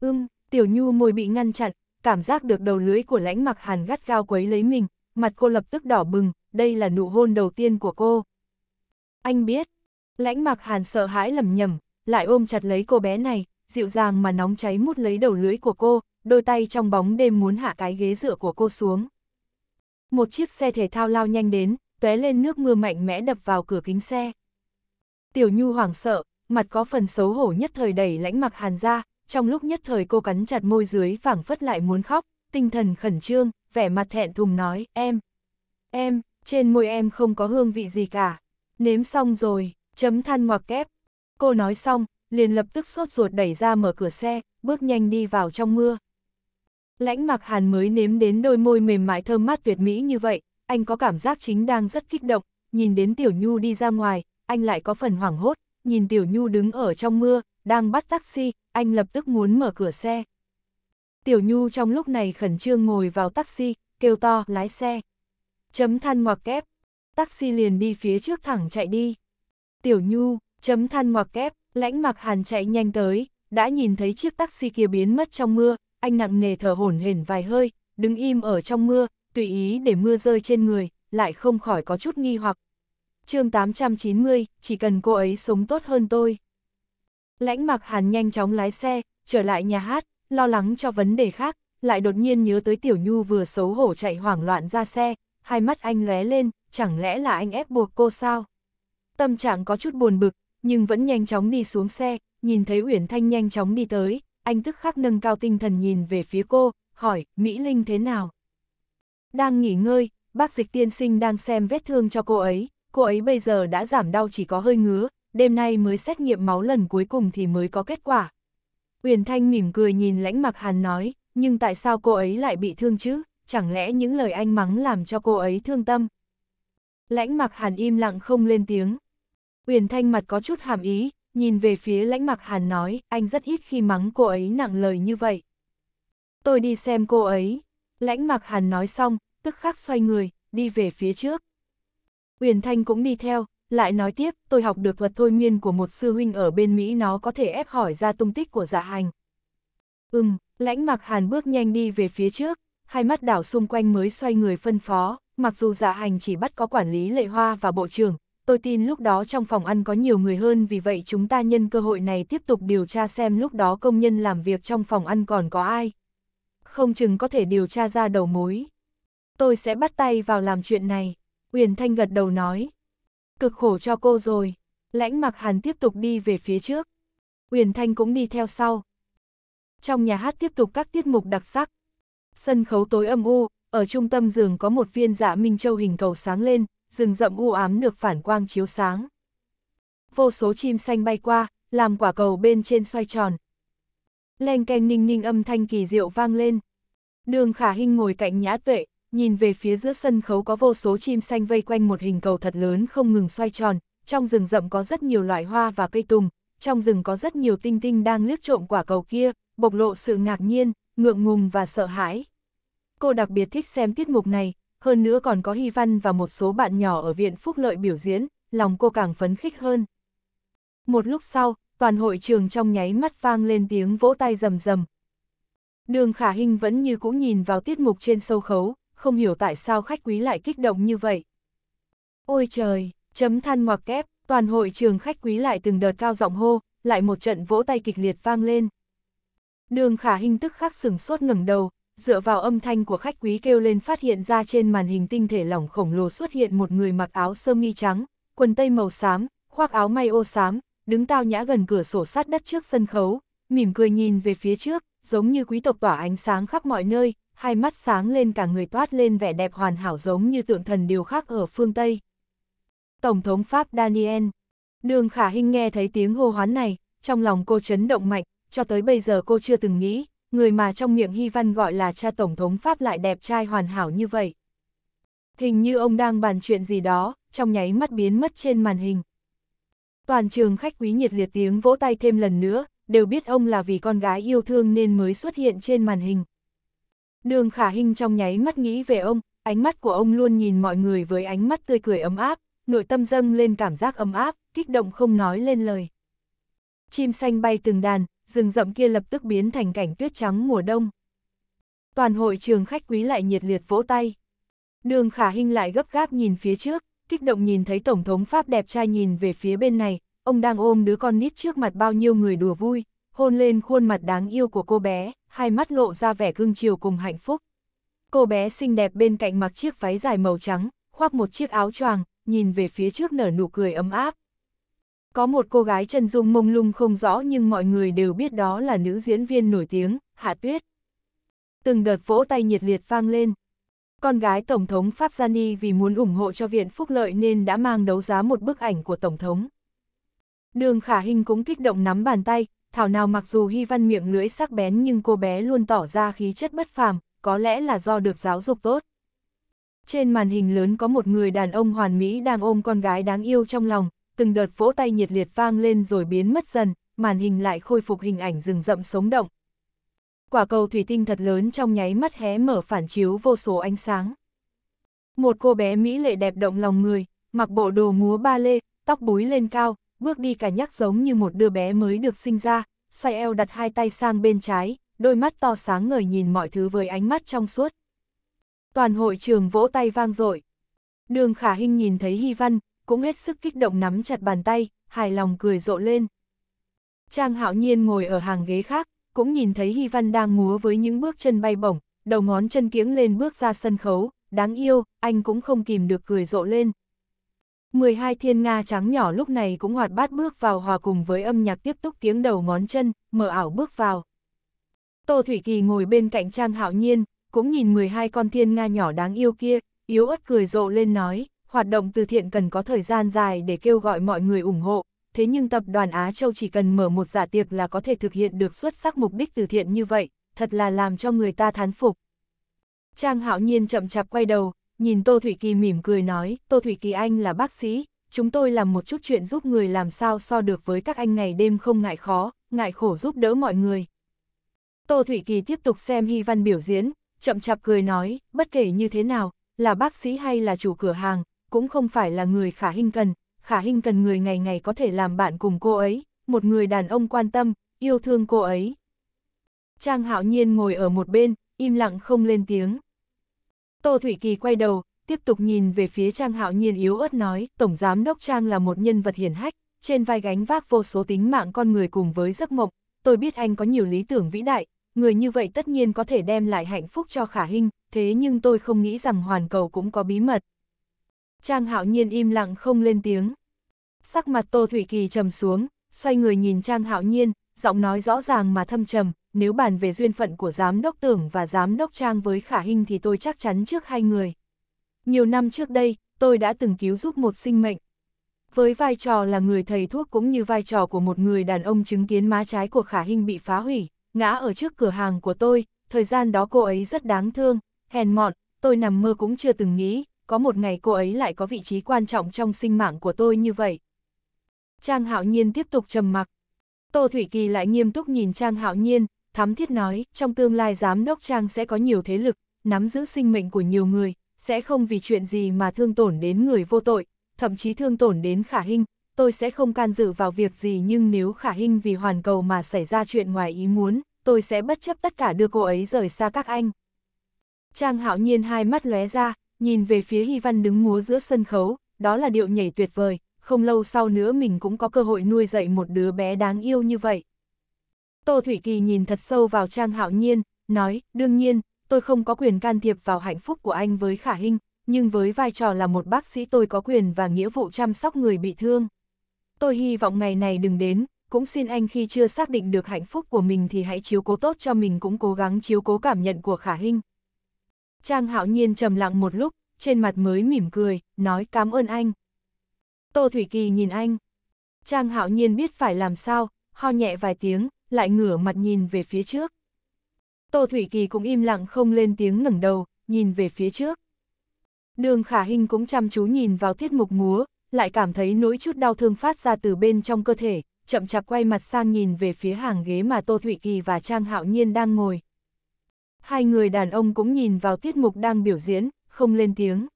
Ưm, tiểu nhu môi bị ngăn chặn, cảm giác được đầu lưới của lãnh mặc hàn gắt gao quấy lấy mình, mặt cô lập tức đỏ bừng, đây là nụ hôn đầu tiên của cô. Anh biết, lãnh mặc hàn sợ hãi lầm nhầm, lại ôm chặt lấy cô bé này, dịu dàng mà nóng cháy mút lấy đầu lưới của cô, đôi tay trong bóng đêm muốn hạ cái ghế dựa của cô xuống. Một chiếc xe thể thao lao nhanh đến, tóe lên nước mưa mạnh mẽ đập vào cửa kính xe. Tiểu Nhu hoảng sợ, mặt có phần xấu hổ nhất thời đẩy lãnh mặc hàn ra, trong lúc nhất thời cô cắn chặt môi dưới phảng phất lại muốn khóc, tinh thần khẩn trương, vẻ mặt thẹn thùng nói, em, em, trên môi em không có hương vị gì cả, nếm xong rồi, chấm than ngoặc kép. Cô nói xong, liền lập tức sốt ruột đẩy ra mở cửa xe, bước nhanh đi vào trong mưa. Lãnh mặc hàn mới nếm đến đôi môi mềm mại thơm mát tuyệt mỹ như vậy, anh có cảm giác chính đang rất kích động, nhìn đến Tiểu Nhu đi ra ngoài, anh lại có phần hoảng hốt, nhìn Tiểu Nhu đứng ở trong mưa, đang bắt taxi, anh lập tức muốn mở cửa xe. Tiểu Nhu trong lúc này khẩn trương ngồi vào taxi, kêu to, lái xe. Chấm than ngoặc kép, taxi liền đi phía trước thẳng chạy đi. Tiểu Nhu, chấm than ngoặc kép, lãnh mặc hàn chạy nhanh tới, đã nhìn thấy chiếc taxi kia biến mất trong mưa, anh nặng nề thở hổn hển vài hơi, đứng im ở trong mưa, tùy ý để mưa rơi trên người, lại không khỏi có chút nghi hoặc. chương 890, chỉ cần cô ấy sống tốt hơn tôi. Lãnh Mạc Hàn nhanh chóng lái xe, trở lại nhà hát, lo lắng cho vấn đề khác, lại đột nhiên nhớ tới Tiểu Nhu vừa xấu hổ chạy hoảng loạn ra xe, hai mắt anh lóe lên, chẳng lẽ là anh ép buộc cô sao? Tâm trạng có chút buồn bực, nhưng vẫn nhanh chóng đi xuống xe, nhìn thấy Uyển Thanh nhanh chóng đi tới, anh tức khắc nâng cao tinh thần nhìn về phía cô, hỏi, Mỹ Linh thế nào? Đang nghỉ ngơi, bác dịch tiên sinh đang xem vết thương cho cô ấy, cô ấy bây giờ đã giảm đau chỉ có hơi ngứa, đêm nay mới xét nghiệm máu lần cuối cùng thì mới có kết quả. Uyển Thanh mỉm cười nhìn lãnh mặc hàn nói, nhưng tại sao cô ấy lại bị thương chứ, chẳng lẽ những lời anh mắng làm cho cô ấy thương tâm. Lãnh mặc hàn im lặng không lên tiếng. Uyển Thanh mặt có chút hàm ý, nhìn về phía lãnh mặc hàn nói, anh rất ít khi mắng cô ấy nặng lời như vậy. Tôi đi xem cô ấy. Lãnh mặc hàn nói xong, tức khắc xoay người, đi về phía trước. Uyển Thanh cũng đi theo, lại nói tiếp, tôi học được thuật thôi miên của một sư huynh ở bên Mỹ nó có thể ép hỏi ra tung tích của dạ hành. Ừm, lãnh mặc hàn bước nhanh đi về phía trước, hai mắt đảo xung quanh mới xoay người phân phó, mặc dù dạ hành chỉ bắt có quản lý lệ hoa và bộ trưởng, tôi tin lúc đó trong phòng ăn có nhiều người hơn vì vậy chúng ta nhân cơ hội này tiếp tục điều tra xem lúc đó công nhân làm việc trong phòng ăn còn có ai. Không chừng có thể điều tra ra đầu mối. Tôi sẽ bắt tay vào làm chuyện này. Uyển Thanh gật đầu nói, cực khổ cho cô rồi. Lãnh mặc hàn tiếp tục đi về phía trước. Uyển Thanh cũng đi theo sau. Trong nhà hát tiếp tục các tiết mục đặc sắc. Sân khấu tối âm u, ở trung tâm giường có một viên dạ minh châu hình cầu sáng lên, rừng rậm u ám được phản quang chiếu sáng. Vô số chim xanh bay qua, làm quả cầu bên trên xoay tròn. Leng keng ninh ninh âm thanh kỳ diệu vang lên. Đường khả hình ngồi cạnh nhã tuệ, nhìn về phía giữa sân khấu có vô số chim xanh vây quanh một hình cầu thật lớn không ngừng xoay tròn, trong rừng rậm có rất nhiều loại hoa và cây tùng, trong rừng có rất nhiều tinh tinh đang liếc trộm quả cầu kia, bộc lộ sự ngạc nhiên, ngượng ngùng và sợ hãi. Cô đặc biệt thích xem tiết mục này, hơn nữa còn có Hy Văn và một số bạn nhỏ ở Viện Phúc Lợi biểu diễn, lòng cô càng phấn khích hơn. Một lúc sau, toàn hội trường trong nháy mắt vang lên tiếng vỗ tay rầm rầm. Đường Khả Hinh vẫn như cũ nhìn vào tiết mục trên sâu khấu, không hiểu tại sao khách quý lại kích động như vậy. Ôi trời, chấm than ngoặc kép, toàn hội trường khách quý lại từng đợt cao giọng hô, lại một trận vỗ tay kịch liệt vang lên. Đường khả hình tức khắc sừng sốt ngẩng đầu, dựa vào âm thanh của khách quý kêu lên phát hiện ra trên màn hình tinh thể lỏng khổng lồ xuất hiện một người mặc áo sơ mi trắng, quần tây màu xám, khoác áo may ô xám, đứng tao nhã gần cửa sổ sát đất trước sân khấu, mỉm cười nhìn về phía trước, giống như quý tộc tỏa ánh sáng khắp mọi nơi, hai mắt sáng lên cả người toát lên vẻ đẹp hoàn hảo giống như tượng thần điều khác ở phương Tây. Tổng thống Pháp Daniel Đường Khả Hinh nghe thấy tiếng hô hoán này, trong lòng cô chấn động mạnh, cho tới bây giờ cô chưa từng nghĩ, người mà trong miệng Hy Văn gọi là cha Tổng thống Pháp lại đẹp trai hoàn hảo như vậy. Hình như ông đang bàn chuyện gì đó, trong nháy mắt biến mất trên màn hình. Toàn trường khách quý nhiệt liệt tiếng vỗ tay thêm lần nữa, đều biết ông là vì con gái yêu thương nên mới xuất hiện trên màn hình. Đường khả hình trong nháy mắt nghĩ về ông, ánh mắt của ông luôn nhìn mọi người với ánh mắt tươi cười ấm áp, nội tâm dâng lên cảm giác ấm áp, kích động không nói lên lời. Chim xanh bay từng đàn, rừng rậm kia lập tức biến thành cảnh tuyết trắng mùa đông. Toàn hội trường khách quý lại nhiệt liệt vỗ tay. Đường khả hình lại gấp gáp nhìn phía trước, kích động nhìn thấy Tổng thống Pháp đẹp trai nhìn về phía bên này, ông đang ôm đứa con nít trước mặt bao nhiêu người đùa vui, hôn lên khuôn mặt đáng yêu của cô bé hai mắt lộ ra vẻ cưng chiều cùng hạnh phúc. Cô bé xinh đẹp bên cạnh mặc chiếc váy dài màu trắng, khoác một chiếc áo choàng, nhìn về phía trước nở nụ cười ấm áp. Có một cô gái chân dung mông lung không rõ nhưng mọi người đều biết đó là nữ diễn viên nổi tiếng, Hạ Tuyết. Từng đợt vỗ tay nhiệt liệt vang lên. Con gái Tổng thống Pháp Giani vì muốn ủng hộ cho Viện Phúc Lợi nên đã mang đấu giá một bức ảnh của Tổng thống. Đường Khả Hinh cũng kích động nắm bàn tay, Thảo nào mặc dù Hy Văn miệng lưỡi sắc bén nhưng cô bé luôn tỏ ra khí chất bất phàm, có lẽ là do được giáo dục tốt. Trên màn hình lớn có một người đàn ông hoàn mỹ đang ôm con gái đáng yêu trong lòng, từng đợt vỗ tay nhiệt liệt vang lên rồi biến mất dần, màn hình lại khôi phục hình ảnh rừng rậm sống động. Quả cầu thủy tinh thật lớn trong nháy mắt hé mở phản chiếu vô số ánh sáng. Một cô bé mỹ lệ đẹp động lòng người, mặc bộ đồ múa ba lê, tóc búi lên cao, bước đi cả nhắc giống như một đứa bé mới được sinh ra, xoay eo đặt hai tay sang bên trái, đôi mắt to sáng ngời nhìn mọi thứ với ánh mắt trong suốt. Toàn hội trường vỗ tay vang dội. Đường Khả Hinh nhìn thấy Hy Văn, cũng hết sức kích động nắm chặt bàn tay, hài lòng cười rộ lên. Trang Hạo Nhiên ngồi ở hàng ghế khác, cũng nhìn thấy Hy Văn đang múa với những bước chân bay bổng, đầu ngón chân kiếng lên bước ra sân khấu, đáng yêu, anh cũng không kìm được cười rộ lên, 12 thiên Nga trắng nhỏ lúc này cũng hoạt bát bước vào hòa cùng với âm nhạc tiếp tục tiếng đầu ngón chân, mở ảo bước vào. Tô Thủy Kỳ ngồi bên cạnh Trang Hạo Nhiên, cũng nhìn 12 con thiên Nga nhỏ đáng yêu kia, yếu ớt cười rộ lên nói, hoạt động từ thiện cần có thời gian dài để kêu gọi mọi người ủng hộ, thế nhưng tập đoàn Á Châu chỉ cần mở một giả tiệc là có thể thực hiện được xuất sắc mục đích từ thiện như vậy, thật là làm cho người ta thán phục. Trang Hạo Nhiên chậm chạp quay đầu, nhìn Tô Thủy Kỳ mỉm cười nói, Tô Thủy Kỳ anh là bác sĩ, chúng tôi làm một chút chuyện giúp người làm sao so được với các anh ngày đêm không ngại khó, ngại khổ giúp đỡ mọi người. Tô Thủy Kỳ tiếp tục xem Hy Văn biểu diễn, chậm chạp cười nói, bất kể như thế nào, là bác sĩ hay là chủ cửa hàng, cũng không phải là người khả hình cần, khả hình cần người ngày ngày có thể làm bạn cùng cô ấy, một người đàn ông quan tâm, yêu thương cô ấy. Trang hạo nhiên ngồi ở một bên, im lặng không lên tiếng. Tô Thủy Kỳ quay đầu, tiếp tục nhìn về phía Trang Hạo Nhiên yếu ớt nói, Tổng Giám Đốc Trang là một nhân vật hiển hách, trên vai gánh vác vô số tính mạng con người cùng với giấc mộng, tôi biết anh có nhiều lý tưởng vĩ đại, người như vậy tất nhiên có thể đem lại hạnh phúc cho khả hình, thế nhưng tôi không nghĩ rằng hoàn cầu cũng có bí mật. Trang Hạo Nhiên im lặng không lên tiếng. Sắc mặt Tô Thủy Kỳ trầm xuống, xoay người nhìn Trang Hạo Nhiên, giọng nói rõ ràng mà thâm trầm, nếu bàn về duyên phận của giám đốc tưởng và giám đốc trang với khả hình thì tôi chắc chắn trước hai người. Nhiều năm trước đây, tôi đã từng cứu giúp một sinh mệnh. Với vai trò là người thầy thuốc cũng như vai trò của một người đàn ông chứng kiến má trái của khả hình bị phá hủy, ngã ở trước cửa hàng của tôi, thời gian đó cô ấy rất đáng thương, hèn mọn, tôi nằm mơ cũng chưa từng nghĩ, có một ngày cô ấy lại có vị trí quan trọng trong sinh mạng của tôi như vậy. Trang hạo nhiên tiếp tục trầm mặc, Tô Thủy Kỳ lại nghiêm túc nhìn Trang Hạo Nhiên, thắm thiết nói, trong tương lai giám đốc Trang sẽ có nhiều thế lực, nắm giữ sinh mệnh của nhiều người, sẽ không vì chuyện gì mà thương tổn đến người vô tội, thậm chí thương tổn đến khả Hinh. tôi sẽ không can dự vào việc gì nhưng nếu khả Hinh vì hoàn cầu mà xảy ra chuyện ngoài ý muốn, tôi sẽ bất chấp tất cả đưa cô ấy rời xa các anh. Trang Hạo Nhiên hai mắt lóe ra, nhìn về phía Hy Văn đứng múa giữa sân khấu, đó là điệu nhảy tuyệt vời, không lâu sau nữa mình cũng có cơ hội nuôi dạy một đứa bé đáng yêu như vậy. Tô Thủy Kỳ nhìn thật sâu vào Trang Hạo Nhiên, nói, đương nhiên, tôi không có quyền can thiệp vào hạnh phúc của anh với Khả Hinh, nhưng với vai trò là một bác sĩ tôi có quyền và nghĩa vụ chăm sóc người bị thương. Tôi hy vọng ngày này đừng đến, cũng xin anh khi chưa xác định được hạnh phúc của mình thì hãy chiếu cố tốt cho mình cũng cố gắng chiếu cố cảm nhận của Khả Hinh. Trang Hạo Nhiên trầm lặng một lúc, trên mặt mới mỉm cười, nói cảm ơn anh. Tô Thủy Kỳ nhìn anh. Trang hạo nhiên biết phải làm sao, ho nhẹ vài tiếng, lại ngửa mặt nhìn về phía trước. Tô Thủy Kỳ cũng im lặng không lên tiếng ngẩng đầu, nhìn về phía trước. Đường khả hình cũng chăm chú nhìn vào tiết mục múa, lại cảm thấy nỗi chút đau thương phát ra từ bên trong cơ thể, chậm chạp quay mặt sang nhìn về phía hàng ghế mà Tô Thủy Kỳ và Trang Hạo Nhiên đang ngồi. Hai người đàn ông cũng nhìn vào tiết mục đang biểu diễn, không lên tiếng.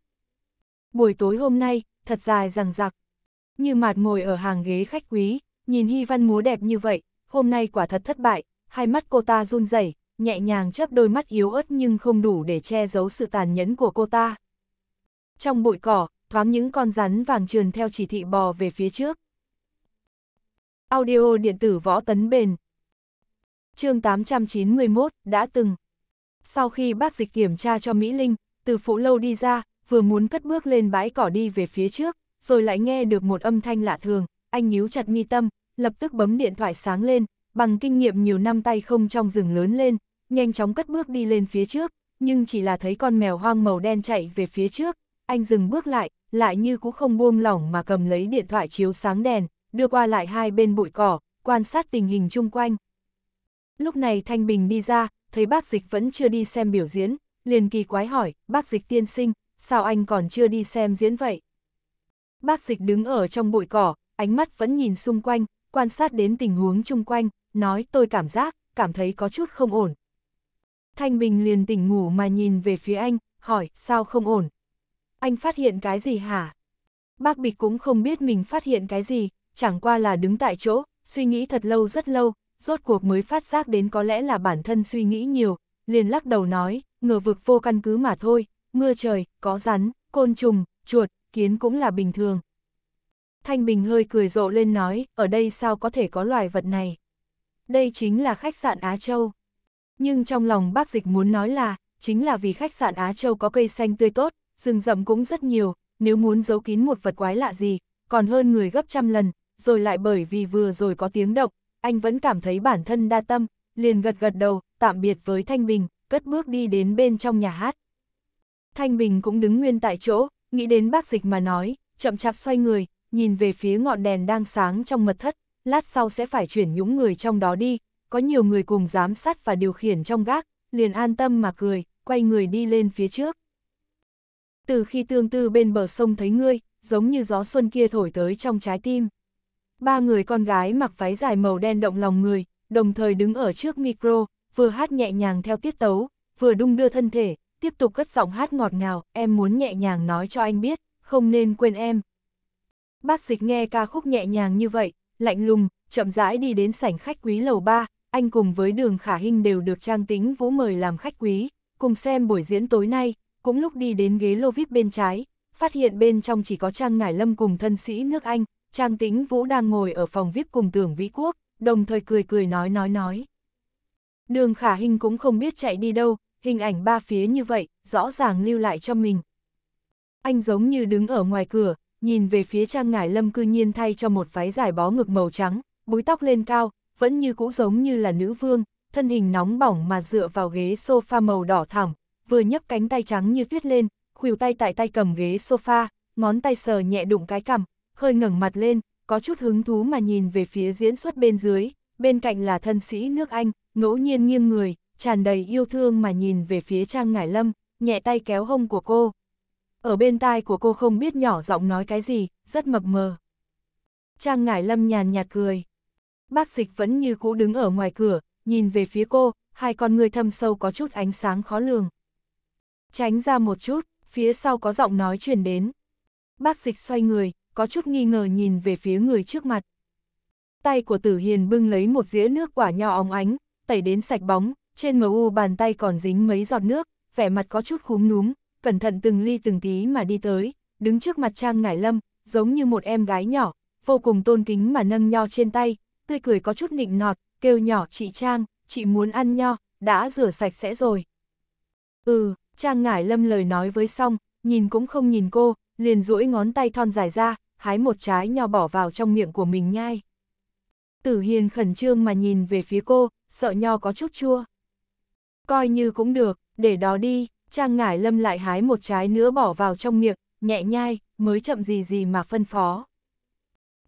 Buổi tối hôm nay, thật dài rằng rạc, như mạt ngồi ở hàng ghế khách quý, nhìn Hy Văn múa đẹp như vậy, hôm nay quả thật thất bại, hai mắt cô ta run rẩy, nhẹ nhàng chớp đôi mắt yếu ớt nhưng không đủ để che giấu sự tàn nhẫn của cô ta. Trong bụi cỏ, thoáng những con rắn vàng trườn theo chỉ thị bò về phía trước. Audio điện tử võ tấn bền chương 891, đã từng. Sau khi bác dịch kiểm tra cho Mỹ Linh, từ phụ lâu đi ra, vừa muốn cất bước lên bãi cỏ đi về phía trước, rồi lại nghe được một âm thanh lạ thường, anh nhíu chặt mi tâm, lập tức bấm điện thoại sáng lên, bằng kinh nghiệm nhiều năm tay không trong rừng lớn lên, nhanh chóng cất bước đi lên phía trước, nhưng chỉ là thấy con mèo hoang màu đen chạy về phía trước, anh dừng bước lại, lại như cũng không buông lỏng mà cầm lấy điện thoại chiếu sáng đèn, đưa qua lại hai bên bụi cỏ, quan sát tình hình chung quanh. Lúc này Thanh Bình đi ra, thấy bác dịch vẫn chưa đi xem biểu diễn, liền kỳ quái hỏi, bác dịch tiên sinh, sao anh còn chưa đi xem diễn vậy? Bác dịch đứng ở trong bụi cỏ, ánh mắt vẫn nhìn xung quanh, quan sát đến tình huống chung quanh, nói tôi cảm giác, cảm thấy có chút không ổn. Thanh Bình liền tỉnh ngủ mà nhìn về phía anh, hỏi, sao không ổn? Anh phát hiện cái gì hả? Bác Bịch cũng không biết mình phát hiện cái gì, chẳng qua là đứng tại chỗ, suy nghĩ thật lâu rất lâu, rốt cuộc mới phát giác đến có lẽ là bản thân suy nghĩ nhiều, liền lắc đầu nói, ngờ vực vô căn cứ mà thôi, mưa trời, có rắn, côn trùng, chuột, kiến cũng là bình thường. Thanh Bình hơi cười rộ lên nói, ở đây sao có thể có loài vật này? Đây chính là khách sạn Á Châu. Nhưng trong lòng bác dịch muốn nói là, chính là vì khách sạn Á Châu có cây xanh tươi tốt, rừng rậm cũng rất nhiều, nếu muốn giấu kín một vật quái lạ gì, còn hơn người gấp trăm lần, rồi lại bởi vì vừa rồi có tiếng động, anh vẫn cảm thấy bản thân đa tâm, liền gật gật đầu, tạm biệt với Thanh Bình, cất bước đi đến bên trong nhà hát. Thanh Bình cũng đứng nguyên tại chỗ, nghĩ đến bác dịch mà nói, chậm chạp xoay người, nhìn về phía ngọn đèn đang sáng trong mật thất, lát sau sẽ phải chuyển những người trong đó đi, có nhiều người cùng giám sát và điều khiển trong gác, liền an tâm mà cười, quay người đi lên phía trước. Từ khi tương tư bên bờ sông thấy ngươi, giống như gió xuân kia thổi tới trong trái tim. Ba người con gái mặc váy dài màu đen động lòng người, đồng thời đứng ở trước micro, vừa hát nhẹ nhàng theo tiết tấu, vừa đung đưa thân thể, tiếp tục cất giọng hát ngọt ngào, em muốn nhẹ nhàng nói cho anh biết, không nên quên em. Bác dịch nghe ca khúc nhẹ nhàng như vậy, lạnh lùng, chậm rãi đi đến sảnh khách quý lầu 3, anh cùng với đường khả hình đều được trang tính vũ mời làm khách quý, cùng xem buổi diễn tối nay, cũng lúc đi đến ghế lô vip bên trái, phát hiện bên trong chỉ có Trang Ngải Lâm cùng thân sĩ nước Anh, Trang tính Vũ đang ngồi ở phòng VIP cùng tưởng Vĩ Quốc, đồng thời cười cười nói nói nói. Đường Khả hình cũng không biết chạy đi đâu, hình ảnh ba phía như vậy, rõ ràng lưu lại cho mình. Anh giống như đứng ở ngoài cửa, nhìn về phía trang ngải lâm cư nhiên thay cho một váy dài bó ngực màu trắng, búi tóc lên cao, vẫn như cũ giống như là nữ vương, thân hình nóng bỏng mà dựa vào ghế sofa màu đỏ thẳng, vừa nhấp cánh tay trắng như tuyết lên, khuỷu tay tại tay cầm ghế sofa, ngón tay sờ nhẹ đụng cái cằm, hơi ngẩng mặt lên, có chút hứng thú mà nhìn về phía diễn xuất bên dưới, bên cạnh là thân sĩ nước Anh, ngẫu nhiên nghiêng người, tràn đầy yêu thương mà nhìn về phía Trang Ngải Lâm, nhẹ tay kéo hông của cô. Ở bên tai của cô không biết nhỏ giọng nói cái gì, rất mập mờ. Trang Ngải Lâm nhàn nhạt cười. Bác dịch vẫn như cũ đứng ở ngoài cửa, nhìn về phía cô, hai con người thâm sâu có chút ánh sáng khó lường. Tránh ra một chút, phía sau có giọng nói truyền đến. Bác dịch xoay người, có chút nghi ngờ nhìn về phía người trước mặt. Tay của Tử Hiền bưng lấy một dĩa nước quả nho óng ánh, tẩy đến sạch bóng, trên MU bàn tay còn dính mấy giọt nước, vẻ mặt có chút khúm núm, cẩn thận từng ly từng tí mà đi tới, đứng trước mặt Trang Ngải Lâm, giống như một em gái nhỏ, vô cùng tôn kính mà nâng nho trên tay, tươi cười có chút nịnh nọt, kêu nhỏ chị Trang, chị muốn ăn nho, đã rửa sạch sẽ rồi. Ừ, Trang Ngải Lâm lời nói với xong, nhìn cũng không nhìn cô, liền duỗi ngón tay thon dài ra, hái một trái nho bỏ vào trong miệng của mình nhai. Tử Hiền khẩn trương mà nhìn về phía cô, sợ nho có chút chua. Coi như cũng được, để đó đi, Trang Ngải Lâm lại hái một trái nữa bỏ vào trong miệng, nhẹ nhai, mới chậm gì gì mà phân phó.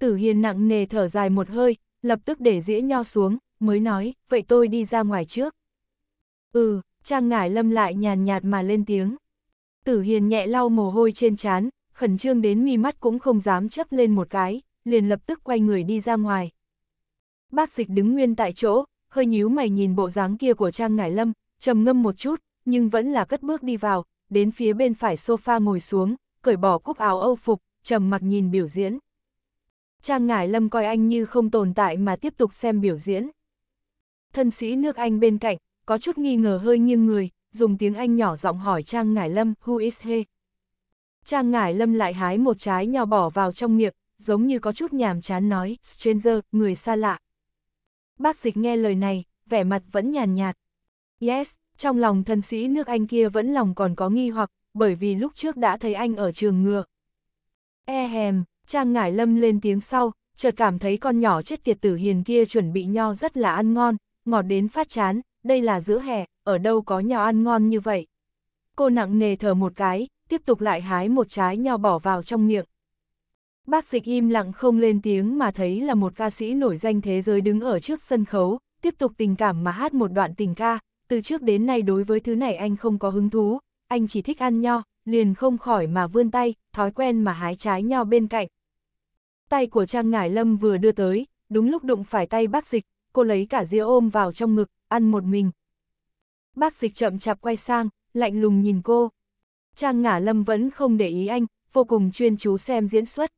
Tử Hiền nặng nề thở dài một hơi, lập tức để dĩa nho xuống, mới nói, vậy tôi đi ra ngoài trước. Ừ, Trang Ngải Lâm lại nhàn nhạt mà lên tiếng. Tử Hiền nhẹ lau mồ hôi trên trán, khẩn trương đến mi mắt cũng không dám chấp lên một cái, liền lập tức quay người đi ra ngoài. Bác dịch đứng nguyên tại chỗ, hơi nhíu mày nhìn bộ dáng kia của Trang Ngải Lâm, trầm ngâm một chút, nhưng vẫn là cất bước đi vào, đến phía bên phải sofa ngồi xuống, cởi bỏ cúc áo âu phục, trầm mặc nhìn biểu diễn. Trang Ngải Lâm coi anh như không tồn tại mà tiếp tục xem biểu diễn. Thân sĩ nước Anh bên cạnh, có chút nghi ngờ hơi nghiêng người, dùng tiếng Anh nhỏ giọng hỏi Trang Ngải Lâm, who is he? Trang Ngải Lâm lại hái một trái nho bỏ vào trong miệng, giống như có chút nhàm chán nói, stranger, người xa lạ. Bác dịch nghe lời này, vẻ mặt vẫn nhàn nhạt, Yes, trong lòng thân sĩ nước Anh kia vẫn lòng còn có nghi hoặc, bởi vì lúc trước đã thấy anh ở trường ngựa. E hèm, Trang Ngải Lâm lên tiếng sau, chợt cảm thấy con nhỏ chết tiệt tử hiền kia chuẩn bị nho rất là ăn ngon, ngọt đến phát chán, đây là giữa hè, ở đâu có nho ăn ngon như vậy. Cô nặng nề thở một cái, tiếp tục lại hái một trái nho bỏ vào trong miệng. Bác dịch im lặng không lên tiếng mà thấy là một ca sĩ nổi danh thế giới đứng ở trước sân khấu, tiếp tục tình cảm mà hát một đoạn tình ca, từ trước đến nay đối với thứ này anh không có hứng thú, anh chỉ thích ăn nho, liền không khỏi mà vươn tay, thói quen mà hái trái nho bên cạnh. Tay của Trang Ngải Lâm vừa đưa tới, đúng lúc đụng phải tay bác dịch, cô lấy cả dĩa ôm vào trong ngực, ăn một mình. Bác dịch chậm chạp quay sang, lạnh lùng nhìn cô. Trang Ngả Lâm vẫn không để ý anh, vô cùng chuyên chú xem diễn xuất.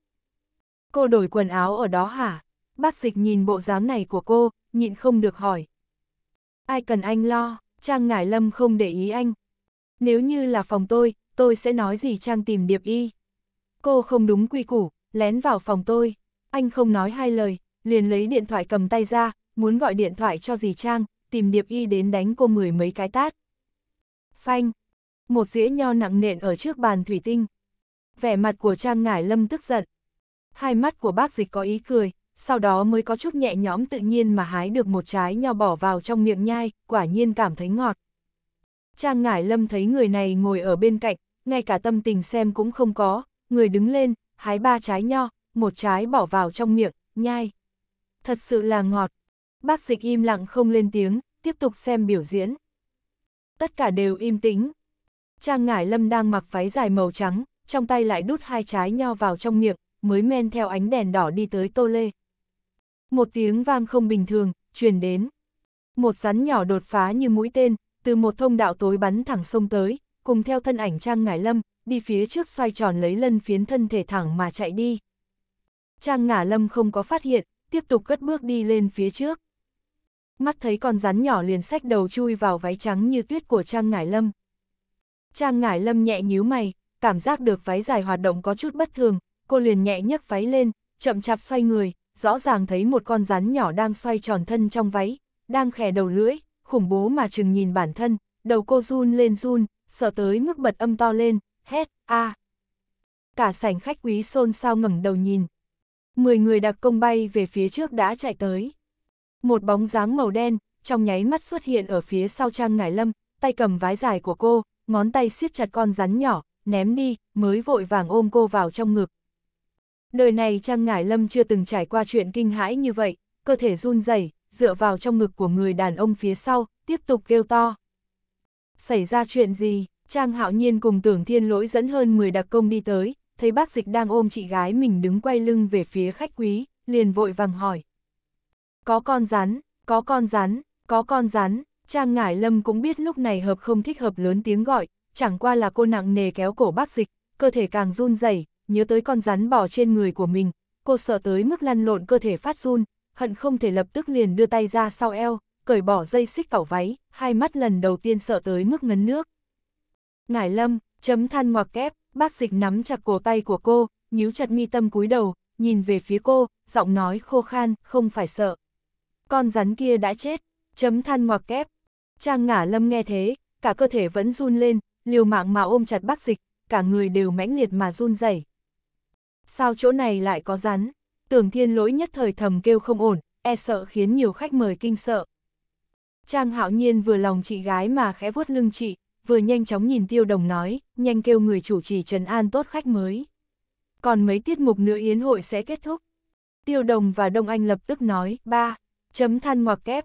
Cô đổi quần áo ở đó hả? Bác dịch nhìn bộ dáng này của cô, nhịn không được hỏi. Ai cần anh lo, Trang Ngải Lâm không để ý anh. Nếu như là phòng tôi, tôi sẽ nói gì Trang tìm Điệp Y. Cô không đúng quy củ, lén vào phòng tôi. Anh không nói hai lời, liền lấy điện thoại cầm tay ra, muốn gọi điện thoại cho dì Trang, tìm Điệp Y đến đánh cô mười mấy cái tát. Phanh, một dĩa nho nặng nện ở trước bàn thủy tinh. Vẻ mặt của Trang Ngải Lâm tức giận. Hai mắt của bác dịch có ý cười, sau đó mới có chút nhẹ nhõm tự nhiên mà hái được một trái nho bỏ vào trong miệng nhai, quả nhiên cảm thấy ngọt. Trang Ngải Lâm thấy người này ngồi ở bên cạnh, ngay cả tâm tình xem cũng không có, người đứng lên, hái ba trái nho, một trái bỏ vào trong miệng, nhai. Thật sự là ngọt. Bác dịch im lặng không lên tiếng, tiếp tục xem biểu diễn. Tất cả đều im tĩnh. Trang Ngải Lâm đang mặc váy dài màu trắng, trong tay lại đút hai trái nho vào trong miệng, mới men theo ánh đèn đỏ đi tới Tô Lê. Một tiếng vang không bình thường, truyền đến. Một rắn nhỏ đột phá như mũi tên, từ một thông đạo tối bắn thẳng sông tới, cùng theo thân ảnh Trang Ngải Lâm, đi phía trước xoay tròn lấy lân phiến thân thể thẳng mà chạy đi. Trang Ngả Lâm không có phát hiện, tiếp tục cất bước đi lên phía trước. Mắt thấy con rắn nhỏ liền sách đầu chui vào váy trắng như tuyết của Trang Ngải Lâm. Trang Ngải Lâm nhẹ nhíu mày, cảm giác được váy dài hoạt động có chút bất thường, cô liền nhẹ nhấc váy lên, chậm chạp xoay người, rõ ràng thấy một con rắn nhỏ đang xoay tròn thân trong váy, đang khè đầu lưỡi, khủng bố mà chừng nhìn bản thân, đầu cô run lên run, sợ tới mức bật âm to lên, hét, a Cả sảnh khách quý xôn xao ngẩng đầu nhìn. Mười người đặc công bay về phía trước đã chạy tới. Một bóng dáng màu đen, trong nháy mắt xuất hiện ở phía sau trang ngải lâm, tay cầm vái dài của cô, ngón tay siết chặt con rắn nhỏ, ném đi, mới vội vàng ôm cô vào trong ngực, Đời này Trang Ngải Lâm chưa từng trải qua chuyện kinh hãi như vậy, cơ thể run rẩy, dựa vào trong ngực của người đàn ông phía sau, tiếp tục kêu to. Xảy ra chuyện gì? Trang Hạo Nhiên cùng Tưởng Thiên Lỗi dẫn hơn 10 đặc công đi tới, thấy bác dịch đang ôm chị gái mình đứng quay lưng về phía khách quý, liền vội vàng hỏi. Có con rắn, có con rắn, có con rắn, Trang Ngải Lâm cũng biết lúc này hợp không thích hợp lớn tiếng gọi, chẳng qua là cô nặng nề kéo cổ bác dịch, cơ thể càng run rẩy nhớ tới con rắn bò trên người của mình, cô sợ tới mức lăn lộn cơ thể phát run, hận không thể lập tức liền đưa tay ra sau eo, cởi bỏ dây xích cảo váy, hai mắt lần đầu tiên sợ tới mức ngấn nước. Ngải lâm, chấm than ngoặc kép, bác dịch nắm chặt cổ tay của cô, nhíu chặt mi tâm cúi đầu, nhìn về phía cô, giọng nói khô khan, không phải sợ. Con rắn kia đã chết, chấm than ngoặc kép. Trang ngả lâm nghe thế, cả cơ thể vẫn run lên, liều mạng mà ôm chặt bác dịch, cả người đều mãnh liệt mà run rẩy. Sao chỗ này lại có rắn? Tưởng thiên lỗi nhất thời thầm kêu không ổn, e sợ khiến nhiều khách mời kinh sợ. Trang hạo nhiên vừa lòng chị gái mà khẽ vuốt lưng chị, vừa nhanh chóng nhìn tiêu đồng nói, nhanh kêu người chủ trì trần an tốt khách mới. Còn mấy tiết mục nữa yến hội sẽ kết thúc. Tiêu đồng và Đông Anh lập tức nói, ba, chấm than ngoặc kép.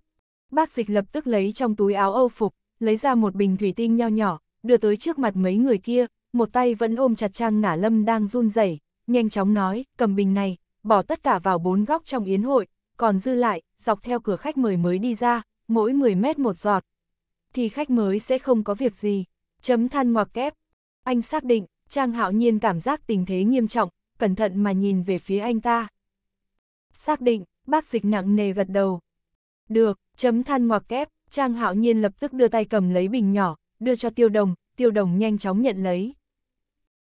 Bác dịch lập tức lấy trong túi áo âu phục, lấy ra một bình thủy tinh nho nhỏ, đưa tới trước mặt mấy người kia, một tay vẫn ôm chặt Trang ngả lâm đang run rẩy nhanh chóng nói, cầm bình này, bỏ tất cả vào bốn góc trong yến hội, còn dư lại, dọc theo cửa khách mời mới đi ra, mỗi 10 mét một giọt. Thì khách mới sẽ không có việc gì. Chấm than ngoặc kép. Anh xác định, Trang Hạo Nhiên cảm giác tình thế nghiêm trọng, cẩn thận mà nhìn về phía anh ta. Xác định, bác dịch nặng nề gật đầu. Được, chấm than ngoặc kép, Trang Hạo Nhiên lập tức đưa tay cầm lấy bình nhỏ, đưa cho tiêu đồng, tiêu đồng nhanh chóng nhận lấy.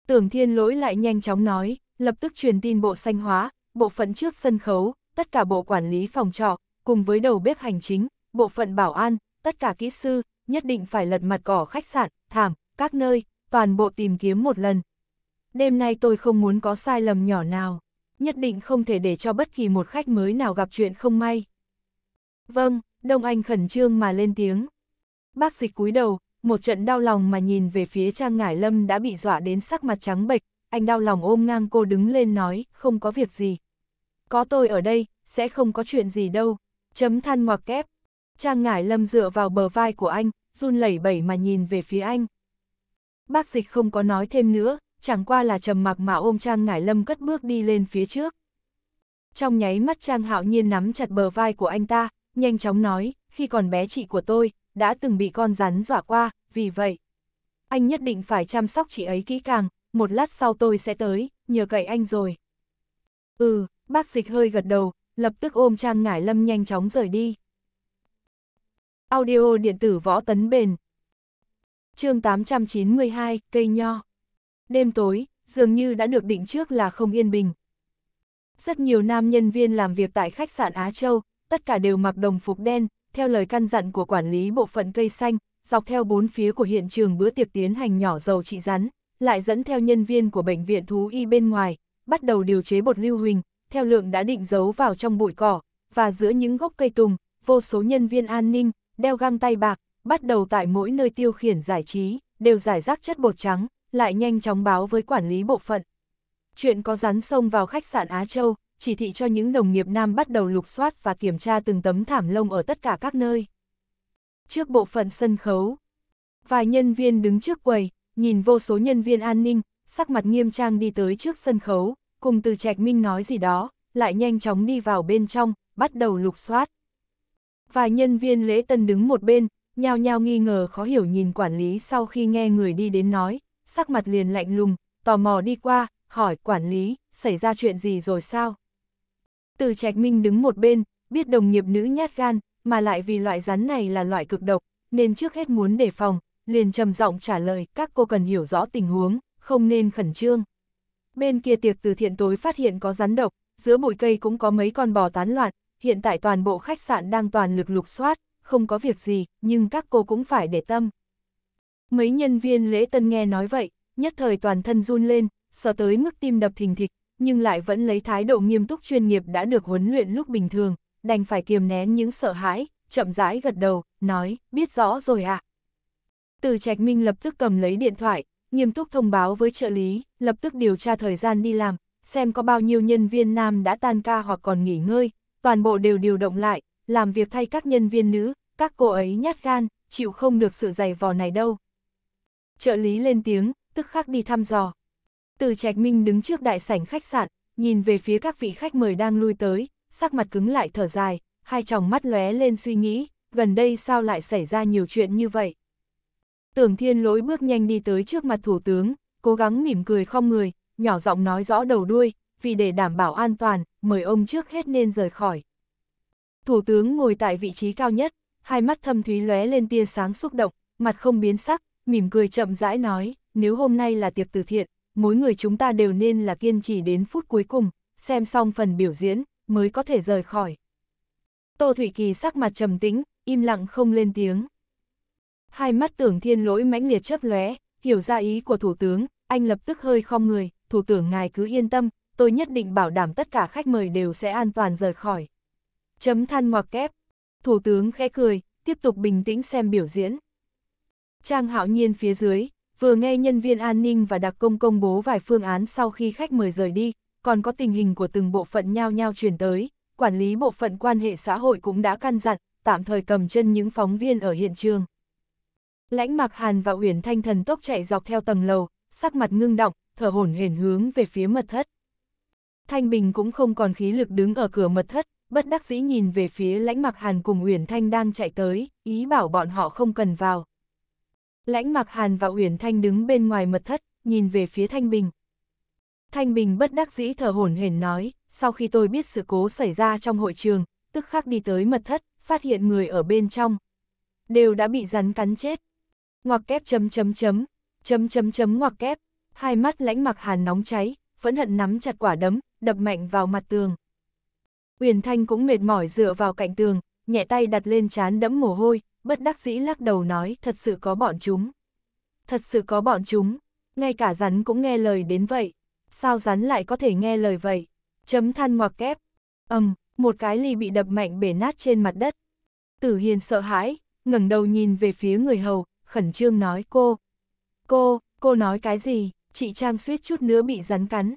Tưởng thiên lỗi lại nhanh chóng nói, lập tức truyền tin bộ xanh hóa, bộ phận trước sân khấu, tất cả bộ quản lý phòng trọ, cùng với đầu bếp hành chính, bộ phận bảo an, tất cả kỹ sư, nhất định phải lật mặt cỏ khách sạn, thảm, các nơi, toàn bộ tìm kiếm một lần. Đêm nay tôi không muốn có sai lầm nhỏ nào, nhất định không thể để cho bất kỳ một khách mới nào gặp chuyện không may. Vâng, Đông Anh khẩn trương mà lên tiếng. Bác dịch cúi đầu, một trận đau lòng mà nhìn về phía Trang Ngải Lâm đã bị dọa đến sắc mặt trắng bệch, anh đau lòng ôm ngang cô đứng lên nói, không có việc gì. Có tôi ở đây, sẽ không có chuyện gì đâu. Chấm than ngoặc kép. Trang ngải lâm dựa vào bờ vai của anh, run lẩy bẩy mà nhìn về phía anh. Bác dịch không có nói thêm nữa, chẳng qua là trầm mặc mà ôm Trang ngải lâm cất bước đi lên phía trước. Trong nháy mắt Trang hạo nhiên nắm chặt bờ vai của anh ta, nhanh chóng nói, khi còn bé chị của tôi, đã từng bị con rắn dọa qua, vì vậy. Anh nhất định phải chăm sóc chị ấy kỹ càng, một lát sau tôi sẽ tới, nhờ cậy anh rồi. Ừ, bác dịch hơi gật đầu, lập tức ôm Trang Ngải Lâm nhanh chóng rời đi. Audio điện tử võ tấn bền chương 892, cây nho. Đêm tối, dường như đã được định trước là không yên bình. Rất nhiều nam nhân viên làm việc tại khách sạn Á Châu, tất cả đều mặc đồng phục đen, theo lời căn dặn của quản lý bộ phận cây xanh, dọc theo bốn phía của hiện trường bữa tiệc tiến hành nhỏ dầu trị rắn, lại dẫn theo nhân viên của bệnh viện thú y bên ngoài, bắt đầu điều chế bột lưu huỳnh, theo lượng đã định giấu vào trong bụi cỏ, và giữa những gốc cây tùng, vô số nhân viên an ninh, đeo găng tay bạc, bắt đầu tại mỗi nơi tiêu khiển giải trí, đều giải rác chất bột trắng, lại nhanh chóng báo với quản lý bộ phận. Chuyện có rắn sông vào khách sạn Á Châu, chỉ thị cho những đồng nghiệp nam bắt đầu lục soát và kiểm tra từng tấm thảm lông ở tất cả các nơi. Trước bộ phận sân khấu, vài nhân viên đứng trước quầy, nhìn vô số nhân viên an ninh, sắc mặt nghiêm trang đi tới trước sân khấu, cùng từ trạch minh nói gì đó, lại nhanh chóng đi vào bên trong, bắt đầu lục soát. Vài nhân viên lễ tân đứng một bên, nhao nhao nghi ngờ khó hiểu nhìn quản lý sau khi nghe người đi đến nói, sắc mặt liền lạnh lùng, tò mò đi qua, hỏi quản lý, xảy ra chuyện gì rồi sao? Từ trạch minh đứng một bên, biết đồng nghiệp nữ nhát gan, mà lại vì loại rắn này là loại cực độc, nên trước hết muốn đề phòng, liền trầm giọng trả lời các cô cần hiểu rõ tình huống, không nên khẩn trương. Bên kia tiệc từ thiện tối phát hiện có rắn độc, giữa bụi cây cũng có mấy con bò tán loạn, hiện tại toàn bộ khách sạn đang toàn lực lục soát, không có việc gì, nhưng các cô cũng phải để tâm. Mấy nhân viên lễ tân nghe nói vậy, nhất thời toàn thân run lên, sợ tới mức tim đập thình thịch, nhưng lại vẫn lấy thái độ nghiêm túc chuyên nghiệp đã được huấn luyện lúc bình thường, đành phải kiềm nén những sợ hãi, chậm rãi gật đầu, nói, biết rõ rồi ạ. À. Từ Trạch Minh lập tức cầm lấy điện thoại, nghiêm túc thông báo với trợ lý, lập tức điều tra thời gian đi làm, xem có bao nhiêu nhân viên nam đã tan ca hoặc còn nghỉ ngơi, toàn bộ đều điều động lại, làm việc thay các nhân viên nữ, các cô ấy nhát gan, chịu không được sự dày vò này đâu. Trợ lý lên tiếng, tức khắc đi thăm dò. Từ Trạch Minh đứng trước đại sảnh khách sạn, nhìn về phía các vị khách mời đang lui tới, sắc mặt cứng lại thở dài, hai tròng mắt lóe lên suy nghĩ, gần đây sao lại xảy ra nhiều chuyện như vậy. Tưởng thiên lỗi bước nhanh đi tới trước mặt thủ tướng, cố gắng mỉm cười không người, nhỏ giọng nói rõ đầu đuôi, vì để đảm bảo an toàn, mời ông trước hết nên rời khỏi. Thủ tướng ngồi tại vị trí cao nhất, hai mắt thâm thúy lóe lên tia sáng xúc động, mặt không biến sắc, mỉm cười chậm rãi nói, nếu hôm nay là tiệc từ thiện, mỗi người chúng ta đều nên là kiên trì đến phút cuối cùng, xem xong phần biểu diễn, mới có thể rời khỏi. Tô Thủy Kỳ sắc mặt trầm tĩnh, im lặng không lên tiếng. Hai mắt tưởng thiên lỗi mãnh liệt chấp lóe, hiểu ra ý của thủ tướng, anh lập tức hơi khom người, thủ tướng ngài cứ yên tâm, tôi nhất định bảo đảm tất cả khách mời đều sẽ an toàn rời khỏi. Chấm than ngoặc kép. Thủ tướng khẽ cười, tiếp tục bình tĩnh xem biểu diễn. Trang hạo nhiên phía dưới, vừa nghe nhân viên an ninh và đặc công công bố vài phương án sau khi khách mời rời đi, còn có tình hình của từng bộ phận nhao nhau truyền tới, quản lý bộ phận quan hệ xã hội cũng đã căn dặn, tạm thời cầm chân những phóng viên ở hiện trường. Lãnh Mạc Hàn và Uyển Thanh thần tốc chạy dọc theo tầng lầu, sắc mặt ngưng động, thở hổn hển hướng về phía mật thất. Thanh Bình cũng không còn khí lực đứng ở cửa mật thất, bất đắc dĩ nhìn về phía Lãnh Mạc Hàn cùng Uyển Thanh đang chạy tới, ý bảo bọn họ không cần vào. Lãnh Mạc Hàn và Uyển Thanh đứng bên ngoài mật thất, nhìn về phía Thanh Bình. Thanh Bình bất đắc dĩ thở hổn hển nói, sau khi tôi biết sự cố xảy ra trong hội trường, tức khắc đi tới mật thất, phát hiện người ở bên trong. Đều đã bị rắn cắn chết ngoặc kép chấm chấm chấm, chấm chấm chấm ngoặc kép, hai mắt lãnh mặc hàn nóng cháy, phẫn hận nắm chặt quả đấm, đập mạnh vào mặt tường. Uyển Thanh cũng mệt mỏi dựa vào cạnh tường, nhẹ tay đặt lên chán đẫm mồ hôi, bất đắc dĩ lắc đầu nói thật sự có bọn chúng. Thật sự có bọn chúng, ngay cả rắn cũng nghe lời đến vậy, sao rắn lại có thể nghe lời vậy, chấm than ngoặc kép, ầm, một cái ly bị đập mạnh bể nát trên mặt đất. Tử Hiền sợ hãi, ngẩng đầu nhìn về phía người hầu, khẩn trương nói cô. Cô, cô nói cái gì, chị Trang suýt chút nữa bị rắn cắn.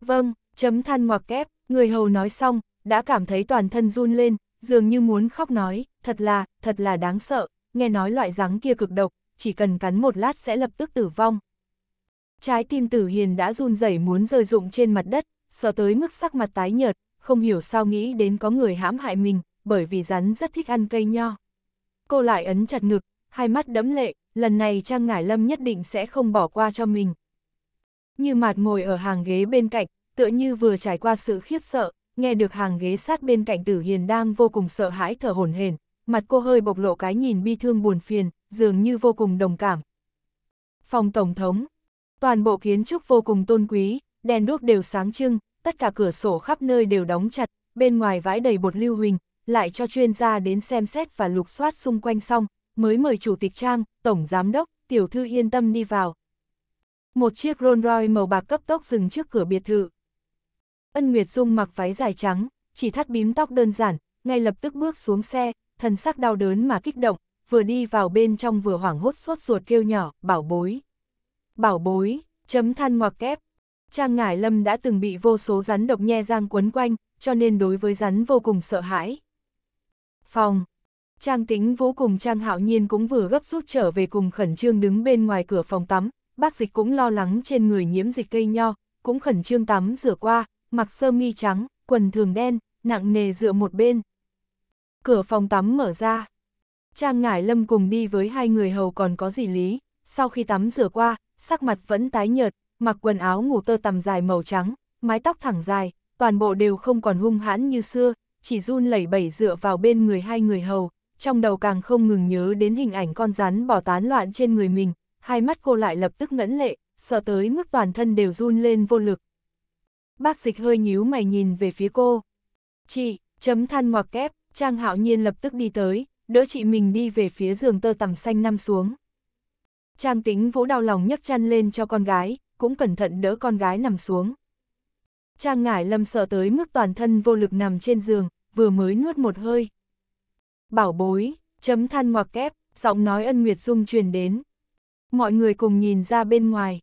Vâng, chấm than ngoặc kép, người hầu nói xong, đã cảm thấy toàn thân run lên, dường như muốn khóc nói, thật là, thật là đáng sợ, nghe nói loại rắn kia cực độc, chỉ cần cắn một lát sẽ lập tức tử vong. Trái tim tử hiền đã run rẩy muốn rơi rụng trên mặt đất, sợ tới mức sắc mặt tái nhợt, không hiểu sao nghĩ đến có người hãm hại mình, bởi vì rắn rất thích ăn cây nho. Cô lại ấn chặt ngực, hai mắt đẫm lệ, lần này Trang Ngải Lâm nhất định sẽ không bỏ qua cho mình. Như mạt ngồi ở hàng ghế bên cạnh, tựa như vừa trải qua sự khiếp sợ, nghe được hàng ghế sát bên cạnh Tử Hiền đang vô cùng sợ hãi thở hổn hển, mặt cô hơi bộc lộ cái nhìn bi thương buồn phiền, dường như vô cùng đồng cảm. Phòng Tổng thống, toàn bộ kiến trúc vô cùng tôn quý, đèn đuốc đều sáng trưng, tất cả cửa sổ khắp nơi đều đóng chặt, bên ngoài vãi đầy bột lưu huỳnh, lại cho chuyên gia đến xem xét và lục soát xung quanh xong, mới mời chủ tịch Trang, tổng giám đốc, tiểu thư yên tâm đi vào. Một chiếc Rolls Royce màu bạc cấp tốc dừng trước cửa biệt thự. Ân Nguyệt Dung mặc váy dài trắng, chỉ thắt bím tóc đơn giản, ngay lập tức bước xuống xe, thần sắc đau đớn mà kích động, vừa đi vào bên trong vừa hoảng hốt sốt ruột kêu nhỏ, bảo bối. Bảo bối, chấm than ngoặc kép. Trang Ngải Lâm đã từng bị vô số rắn độc nhe răng quấn quanh, cho nên đối với rắn vô cùng sợ hãi. Phòng, Trang tính vô cùng Trang hạo nhiên cũng vừa gấp rút trở về cùng khẩn trương đứng bên ngoài cửa phòng tắm, bác dịch cũng lo lắng trên người nhiễm dịch cây nho, cũng khẩn trương tắm rửa qua, mặc sơ mi trắng, quần thường đen, nặng nề dựa một bên. Cửa phòng tắm mở ra. Trang Ngải Lâm cùng đi với hai người hầu còn có gì lý, sau khi tắm rửa qua, sắc mặt vẫn tái nhợt, mặc quần áo ngủ tơ tằm dài màu trắng, mái tóc thẳng dài, toàn bộ đều không còn hung hãn như xưa, chỉ run lẩy bẩy dựa vào bên người hai người hầu, trong đầu càng không ngừng nhớ đến hình ảnh con rắn bỏ tán loạn trên người mình, hai mắt cô lại lập tức ngẫn lệ, sợ tới mức toàn thân đều run lên vô lực. Bác dịch hơi nhíu mày nhìn về phía cô. Chị, chấm than ngoặc kép, Trang Hạo Nhiên lập tức đi tới, đỡ chị mình đi về phía giường tơ tằm xanh nằm xuống. Trang tính vũ đau lòng nhấc chăn lên cho con gái, cũng cẩn thận đỡ con gái nằm xuống. Trang ngải lâm sợ tới mức toàn thân vô lực nằm trên giường, vừa mới nuốt một hơi, bảo bối, chấm than ngoặc kép, giọng nói ân Nguyệt Dung truyền đến. Mọi người cùng nhìn ra bên ngoài.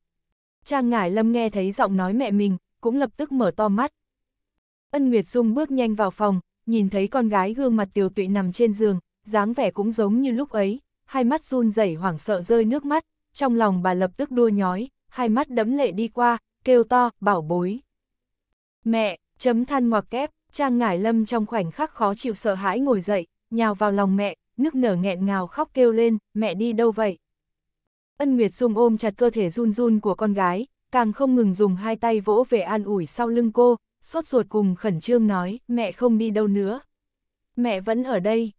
Trang Ngải Lâm nghe thấy giọng nói mẹ mình, cũng lập tức mở to mắt. Ân Nguyệt Dung bước nhanh vào phòng, nhìn thấy con gái gương mặt tiều tụy nằm trên giường, dáng vẻ cũng giống như lúc ấy, hai mắt run rẩy hoảng sợ rơi nước mắt, trong lòng bà lập tức đua nhói, hai mắt đẫm lệ đi qua, kêu to, bảo bối. Mẹ, chấm than ngoặc kép, Trang Ngải Lâm trong khoảnh khắc khó chịu sợ hãi ngồi dậy, nhào vào lòng mẹ, nước nở nghẹn ngào khóc kêu lên, mẹ đi đâu vậy? Ân Nguyệt Dung ôm chặt cơ thể run run của con gái, càng không ngừng dùng hai tay vỗ về an ủi sau lưng cô, sốt ruột cùng khẩn trương nói, mẹ không đi đâu nữa. Mẹ vẫn ở đây.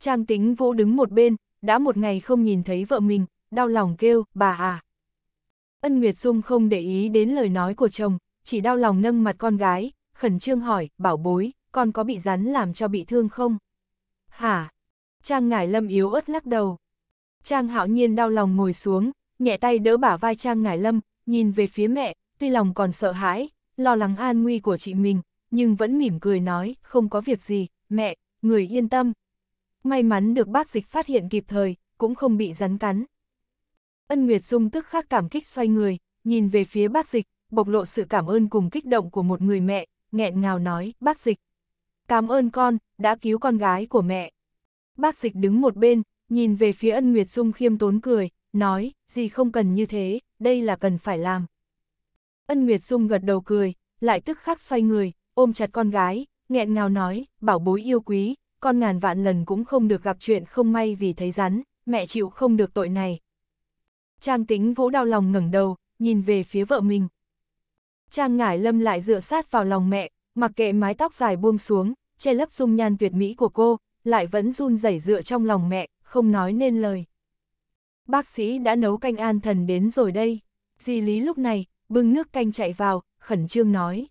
Trang tính vũ đứng một bên, đã một ngày không nhìn thấy vợ mình, đau lòng kêu, bà à. Ân Nguyệt Dung không để ý đến lời nói của chồng, chỉ đau lòng nâng mặt con gái, khẩn trương hỏi, bảo bối, con có bị rắn làm cho bị thương không? Hả? Trang Ngải Lâm yếu ớt lắc đầu. Trang Hạo Nhiên đau lòng ngồi xuống, nhẹ tay đỡ bả vai Trang Ngải Lâm, nhìn về phía mẹ, tuy lòng còn sợ hãi, lo lắng an nguy của chị mình, nhưng vẫn mỉm cười nói, không có việc gì, mẹ, người yên tâm. May mắn được bác dịch phát hiện kịp thời, cũng không bị rắn cắn. Ân Nguyệt Dung tức khắc cảm kích xoay người, nhìn về phía bác dịch, bộc lộ sự cảm ơn cùng kích động của một người mẹ, nghẹn ngào nói, bác dịch, cảm ơn con, đã cứu con gái của mẹ. Bác dịch đứng một bên, nhìn về phía ân Nguyệt Dung khiêm tốn cười, nói, gì không cần như thế, đây là cần phải làm. Ân Nguyệt Dung gật đầu cười, lại tức khắc xoay người, ôm chặt con gái, nghẹn ngào nói, bảo bối yêu quý, con ngàn vạn lần cũng không được gặp chuyện không may vì thấy rắn, mẹ chịu không được tội này. Trang tính vũ đau lòng ngẩng đầu, nhìn về phía vợ mình. Trang ngải lâm lại dựa sát vào lòng mẹ, mặc kệ mái tóc dài buông xuống, che lấp dung nhan tuyệt mỹ của cô, lại vẫn run rẩy dựa trong lòng mẹ, không nói nên lời. Bác sĩ đã nấu canh an thần đến rồi đây. Di Lý lúc này, bưng nước canh chạy vào, khẩn trương nói.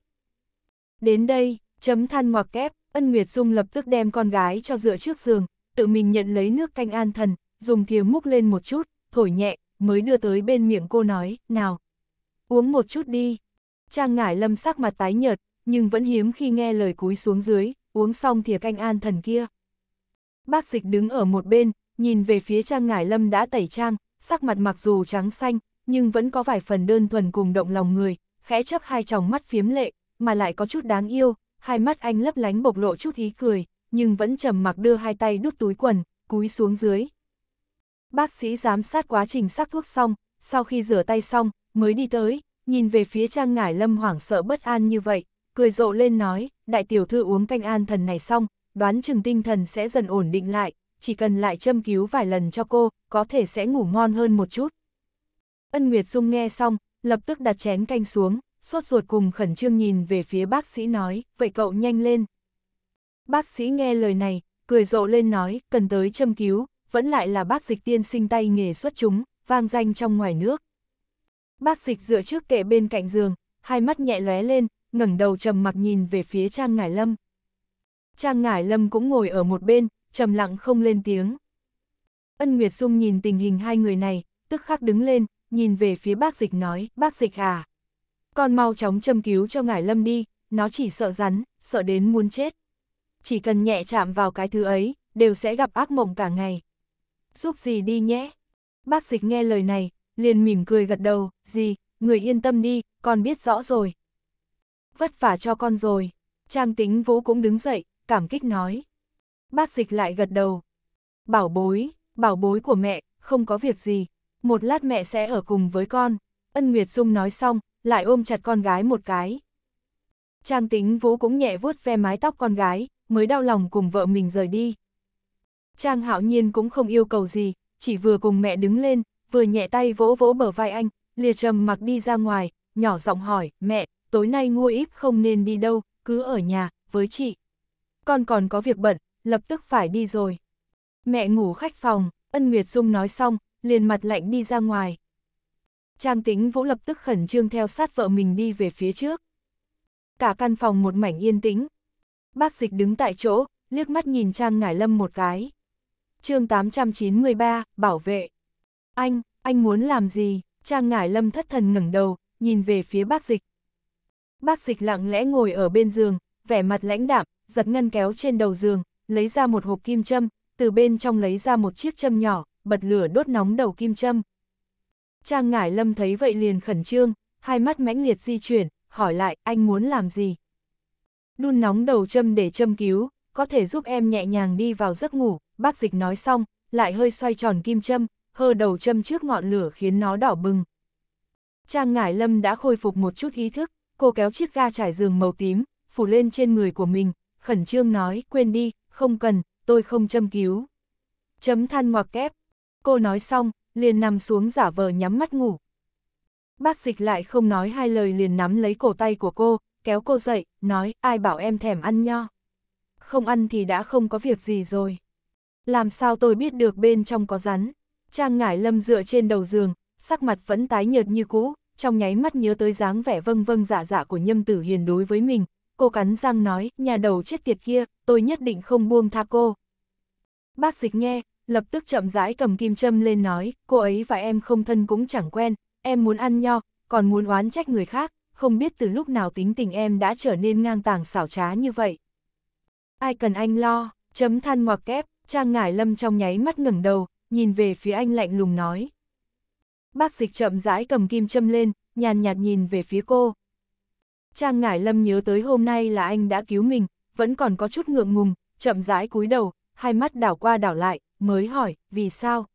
Đến đây, chấm than ngoặc kép, ân Nguyệt Dung lập tức đem con gái cho dựa trước giường, tự mình nhận lấy nước canh an thần, dùng thìa múc lên một chút, thổi nhẹ, mới đưa tới bên miệng cô nói, nào. Uống một chút đi. Trang ngải lâm sắc mặt tái nhợt, nhưng vẫn hiếm khi nghe lời cúi xuống dưới, uống xong thìa canh an thần kia. Bác dịch đứng ở một bên, nhìn về phía trang ngải lâm đã tẩy trang, sắc mặt mặc dù trắng xanh, nhưng vẫn có vài phần đơn thuần cùng động lòng người, khẽ chấp hai tròng mắt phiếm lệ, mà lại có chút đáng yêu, hai mắt anh lấp lánh bộc lộ chút ý cười, nhưng vẫn trầm mặc đưa hai tay đút túi quần, cúi xuống dưới. Bác sĩ giám sát quá trình sắc thuốc xong, sau khi rửa tay xong, mới đi tới, nhìn về phía trang ngải lâm hoảng sợ bất an như vậy, cười rộ lên nói, đại tiểu thư uống canh an thần này xong, đoán chừng tinh thần sẽ dần ổn định lại, chỉ cần lại châm cứu vài lần cho cô, có thể sẽ ngủ ngon hơn một chút. Ân Nguyệt Dung nghe xong, lập tức đặt chén canh xuống, sốt ruột cùng khẩn trương nhìn về phía bác sĩ nói, vậy cậu nhanh lên. Bác sĩ nghe lời này, cười rộ lên nói, cần tới châm cứu, vẫn lại là bác dịch tiên sinh tay nghề xuất chúng, vang danh trong ngoài nước. Bác dịch dựa trước kệ bên cạnh giường, hai mắt nhẹ lóe lên, ngẩng đầu trầm mặc nhìn về phía Trang Ngải Lâm. Trang Ngải Lâm cũng ngồi ở một bên, trầm lặng không lên tiếng. Ân Nguyệt Dung nhìn tình hình hai người này, tức khắc đứng lên, nhìn về phía bác dịch nói, bác dịch à. Con mau chóng châm cứu cho Ngải Lâm đi, nó chỉ sợ rắn, sợ đến muốn chết. Chỉ cần nhẹ chạm vào cái thứ ấy, đều sẽ gặp ác mộng cả ngày. Giúp gì đi nhé. Bác dịch nghe lời này, liền mỉm cười gật đầu, gì, người yên tâm đi, con biết rõ rồi, vất vả cho con rồi. Trang tính vũ cũng đứng dậy, cảm kích nói. Bác dịch lại gật đầu. Bảo bối, bảo bối của mẹ, không có việc gì, một lát mẹ sẽ ở cùng với con. Ân Nguyệt Dung nói xong, lại ôm chặt con gái một cái. Trang tính vũ cũng nhẹ vuốt ve mái tóc con gái, mới đau lòng cùng vợ mình rời đi. Trang hạo nhiên cũng không yêu cầu gì, chỉ vừa cùng mẹ đứng lên, vừa nhẹ tay vỗ vỗ bờ vai anh, lìa trầm mặc đi ra ngoài, nhỏ giọng hỏi, mẹ, tối nay ngô ít không nên đi đâu, cứ ở nhà, với chị. Con còn có việc bận, lập tức phải đi rồi. Mẹ ngủ khách phòng, ân Nguyệt Dung nói xong, liền mặt lạnh đi ra ngoài. Trang tính vũ lập tức khẩn trương theo sát vợ mình đi về phía trước. Cả căn phòng một mảnh yên tĩnh. Bác dịch đứng tại chỗ, liếc mắt nhìn Trang Ngải Lâm một cái. chương 893, bảo vệ. Anh, anh muốn làm gì? Trang Ngải Lâm thất thần ngẩng đầu, nhìn về phía bác dịch, Bác dịch lặng lẽ ngồi ở bên giường, vẻ mặt lãnh đạm, giật ngân kéo trên đầu giường, lấy ra một hộp kim châm, từ bên trong lấy ra một chiếc châm nhỏ, bật lửa đốt nóng đầu kim châm. Trang Ngải Lâm thấy vậy liền khẩn trương, hai mắt mãnh liệt di chuyển, hỏi lại anh muốn làm gì? Đun nóng đầu châm để châm cứu, có thể giúp em nhẹ nhàng đi vào giấc ngủ, bác dịch nói xong, lại hơi xoay tròn kim châm, hơ đầu châm trước ngọn lửa khiến nó đỏ bừng. Trang Ngải Lâm đã khôi phục một chút ý thức, cô kéo chiếc ga trải giường màu tím, phủ lên trên người của mình, khẩn trương nói, quên đi, không cần, tôi không châm cứu. Chấm than ngoặc kép. Cô nói xong, liền nằm xuống giả vờ nhắm mắt ngủ. Bác dịch lại không nói hai lời liền nắm lấy cổ tay của cô, kéo cô dậy, nói, ai bảo em thèm ăn nho. Không ăn thì đã không có việc gì rồi. Làm sao tôi biết được bên trong có rắn? Trang ngải lâm dựa trên đầu giường, sắc mặt vẫn tái nhợt như cũ, trong nháy mắt nhớ tới dáng vẻ vâng vâng giả dạ giả dạ của Nhâm Tử Hiền đối với mình, cô cắn răng nói, nhà đầu chết tiệt kia, tôi nhất định không buông tha cô. Bác dịch nghe, lập tức chậm rãi cầm kim châm lên nói, cô ấy và em không thân cũng chẳng quen, em muốn ăn nho, còn muốn oán trách người khác, không biết từ lúc nào tính tình em đã trở nên ngang tàng xảo trá như vậy. Ai cần anh lo, chấm than ngoặc kép, Trang Ngải Lâm trong nháy mắt ngẩng đầu, nhìn về phía anh lạnh lùng nói, Bác dịch chậm rãi cầm kim châm lên, nhàn nhạt nhìn về phía cô. Trang Ngải Lâm nhớ tới hôm nay là anh đã cứu mình, vẫn còn có chút ngượng ngùng, chậm rãi cúi đầu, hai mắt đảo qua đảo lại, mới hỏi, vì sao?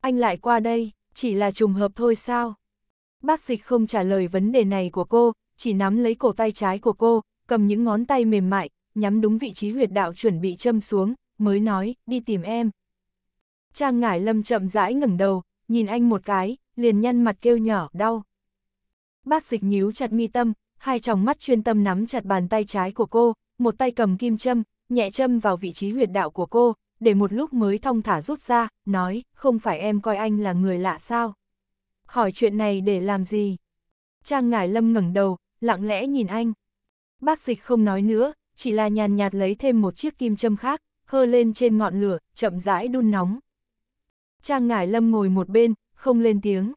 Anh lại qua đây, chỉ là trùng hợp thôi sao? Bác dịch không trả lời vấn đề này của cô, chỉ nắm lấy cổ tay trái của cô, cầm những ngón tay mềm mại, nhắm đúng vị trí huyệt đạo chuẩn bị châm xuống, mới nói, đi tìm em. Trang Ngải Lâm chậm rãi ngẩng đầu, nhìn anh một cái, liền nhăn mặt kêu nhỏ, đau. Bác dịch nhíu chặt mi tâm, hai tròng mắt chuyên tâm nắm chặt bàn tay trái của cô, một tay cầm kim châm, nhẹ châm vào vị trí huyệt đạo của cô, để một lúc mới thong thả rút ra, nói, không phải em coi anh là người lạ sao? Hỏi chuyện này để làm gì? Trang Ngải Lâm ngẩng đầu, lặng lẽ nhìn anh. Bác dịch không nói nữa, chỉ là nhàn nhạt lấy thêm một chiếc kim châm khác, hơ lên trên ngọn lửa, chậm rãi đun nóng. Trang Ngải Lâm ngồi một bên, không lên tiếng.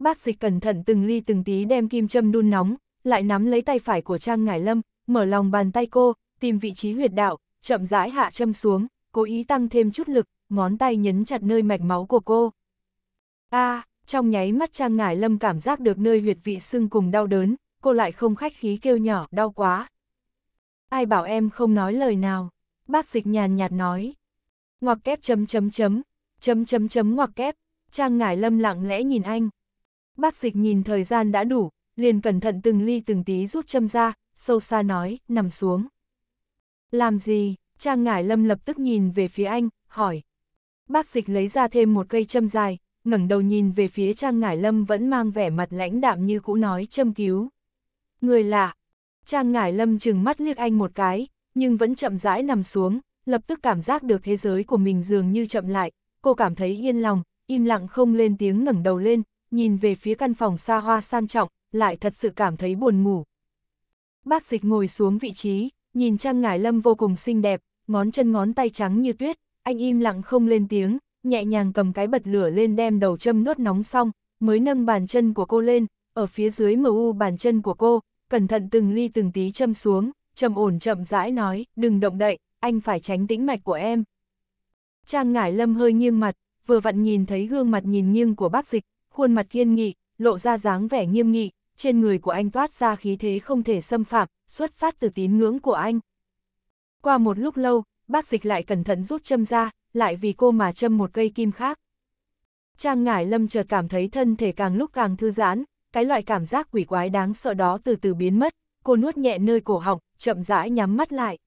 Bác dịch cẩn thận từng ly từng tí đem kim châm đun nóng, lại nắm lấy tay phải của Trang Ngải Lâm, mở lòng bàn tay cô, tìm vị trí huyệt đạo, chậm rãi hạ châm xuống, cố ý tăng thêm chút lực, ngón tay nhấn chặt nơi mạch máu của cô. A, à, trong nháy mắt Trang Ngải Lâm cảm giác được nơi huyệt vị sưng cùng đau đớn, cô lại không khách khí kêu nhỏ, đau quá. Ai bảo em không nói lời nào? Bác dịch nhàn nhạt nói. Ngoặc kép chấm chấm chấm, chấm chấm chấm ngoặc kép, Trang Ngải Lâm lặng lẽ nhìn anh. Bác dịch nhìn thời gian đã đủ, liền cẩn thận từng ly từng tí rút châm ra, sâu xa nói, nằm xuống. Làm gì? Trang Ngải Lâm lập tức nhìn về phía anh, hỏi. Bác dịch lấy ra thêm một cây châm dài, ngẩng đầu nhìn về phía Trang Ngải Lâm vẫn mang vẻ mặt lãnh đạm như cũ nói châm cứu. Người lạ. Trang Ngải Lâm chừng mắt liếc anh một cái, nhưng vẫn chậm rãi nằm xuống, lập tức cảm giác được thế giới của mình dường như chậm lại, cô cảm thấy yên lòng, im lặng không lên tiếng ngẩng đầu lên, nhìn về phía căn phòng xa hoa sang trọng, lại thật sự cảm thấy buồn ngủ. Bác dịch ngồi xuống vị trí, nhìn Trang Ngải Lâm vô cùng xinh đẹp, ngón chân ngón tay trắng như tuyết, anh im lặng không lên tiếng, nhẹ nhàng cầm cái bật lửa lên đem đầu châm nốt nóng xong, mới nâng bàn chân của cô lên, ở phía dưới mờ u bàn chân của cô, cẩn thận từng ly từng tí châm xuống, trầm ổn chậm rãi nói, đừng động đậy, anh phải tránh tĩnh mạch của em. Trang Ngải Lâm hơi nghiêng mặt, vừa vặn nhìn thấy gương mặt nhìn nghiêng của bác dịch, khuôn mặt kiên nghị, lộ ra dáng vẻ nghiêm nghị, trên người của anh toát ra khí thế không thể xâm phạm, xuất phát từ tín ngưỡng của anh. Qua một lúc lâu, bác dịch lại cẩn thận rút châm ra, lại vì cô mà châm một cây kim khác. Trang ngải lâm chợt cảm thấy thân thể càng lúc càng thư giãn, cái loại cảm giác quỷ quái đáng sợ đó từ từ biến mất, cô nuốt nhẹ nơi cổ họng, chậm rãi nhắm mắt lại.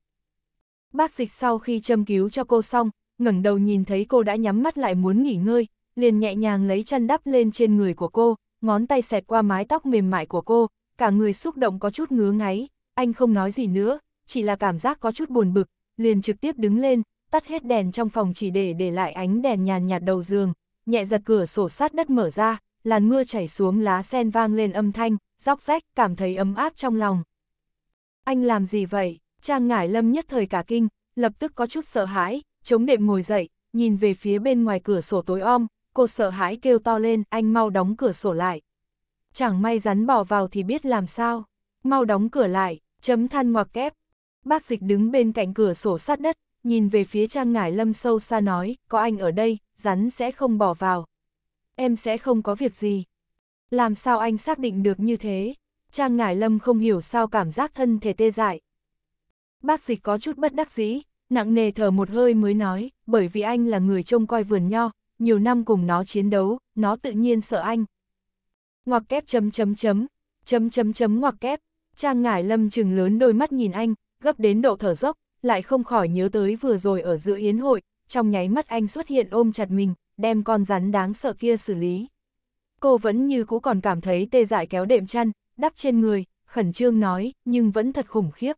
Bác dịch sau khi châm cứu cho cô xong, ngẩng đầu nhìn thấy cô đã nhắm mắt lại muốn nghỉ ngơi, liền nhẹ nhàng lấy chăn đắp lên trên người của cô, ngón tay xẹt qua mái tóc mềm mại của cô, cả người xúc động có chút ngứa ngáy, anh không nói gì nữa, chỉ là cảm giác có chút buồn bực, liền trực tiếp đứng lên, tắt hết đèn trong phòng chỉ để để lại ánh đèn nhàn nhạt đầu giường, nhẹ giật cửa sổ sát đất mở ra, làn mưa chảy xuống lá sen vang lên âm thanh, róc rách, cảm thấy ấm áp trong lòng. Anh làm gì vậy? Trang Ngải Lâm nhất thời cả kinh, lập tức có chút sợ hãi, chống đệm ngồi dậy, nhìn về phía bên ngoài cửa sổ tối om, cô sợ hãi kêu to lên, anh mau đóng cửa sổ lại. Chẳng may rắn bỏ vào thì biết làm sao, mau đóng cửa lại, chấm than ngoặc kép. Bác dịch đứng bên cạnh cửa sổ sát đất, nhìn về phía trang ngải lâm sâu xa nói, có anh ở đây, rắn sẽ không bỏ vào. Em sẽ không có việc gì. Làm sao anh xác định được như thế? Trang ngải lâm không hiểu sao cảm giác thân thể tê dại. Bác dịch có chút bất đắc dĩ, nặng nề thở một hơi mới nói, bởi vì anh là người trông coi vườn nho, nhiều năm cùng nó chiến đấu, nó tự nhiên sợ anh. Ngoặc kép chấm chấm chấm, chấm chấm chấm ngoặc kép, Trang Ngải Lâm chừng lớn đôi mắt nhìn anh, gấp đến độ thở dốc, lại không khỏi nhớ tới vừa rồi ở giữa yến hội, trong nháy mắt anh xuất hiện ôm chặt mình, đem con rắn đáng sợ kia xử lý. Cô vẫn như cũ còn cảm thấy tê dại kéo đệm chăn, đắp trên người, khẩn trương nói, nhưng vẫn thật khủng khiếp,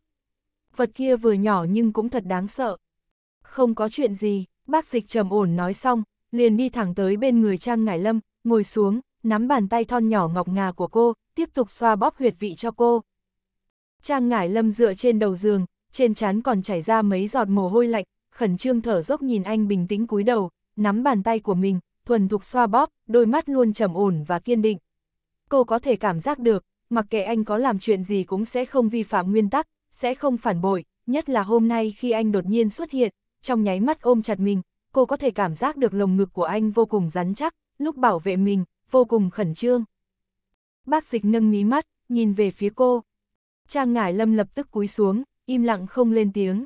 vật kia vừa nhỏ nhưng cũng thật đáng sợ. Không có chuyện gì, bác dịch trầm ổn nói xong, liền đi thẳng tới bên người Trang Ngải Lâm, ngồi xuống, nắm bàn tay thon nhỏ ngọc ngà của cô, tiếp tục xoa bóp huyệt vị cho cô. Trang Ngải Lâm dựa trên đầu giường, trên trán còn chảy ra mấy giọt mồ hôi lạnh, khẩn trương thở dốc nhìn anh bình tĩnh cúi đầu, nắm bàn tay của mình, thuần thục xoa bóp, đôi mắt luôn trầm ổn và kiên định. Cô có thể cảm giác được, mặc kệ anh có làm chuyện gì cũng sẽ không vi phạm nguyên tắc, sẽ không phản bội, nhất là hôm nay khi anh đột nhiên xuất hiện, trong nháy mắt ôm chặt mình, cô có thể cảm giác được lồng ngực của anh vô cùng rắn chắc, lúc bảo vệ mình, vô cùng khẩn trương. Bác dịch nâng mí mắt, nhìn về phía cô. Trang ngải lâm lập tức cúi xuống, im lặng không lên tiếng.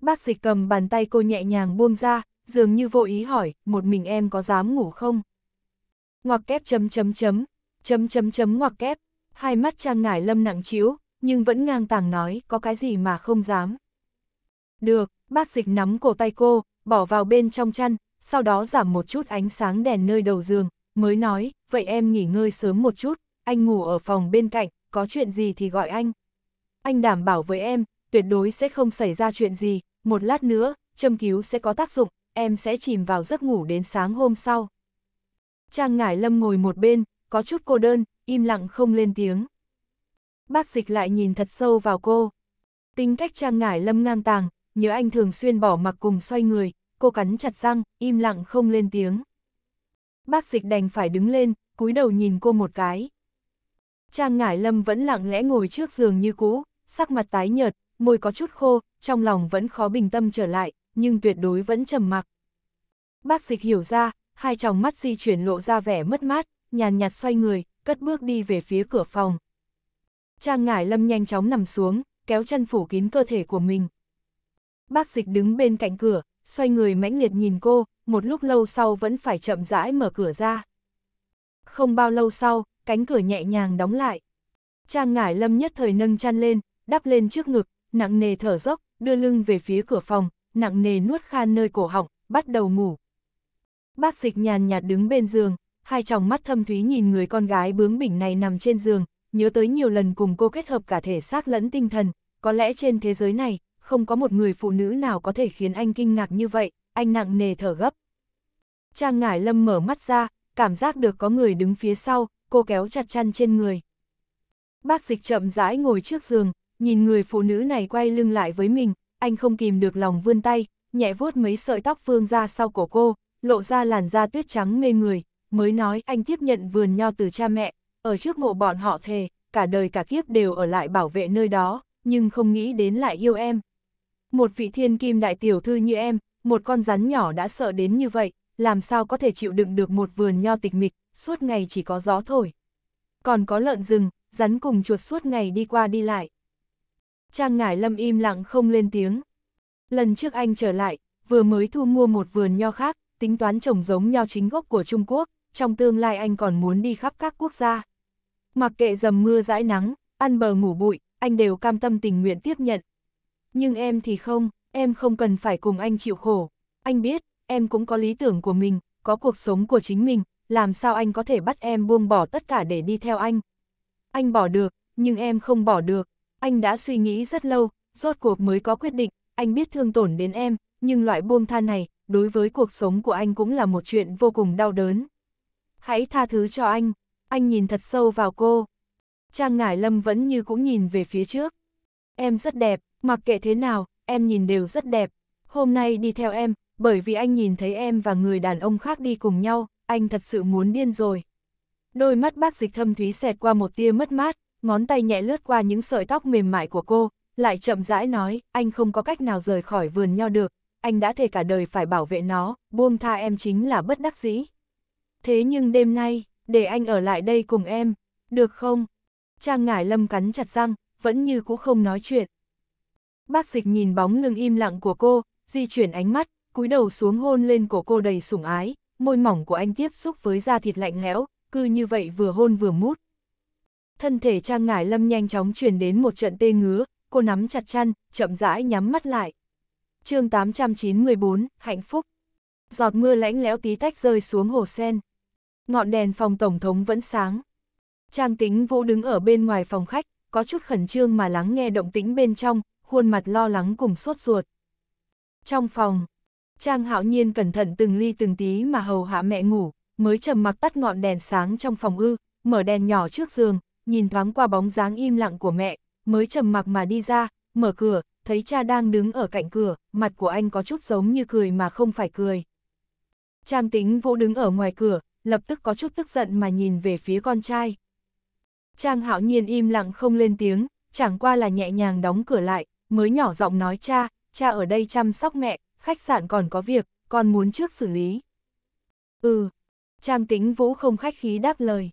Bác dịch cầm bàn tay cô nhẹ nhàng buông ra, dường như vô ý hỏi, một mình em có dám ngủ không? Ngoặc kép chấm chấm chấm, chấm chấm chấm ngoặc kép, hai mắt trang ngải lâm nặng chiếu, nhưng vẫn ngang tàng nói có cái gì mà không dám. Được, bác dịch nắm cổ tay cô, bỏ vào bên trong chăn, sau đó giảm một chút ánh sáng đèn nơi đầu giường, mới nói, vậy em nghỉ ngơi sớm một chút, anh ngủ ở phòng bên cạnh, có chuyện gì thì gọi anh. Anh đảm bảo với em, tuyệt đối sẽ không xảy ra chuyện gì, một lát nữa, châm cứu sẽ có tác dụng, em sẽ chìm vào giấc ngủ đến sáng hôm sau. Trang Ngải Lâm ngồi một bên, có chút cô đơn, im lặng không lên tiếng. Bác dịch lại nhìn thật sâu vào cô. Tính cách trang ngải lâm ngang tàng, nhớ anh thường xuyên bỏ mặc cùng xoay người, cô cắn chặt răng, im lặng không lên tiếng. Bác dịch đành phải đứng lên, cúi đầu nhìn cô một cái. Trang ngải lâm vẫn lặng lẽ ngồi trước giường như cũ, sắc mặt tái nhợt, môi có chút khô, trong lòng vẫn khó bình tâm trở lại, nhưng tuyệt đối vẫn trầm mặc. Bác dịch hiểu ra, hai tròng mắt di chuyển lộ ra vẻ mất mát, nhàn nhạt xoay người, cất bước đi về phía cửa phòng. Trang Ngải Lâm nhanh chóng nằm xuống, kéo chân phủ kín cơ thể của mình. Bác dịch đứng bên cạnh cửa, xoay người mãnh liệt nhìn cô, một lúc lâu sau vẫn phải chậm rãi mở cửa ra. Không bao lâu sau, cánh cửa nhẹ nhàng đóng lại. Trang Ngải Lâm nhất thời nâng chăn lên, đắp lên trước ngực, nặng nề thở dốc, đưa lưng về phía cửa phòng, nặng nề nuốt khan nơi cổ họng, bắt đầu ngủ. Bác dịch nhàn nhạt đứng bên giường, hai tròng mắt thâm thúy nhìn người con gái bướng bỉnh này nằm trên giường, nhớ tới nhiều lần cùng cô kết hợp cả thể xác lẫn tinh thần, có lẽ trên thế giới này, không có một người phụ nữ nào có thể khiến anh kinh ngạc như vậy, anh nặng nề thở gấp. Trang Ngải Lâm mở mắt ra, cảm giác được có người đứng phía sau, cô kéo chặt chăn trên người. Bác dịch chậm rãi ngồi trước giường, nhìn người phụ nữ này quay lưng lại với mình, anh không kìm được lòng vươn tay, nhẹ vuốt mấy sợi tóc vương ra sau cổ cô, lộ ra làn da tuyết trắng mê người, mới nói anh tiếp nhận vườn nho từ cha mẹ, ở trước mộ bọn họ thề, cả đời cả kiếp đều ở lại bảo vệ nơi đó, nhưng không nghĩ đến lại yêu em. Một vị thiên kim đại tiểu thư như em, một con rắn nhỏ đã sợ đến như vậy, làm sao có thể chịu đựng được một vườn nho tịch mịch, suốt ngày chỉ có gió thổi. Còn có lợn rừng, rắn cùng chuột suốt ngày đi qua đi lại. Trang ngải lâm im lặng không lên tiếng. Lần trước anh trở lại, vừa mới thu mua một vườn nho khác, tính toán trồng giống nho chính gốc của Trung Quốc, trong tương lai anh còn muốn đi khắp các quốc gia. Mặc kệ dầm mưa dãi nắng, ăn bờ ngủ bụi, anh đều cam tâm tình nguyện tiếp nhận. Nhưng em thì không, em không cần phải cùng anh chịu khổ. Anh biết, em cũng có lý tưởng của mình, có cuộc sống của chính mình, làm sao anh có thể bắt em buông bỏ tất cả để đi theo anh. Anh bỏ được, nhưng em không bỏ được. Anh đã suy nghĩ rất lâu, rốt cuộc mới có quyết định, anh biết thương tổn đến em, nhưng loại buông tha này, đối với cuộc sống của anh cũng là một chuyện vô cùng đau đớn. Hãy tha thứ cho anh, anh nhìn thật sâu vào cô. Trang Ngải Lâm vẫn như cũng nhìn về phía trước. Em rất đẹp, mặc kệ thế nào, em nhìn đều rất đẹp. Hôm nay đi theo em, bởi vì anh nhìn thấy em và người đàn ông khác đi cùng nhau, anh thật sự muốn điên rồi. Đôi mắt bác dịch thâm thúy xẹt qua một tia mất mát, ngón tay nhẹ lướt qua những sợi tóc mềm mại của cô, lại chậm rãi nói, anh không có cách nào rời khỏi vườn nho được, anh đã thề cả đời phải bảo vệ nó, buông tha em chính là bất đắc dĩ. Thế nhưng đêm nay, để anh ở lại đây cùng em, được không? Trang Ngải Lâm cắn chặt răng, vẫn như cũ không nói chuyện. Bác dịch nhìn bóng lưng im lặng của cô, di chuyển ánh mắt, cúi đầu xuống hôn lên cổ cô đầy sủng ái, môi mỏng của anh tiếp xúc với da thịt lạnh lẽo, cứ như vậy vừa hôn vừa mút. Thân thể Trang Ngải Lâm nhanh chóng truyền đến một trận tê ngứa, cô nắm chặt chăn, chậm rãi nhắm mắt lại. chương 894, hạnh phúc. Giọt mưa lãnh lẽo tí tách rơi xuống hồ sen ngọn đèn phòng Tổng thống vẫn sáng. Trang tính vũ đứng ở bên ngoài phòng khách, có chút khẩn trương mà lắng nghe động tĩnh bên trong, khuôn mặt lo lắng cùng suốt ruột. Trong phòng, Trang hạo nhiên cẩn thận từng ly từng tí mà hầu hạ mẹ ngủ, mới trầm mặc tắt ngọn đèn sáng trong phòng ư, mở đèn nhỏ trước giường, nhìn thoáng qua bóng dáng im lặng của mẹ, mới trầm mặc mà đi ra, mở cửa, thấy cha đang đứng ở cạnh cửa, mặt của anh có chút giống như cười mà không phải cười. Trang tính vũ đứng ở ngoài cửa, lập tức có chút tức giận mà nhìn về phía con trai. Trang hạo nhiên im lặng không lên tiếng, chẳng qua là nhẹ nhàng đóng cửa lại, mới nhỏ giọng nói cha, cha ở đây chăm sóc mẹ, khách sạn còn có việc, con muốn trước xử lý. Ừ, Trang tĩnh vũ không khách khí đáp lời.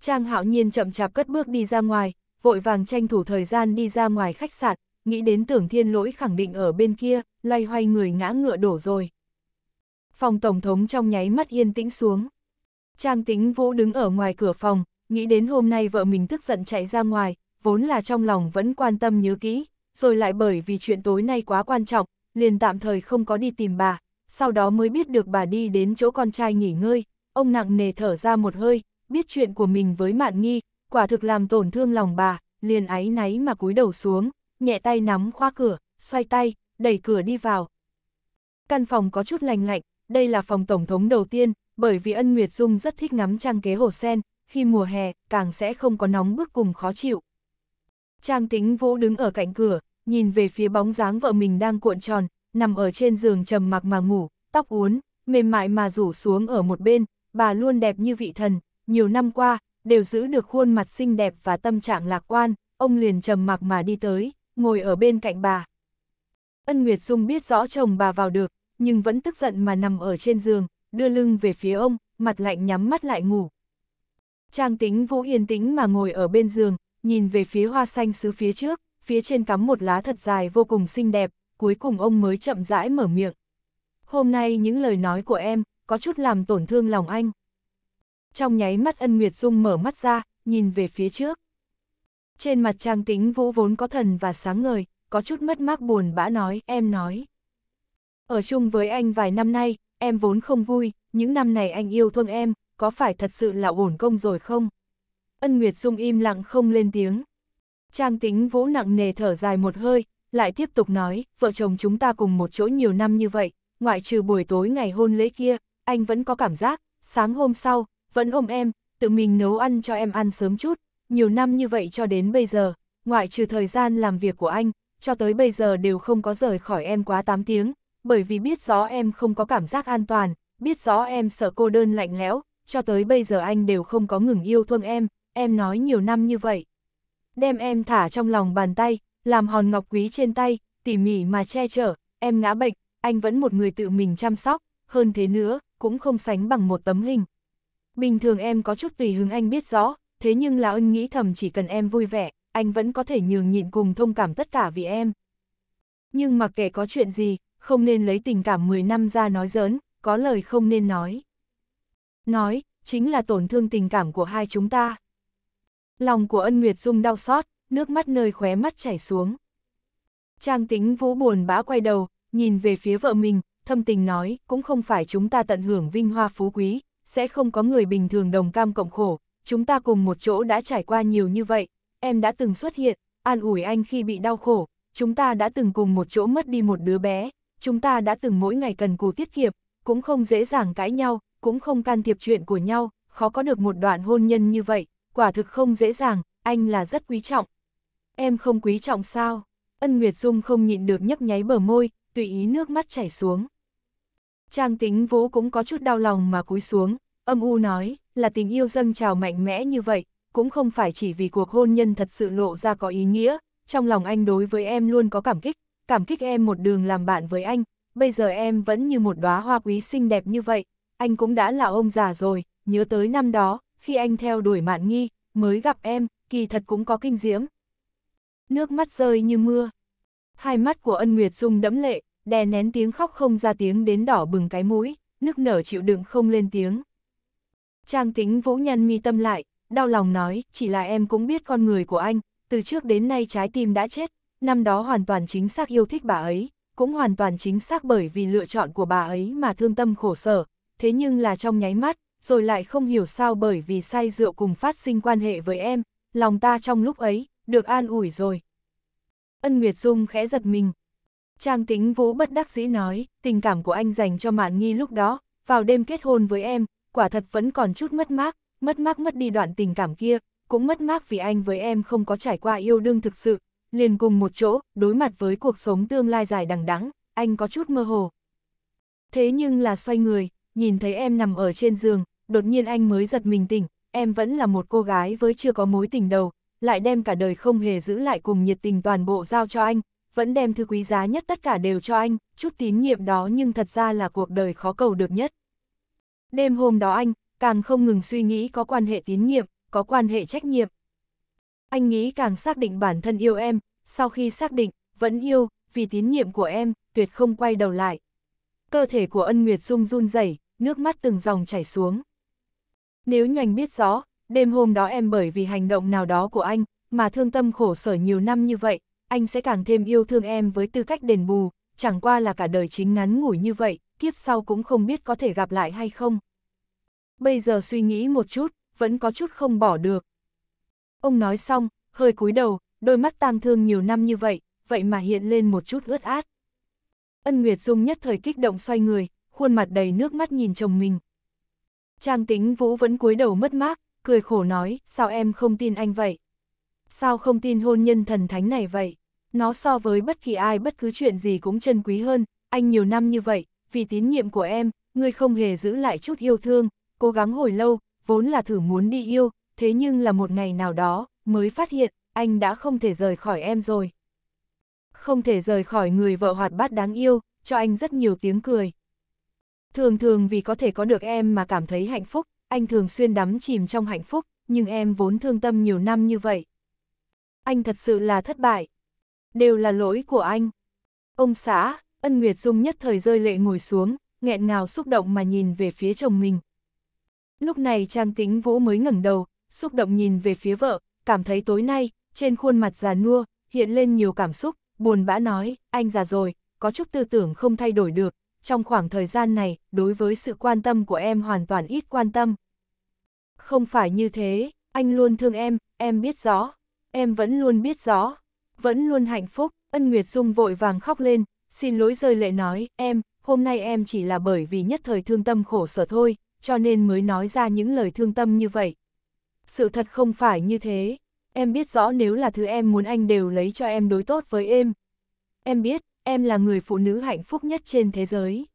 Trang hạo nhiên chậm chạp cất bước đi ra ngoài, vội vàng tranh thủ thời gian đi ra ngoài khách sạn, nghĩ đến tưởng thiên lỗi khẳng định ở bên kia, loay hoay người ngã ngựa đổ rồi. Phòng Tổng thống trong nháy mắt yên tĩnh xuống. Trang tính vũ đứng ở ngoài cửa phòng, nghĩ đến hôm nay vợ mình tức giận chạy ra ngoài, vốn là trong lòng vẫn quan tâm nhớ kỹ, rồi lại bởi vì chuyện tối nay quá quan trọng, liền tạm thời không có đi tìm bà, sau đó mới biết được bà đi đến chỗ con trai nghỉ ngơi, ông nặng nề thở ra một hơi, biết chuyện của mình với mạn nghi, quả thực làm tổn thương lòng bà, liền áy náy mà cúi đầu xuống, nhẹ tay nắm khóa cửa, xoay tay, đẩy cửa đi vào. Căn phòng có chút lành lạnh, đây là phòng tổng thống đầu tiên, bởi vì Ân Nguyệt Dung rất thích ngắm trang kế hồ sen, khi mùa hè, càng sẽ không có nóng bức cùng khó chịu. Trang tính vũ đứng ở cạnh cửa, nhìn về phía bóng dáng vợ mình đang cuộn tròn, nằm ở trên giường trầm mặc mà ngủ, tóc uốn, mềm mại mà rủ xuống ở một bên, bà luôn đẹp như vị thần, nhiều năm qua, đều giữ được khuôn mặt xinh đẹp và tâm trạng lạc quan, ông liền trầm mặc mà đi tới, ngồi ở bên cạnh bà. Ân Nguyệt Dung biết rõ chồng bà vào được, nhưng vẫn tức giận mà nằm ở trên giường, đưa lưng về phía ông, mặt lạnh nhắm mắt lại ngủ. Trang tính vũ yên tĩnh mà ngồi ở bên giường, nhìn về phía hoa xanh xứ phía trước, phía trên cắm một lá thật dài vô cùng xinh đẹp, cuối cùng ông mới chậm rãi mở miệng. Hôm nay những lời nói của em, có chút làm tổn thương lòng anh. Trong nháy mắt ân Nguyệt Dung mở mắt ra, nhìn về phía trước. Trên mặt trang tính vũ vốn có thần và sáng ngời, có chút mất mát buồn bã nói, em nói. Ở chung với anh vài năm nay, em vốn không vui, những năm này anh yêu thương em, có phải thật sự là ổn công rồi không? Ân Nguyệt Dung im lặng không lên tiếng. Trang tính vũ nặng nề thở dài một hơi, lại tiếp tục nói, vợ chồng chúng ta cùng một chỗ nhiều năm như vậy, ngoại trừ buổi tối ngày hôn lễ kia, anh vẫn có cảm giác, sáng hôm sau, vẫn ôm em, tự mình nấu ăn cho em ăn sớm chút, nhiều năm như vậy cho đến bây giờ, ngoại trừ thời gian làm việc của anh, cho tới bây giờ đều không có rời khỏi em quá 8 tiếng, bởi vì biết rõ em không có cảm giác an toàn, biết rõ em sợ cô đơn lạnh lẽo, cho tới bây giờ anh đều không có ngừng yêu thương em, em nói nhiều năm như vậy. Đem em thả trong lòng bàn tay, làm hòn ngọc quý trên tay, tỉ mỉ mà che chở, em ngã bệnh, anh vẫn một người tự mình chăm sóc, hơn thế nữa, cũng không sánh bằng một tấm hình. Bình thường em có chút tùy hứng anh biết rõ, thế nhưng là ân nghĩ thầm chỉ cần em vui vẻ, anh vẫn có thể nhường nhịn cùng thông cảm tất cả vì em. Nhưng mà kệ có chuyện gì, không nên lấy tình cảm 10 năm ra nói giỡn, có lời không nên nói. Nói, chính là tổn thương tình cảm của hai chúng ta. Lòng của ân Nguyệt Dung đau xót, nước mắt nơi khóe mắt chảy xuống. Trang tính vũ buồn bã quay đầu, nhìn về phía vợ mình, thâm tình nói, cũng không phải chúng ta tận hưởng vinh hoa phú quý, sẽ không có người bình thường đồng cam cộng khổ, chúng ta cùng một chỗ đã trải qua nhiều như vậy, em đã từng xuất hiện, an ủi anh khi bị đau khổ, chúng ta đã từng cùng một chỗ mất đi một đứa bé, chúng ta đã từng mỗi ngày cần cù tiết kiệm, cũng không dễ dàng cãi nhau, cũng không can thiệp chuyện của nhau, khó có được một đoạn hôn nhân như vậy, quả thực không dễ dàng, anh là rất quý trọng. Em không quý trọng sao? Ân Nguyệt Dung không nhịn được nhấp nháy bờ môi, tùy ý nước mắt chảy xuống. Trang tính vũ cũng có chút đau lòng mà cúi xuống, âm u nói, là tình yêu dâng trào mạnh mẽ như vậy, cũng không phải chỉ vì cuộc hôn nhân thật sự lộ ra có ý nghĩa, trong lòng anh đối với em luôn có cảm kích, cảm kích em một đường làm bạn với anh, bây giờ em vẫn như một đóa hoa quý xinh đẹp như vậy, anh cũng đã là ông già rồi, nhớ tới năm đó, khi anh theo đuổi mạn nghi, mới gặp em, kỳ thật cũng có kinh diễm. Nước mắt rơi như mưa. Hai mắt của ân Nguyệt Dung đẫm lệ, đè nén tiếng khóc không ra tiếng đến đỏ bừng cái mũi, nước nở chịu đựng không lên tiếng. Trang tính vũ nhân mi tâm lại, đau lòng nói, chỉ là em cũng biết con người của anh, từ trước đến nay trái tim đã chết, năm đó hoàn toàn chính xác yêu thích bà ấy, cũng hoàn toàn chính xác bởi vì lựa chọn của bà ấy mà thương tâm khổ sở, thế nhưng là trong nháy mắt, rồi lại không hiểu sao bởi vì say rượu cùng phát sinh quan hệ với em, lòng ta trong lúc ấy, được an ủi rồi. Ân Nguyệt Dung khẽ giật mình. Trang tính vũ bất đắc dĩ nói, tình cảm của anh dành cho mạn nghi lúc đó, vào đêm kết hôn với em, quả thật vẫn còn chút mất mát, mất mát mất đi đoạn tình cảm kia, cũng mất mát vì anh với em không có trải qua yêu đương thực sự, liền cùng một chỗ, đối mặt với cuộc sống tương lai dài đằng đẵng, anh có chút mơ hồ. Thế nhưng là xoay người, nhìn thấy em nằm ở trên giường, đột nhiên anh mới giật mình tỉnh, em vẫn là một cô gái với chưa có mối tình đầu, lại đem cả đời không hề giữ lại cùng nhiệt tình toàn bộ giao cho anh, vẫn đem thứ quý giá nhất tất cả đều cho anh, chút tín nhiệm đó nhưng thật ra là cuộc đời khó cầu được nhất. Đêm hôm đó anh, càng không ngừng suy nghĩ có quan hệ tín nhiệm, có quan hệ trách nhiệm. Anh nghĩ càng xác định bản thân yêu em, sau khi xác định, vẫn yêu, vì tín nhiệm của em, tuyệt không quay đầu lại. Cơ thể của ân Nguyệt Dung run rẩy, nước mắt từng dòng chảy xuống. Nếu nhoành biết rõ, đêm hôm đó em bởi vì hành động nào đó của anh, mà thương tâm khổ sở nhiều năm như vậy, anh sẽ càng thêm yêu thương em với tư cách đền bù, chẳng qua là cả đời chính ngắn ngủi như vậy, kiếp sau cũng không biết có thể gặp lại hay không. Bây giờ suy nghĩ một chút, vẫn có chút không bỏ được. Ông nói xong, hơi cúi đầu, đôi mắt tang thương nhiều năm như vậy, vậy mà hiện lên một chút ướt át. Ân Nguyệt Dung nhất thời kích động xoay người, khuôn mặt đầy nước mắt nhìn chồng mình. Trang tính vũ vẫn cúi đầu mất mát, cười khổ nói, sao em không tin anh vậy? Sao không tin hôn nhân thần thánh này vậy? Nó so với bất kỳ ai bất cứ chuyện gì cũng trân quý hơn, anh nhiều năm như vậy, vì tín nhiệm của em, ngươi không hề giữ lại chút yêu thương, cố gắng hồi lâu, vốn là thử muốn đi yêu, thế nhưng là một ngày nào đó, mới phát hiện, anh đã không thể rời khỏi em rồi. Không thể rời khỏi người vợ hoạt bát đáng yêu, cho anh rất nhiều tiếng cười. Thường thường vì có thể có được em mà cảm thấy hạnh phúc, anh thường xuyên đắm chìm trong hạnh phúc, nhưng em vốn thương tâm nhiều năm như vậy. Anh thật sự là thất bại. Đều là lỗi của anh. Ông xã, ân Nguyệt Dung nhất thời rơi lệ ngồi xuống, nghẹn ngào xúc động mà nhìn về phía chồng mình. Lúc này Trang Tĩnh Vũ mới ngẩng đầu, xúc động nhìn về phía vợ, cảm thấy tối nay, trên khuôn mặt già nua, hiện lên nhiều cảm xúc, buồn bã nói, anh già rồi, có chút tư tưởng không thay đổi được, trong khoảng thời gian này, đối với sự quan tâm của em hoàn toàn ít quan tâm. Không phải như thế, anh luôn thương em, em biết rõ, em vẫn luôn biết rõ, vẫn luôn hạnh phúc, ân Nguyệt Dung vội vàng khóc lên, xin lỗi rơi lệ nói, em, hôm nay em chỉ là bởi vì nhất thời thương tâm khổ sở thôi, cho nên mới nói ra những lời thương tâm như vậy, sự thật không phải như thế. Em biết rõ nếu là thứ em muốn anh đều lấy cho em đối tốt với em. Em biết, em là người phụ nữ hạnh phúc nhất trên thế giới.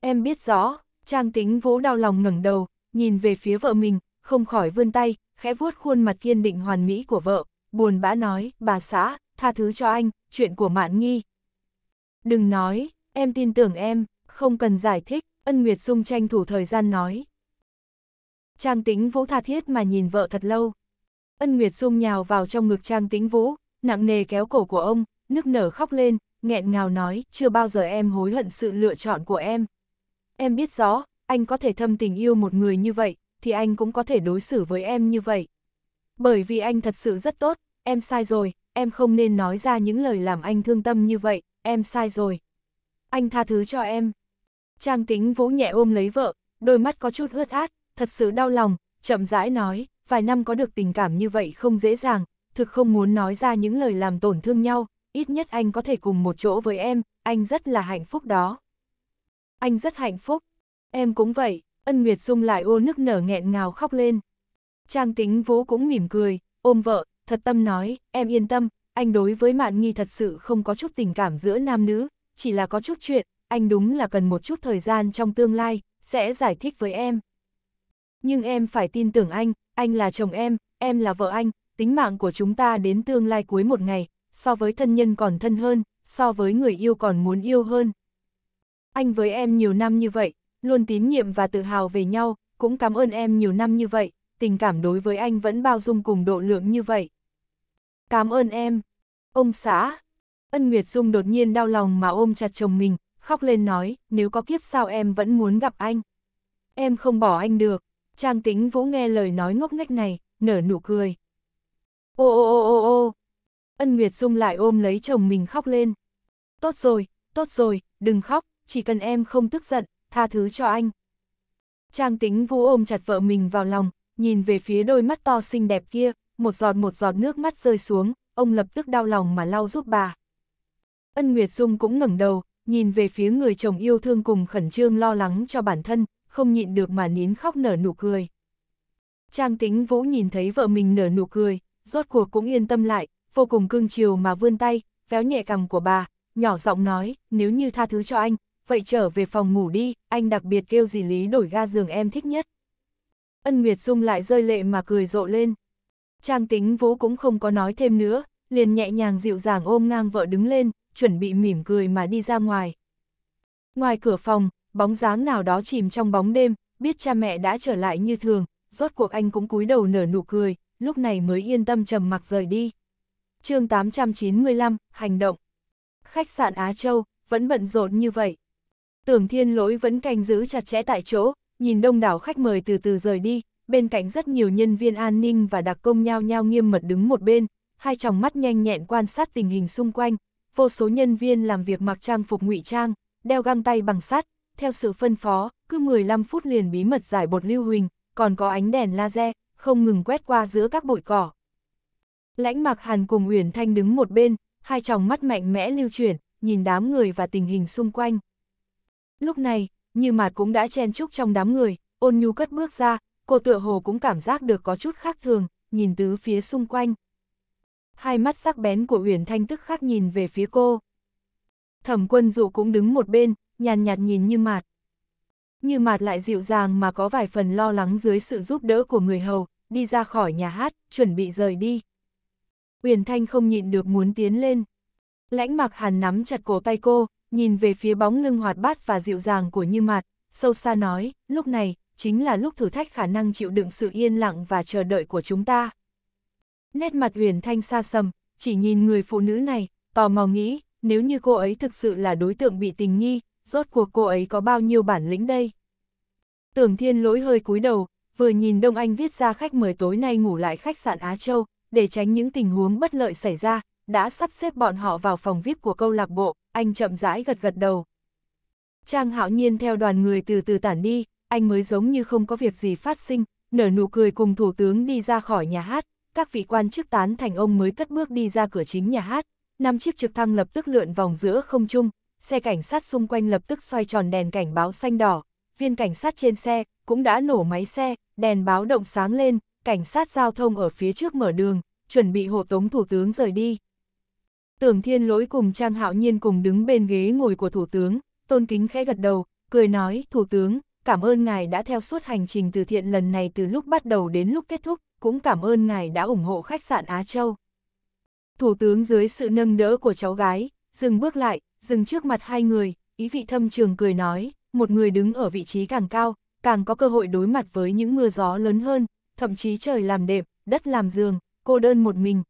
Em biết rõ, Trang tính vỗ đau lòng ngẩng đầu, nhìn về phía vợ mình, không khỏi vươn tay, khẽ vuốt khuôn mặt kiên định hoàn mỹ của vợ, buồn bã nói, bà xã, tha thứ cho anh, chuyện của mạn nghi. Đừng nói, em tin tưởng em, không cần giải thích, ân Nguyệt Dung tranh thủ thời gian nói, Trang Tĩnh Vũ tha thiết mà nhìn vợ thật lâu. Ân Nguyệt Dung nhào vào trong ngực Trang Tĩnh Vũ, nặng nề kéo cổ của ông, nước nở khóc lên, nghẹn ngào nói, chưa bao giờ em hối hận sự lựa chọn của em. Em biết rõ, anh có thể thâm tình yêu một người như vậy, thì anh cũng có thể đối xử với em như vậy. Bởi vì anh thật sự rất tốt, em sai rồi, em không nên nói ra những lời làm anh thương tâm như vậy, em sai rồi. Anh tha thứ cho em. Trang tính vũ nhẹ ôm lấy vợ, đôi mắt có chút ướt át, thật sự đau lòng, chậm rãi nói, vài năm có được tình cảm như vậy không dễ dàng, thực không muốn nói ra những lời làm tổn thương nhau, ít nhất anh có thể cùng một chỗ với em, anh rất là hạnh phúc đó. Anh rất hạnh phúc, em cũng vậy, ân nguyệt dung lại ô nước nở nghẹn ngào khóc lên. Trang tính vũ cũng mỉm cười, ôm vợ, thật tâm nói, em yên tâm, anh đối với mạn nghi thật sự không có chút tình cảm giữa nam nữ, chỉ là có chút chuyện, anh đúng là cần một chút thời gian trong tương lai, sẽ giải thích với em. Nhưng em phải tin tưởng anh, anh là chồng em, em là vợ anh, tính mạng của chúng ta đến tương lai cuối một ngày, so với thân nhân còn thân hơn, so với người yêu còn muốn yêu hơn. Anh với em nhiều năm như vậy, luôn tín nhiệm và tự hào về nhau, cũng cảm ơn em nhiều năm như vậy, tình cảm đối với anh vẫn bao dung cùng độ lượng như vậy. Cảm ơn em. Ông xã. Ân Nguyệt Dung đột nhiên đau lòng mà ôm chặt chồng mình, khóc lên nói, nếu có kiếp sao em vẫn muốn gặp anh. Em không bỏ anh được. Trang tính vũ nghe lời nói ngốc nghếch này, nở nụ cười. Ô ô ô ô ô Ân Nguyệt Dung lại ôm lấy chồng mình khóc lên. Tốt rồi, tốt rồi, đừng khóc, chỉ cần em không tức giận, tha thứ cho anh. Trang tính vũ ôm chặt vợ mình vào lòng, nhìn về phía đôi mắt to xinh đẹp kia, một giọt một giọt nước mắt rơi xuống, ông lập tức đau lòng mà lau giúp bà. Ân Nguyệt Dung cũng ngẩng đầu, nhìn về phía người chồng yêu thương cùng khẩn trương lo lắng cho bản thân, không nhịn được mà nín khóc nở nụ cười. Trang tính vũ nhìn thấy vợ mình nở nụ cười, rốt cuộc cũng yên tâm lại, vô cùng cưng chiều mà vươn tay, véo nhẹ cằm của bà, nhỏ giọng nói, nếu như tha thứ cho anh, vậy trở về phòng ngủ đi, anh đặc biệt kêu dì Lý đổi ga giường em thích nhất. Ân Nguyệt Dung lại rơi lệ mà cười rộ lên. Trang tính vũ cũng không có nói thêm nữa, liền nhẹ nhàng dịu dàng ôm ngang vợ đứng lên, chuẩn bị mỉm cười mà đi ra ngoài. Ngoài cửa phòng, bóng dáng nào đó chìm trong bóng đêm, biết cha mẹ đã trở lại như thường, rốt cuộc anh cũng cúi đầu nở nụ cười, lúc này mới yên tâm trầm mặc rời đi. chương 895, Hành động Khách sạn Á Châu, vẫn bận rộn như vậy. Tưởng thiên lỗi vẫn canh giữ chặt chẽ tại chỗ, nhìn đông đảo khách mời từ từ rời đi, bên cạnh rất nhiều nhân viên an ninh và đặc công nhao nhao nghiêm mật đứng một bên, hai tròng mắt nhanh nhẹn quan sát tình hình xung quanh, vô số nhân viên làm việc mặc trang phục ngụy trang, đeo găng tay bằng sắt, theo sự phân phó, cứ 15 phút liền bí mật giải bột lưu huỳnh, còn có ánh đèn laser, không ngừng quét qua giữa các bụi cỏ. Lãnh mặc Hàn cùng Uyển Thanh đứng một bên, hai tròng mắt mạnh mẽ lưu chuyển, nhìn đám người và tình hình xung quanh. Lúc này, như mạt cũng đã chen chúc trong đám người, ôn nhu cất bước ra, cô tựa hồ cũng cảm giác được có chút khác thường, nhìn tứ phía xung quanh. Hai mắt sắc bén của Uyển Thanh tức khắc nhìn về phía cô. Thẩm quân dụ cũng đứng một bên, nhàn nhạt nhìn như mạt. Như mạt lại dịu dàng mà có vài phần lo lắng dưới sự giúp đỡ của người hầu, đi ra khỏi nhà hát, chuẩn bị rời đi. Uyển Thanh không nhịn được muốn tiến lên. Lãnh mặc hàn nắm chặt cổ tay cô, nhìn về phía bóng lưng hoạt bát và dịu dàng của Như Mạt, sâu xa nói, lúc này, chính là lúc thử thách khả năng chịu đựng sự yên lặng và chờ đợi của chúng ta. Nét mặt Uyển Thanh xa sầm, chỉ nhìn người phụ nữ này, tò mò nghĩ, nếu như cô ấy thực sự là đối tượng bị tình nghi, rốt cuộc cô ấy có bao nhiêu bản lĩnh đây? Tưởng thiên lỗi hơi cúi đầu, vừa nhìn Đông Anh viết ra khách mời tối nay ngủ lại khách sạn Á Châu, để tránh những tình huống bất lợi xảy ra, đã sắp xếp bọn họ vào phòng VIP của câu lạc bộ, anh chậm rãi gật gật đầu. Trang hạo nhiên theo đoàn người từ từ tản đi, anh mới giống như không có việc gì phát sinh, nở nụ cười cùng thủ tướng đi ra khỏi nhà hát, các vị quan chức tán thành ông mới cất bước đi ra cửa chính nhà hát, năm chiếc trực thăng lập tức lượn vòng giữa không trung, xe cảnh sát xung quanh lập tức xoay tròn đèn cảnh báo xanh đỏ, viên cảnh sát trên xe cũng đã nổ máy xe, đèn báo động sáng lên, cảnh sát giao thông ở phía trước mở đường, chuẩn bị hộ tống thủ tướng rời đi. Tưởng Thiên Lỗi cùng Trang Hạo Nhiên cùng đứng bên ghế ngồi của thủ tướng, Tôn Kính khẽ gật đầu, cười nói, thủ tướng, cảm ơn ngài đã theo suốt hành trình từ thiện lần này từ lúc bắt đầu đến lúc kết thúc, cũng cảm ơn ngài đã ủng hộ khách sạn Á Châu. Thủ tướng dưới sự nâng đỡ của cháu gái, dừng bước lại, dừng trước mặt hai người, ý vị thâm trường cười nói, một người đứng ở vị trí càng cao, càng có cơ hội đối mặt với những mưa gió lớn hơn, thậm chí trời làm đệm, đất làm giường, cô đơn một mình.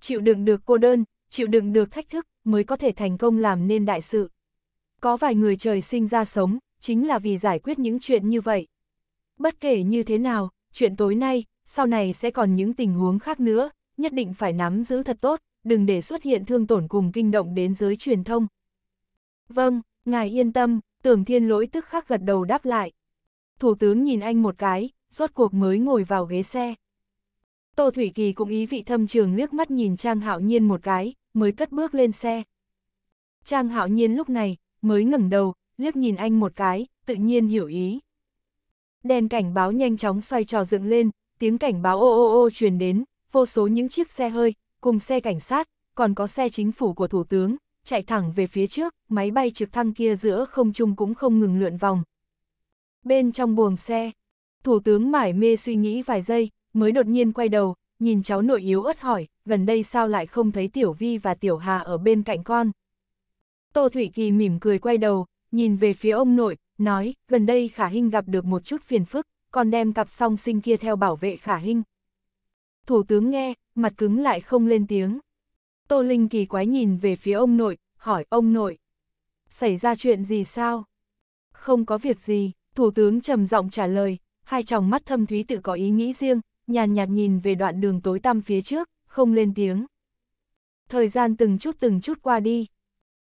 Chịu đựng được cô đơn, chịu đựng được thách thức mới có thể thành công làm nên đại sự. Có vài người trời sinh ra sống, chính là vì giải quyết những chuyện như vậy. Bất kể như thế nào, chuyện tối nay, sau này sẽ còn những tình huống khác nữa, nhất định phải nắm giữ thật tốt đừng để xuất hiện thương tổn cùng kinh động đến giới truyền thông. Vâng, ngài yên tâm, tưởng thiên lỗi tức khắc gật đầu đáp lại. Thủ tướng nhìn anh một cái, rốt cuộc mới ngồi vào ghế xe. Tô Thủy Kỳ cũng ý vị thâm trường liếc mắt nhìn Trang Hạo Nhiên một cái, mới cất bước lên xe. Trang Hạo Nhiên lúc này, mới ngẩng đầu, liếc nhìn anh một cái, tự nhiên hiểu ý. Đèn cảnh báo nhanh chóng xoay trò dựng lên, tiếng cảnh báo ô ô ô truyền đến, vô số những chiếc xe hơi, cùng xe cảnh sát, còn có xe chính phủ của Thủ tướng, chạy thẳng về phía trước, máy bay trực thăng kia giữa không trung cũng không ngừng lượn vòng. Bên trong buồng xe, Thủ tướng mải mê suy nghĩ vài giây, mới đột nhiên quay đầu, nhìn cháu nội yếu ớt hỏi, gần đây sao lại không thấy Tiểu Vi và Tiểu Hà ở bên cạnh con. Tô Thủy Kỳ mỉm cười quay đầu, nhìn về phía ông nội, nói, gần đây Khả Hinh gặp được một chút phiền phức, còn đem cặp song sinh kia theo bảo vệ Khả Hinh. Thủ tướng nghe, mặt cứng lại không lên tiếng. Tô Linh kỳ quái nhìn về phía ông nội, hỏi ông nội. Xảy ra chuyện gì sao? Không có việc gì, Thủ tướng trầm giọng trả lời, hai tròng mắt thâm thúy tự có ý nghĩ riêng, nhàn nhạt nhìn về đoạn đường tối tăm phía trước, không lên tiếng. Thời gian từng chút từng chút qua đi.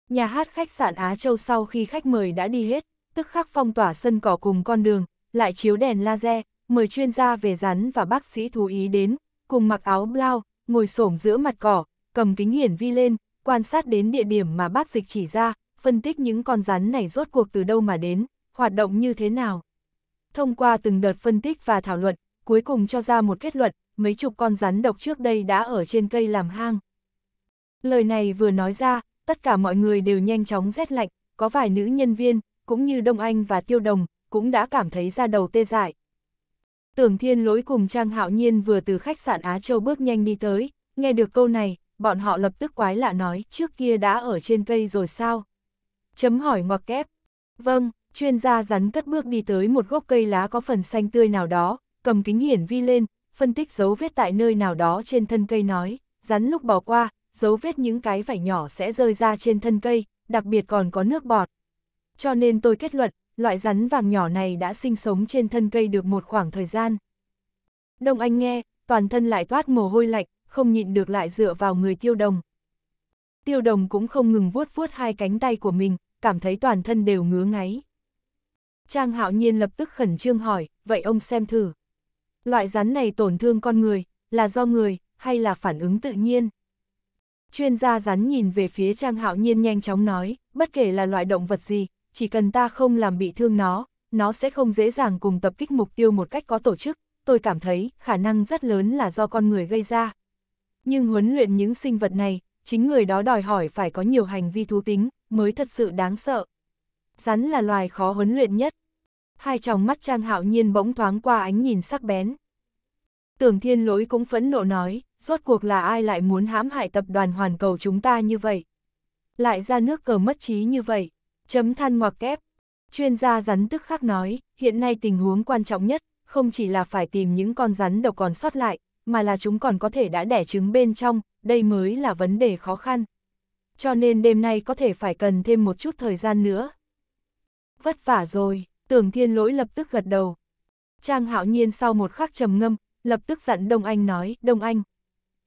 Nhà hát khách sạn Á Châu sau khi khách mời đã đi hết, tức khắc phong tỏa sân cỏ cùng con đường, lại chiếu đèn laser, mời chuyên gia về rắn và bác sĩ thú ý đến, cùng mặc áo blau, ngồi xổm giữa mặt cỏ, cầm kính hiển vi lên, quan sát đến địa điểm mà bác dịch chỉ ra, phân tích những con rắn này rốt cuộc từ đâu mà đến, hoạt động như thế nào. Thông qua từng đợt phân tích và thảo luận, cuối cùng cho ra một kết luận, mấy chục con rắn độc trước đây đã ở trên cây làm hang. Lời này vừa nói ra, tất cả mọi người đều nhanh chóng rét lạnh, có vài nữ nhân viên, cũng như Đông Anh và Tiêu Đồng, cũng đã cảm thấy ra đầu tê dại. Tưởng thiên lỗi cùng Trang Hạo Nhiên vừa từ khách sạn Á Châu bước nhanh đi tới, nghe được câu này, bọn họ lập tức quái lạ nói trước kia đã ở trên cây rồi sao? Chấm hỏi ngoặc kép. Vâng, chuyên gia rắn cất bước đi tới một gốc cây lá có phần xanh tươi nào đó, cầm kính hiển vi lên, phân tích dấu vết tại nơi nào đó trên thân cây nói, rắn lúc bỏ qua, dấu vết những cái vảy nhỏ sẽ rơi ra trên thân cây, đặc biệt còn có nước bọt. Cho nên tôi kết luận, loại rắn vàng nhỏ này đã sinh sống trên thân cây được một khoảng thời gian. Đông Anh nghe, toàn thân lại toát mồ hôi lạnh, không nhịn được lại dựa vào người tiêu đồng. Tiêu đồng cũng không ngừng vuốt vuốt hai cánh tay của mình, cảm thấy toàn thân đều ngứa ngáy. Trang hạo nhiên lập tức khẩn trương hỏi, vậy ông xem thử. Loại rắn này tổn thương con người, là do người, hay là phản ứng tự nhiên? Chuyên gia rắn nhìn về phía Trang Hạo Nhiên nhanh chóng nói, bất kể là loại động vật gì, chỉ cần ta không làm bị thương nó, nó sẽ không dễ dàng cùng tập kích mục tiêu một cách có tổ chức, tôi cảm thấy khả năng rất lớn là do con người gây ra. Nhưng huấn luyện những sinh vật này, chính người đó đòi hỏi phải có nhiều hành vi thú tính, mới thật sự đáng sợ. Rắn là loài khó huấn luyện nhất. Hai tròng mắt Trang Hạo Nhiên bỗng thoáng qua ánh nhìn sắc bén. Tưởng Thiên Lỗi cũng phẫn nộ nói, rốt cuộc là ai lại muốn hãm hại tập đoàn hoàn cầu chúng ta như vậy? Lại ra nước cờ mất trí như vậy? Chấm than ngoặc kép. Chuyên gia rắn tức khắc nói, hiện nay tình huống quan trọng nhất, không chỉ là phải tìm những con rắn độc còn sót lại, mà là chúng còn có thể đã đẻ trứng bên trong, đây mới là vấn đề khó khăn. Cho nên đêm nay có thể phải cần thêm một chút thời gian nữa. Vất vả rồi, tưởng thiên lỗi lập tức gật đầu. Trang hạo nhiên sau một khắc trầm ngâm, lập tức dặn Đông Anh nói, Đông Anh.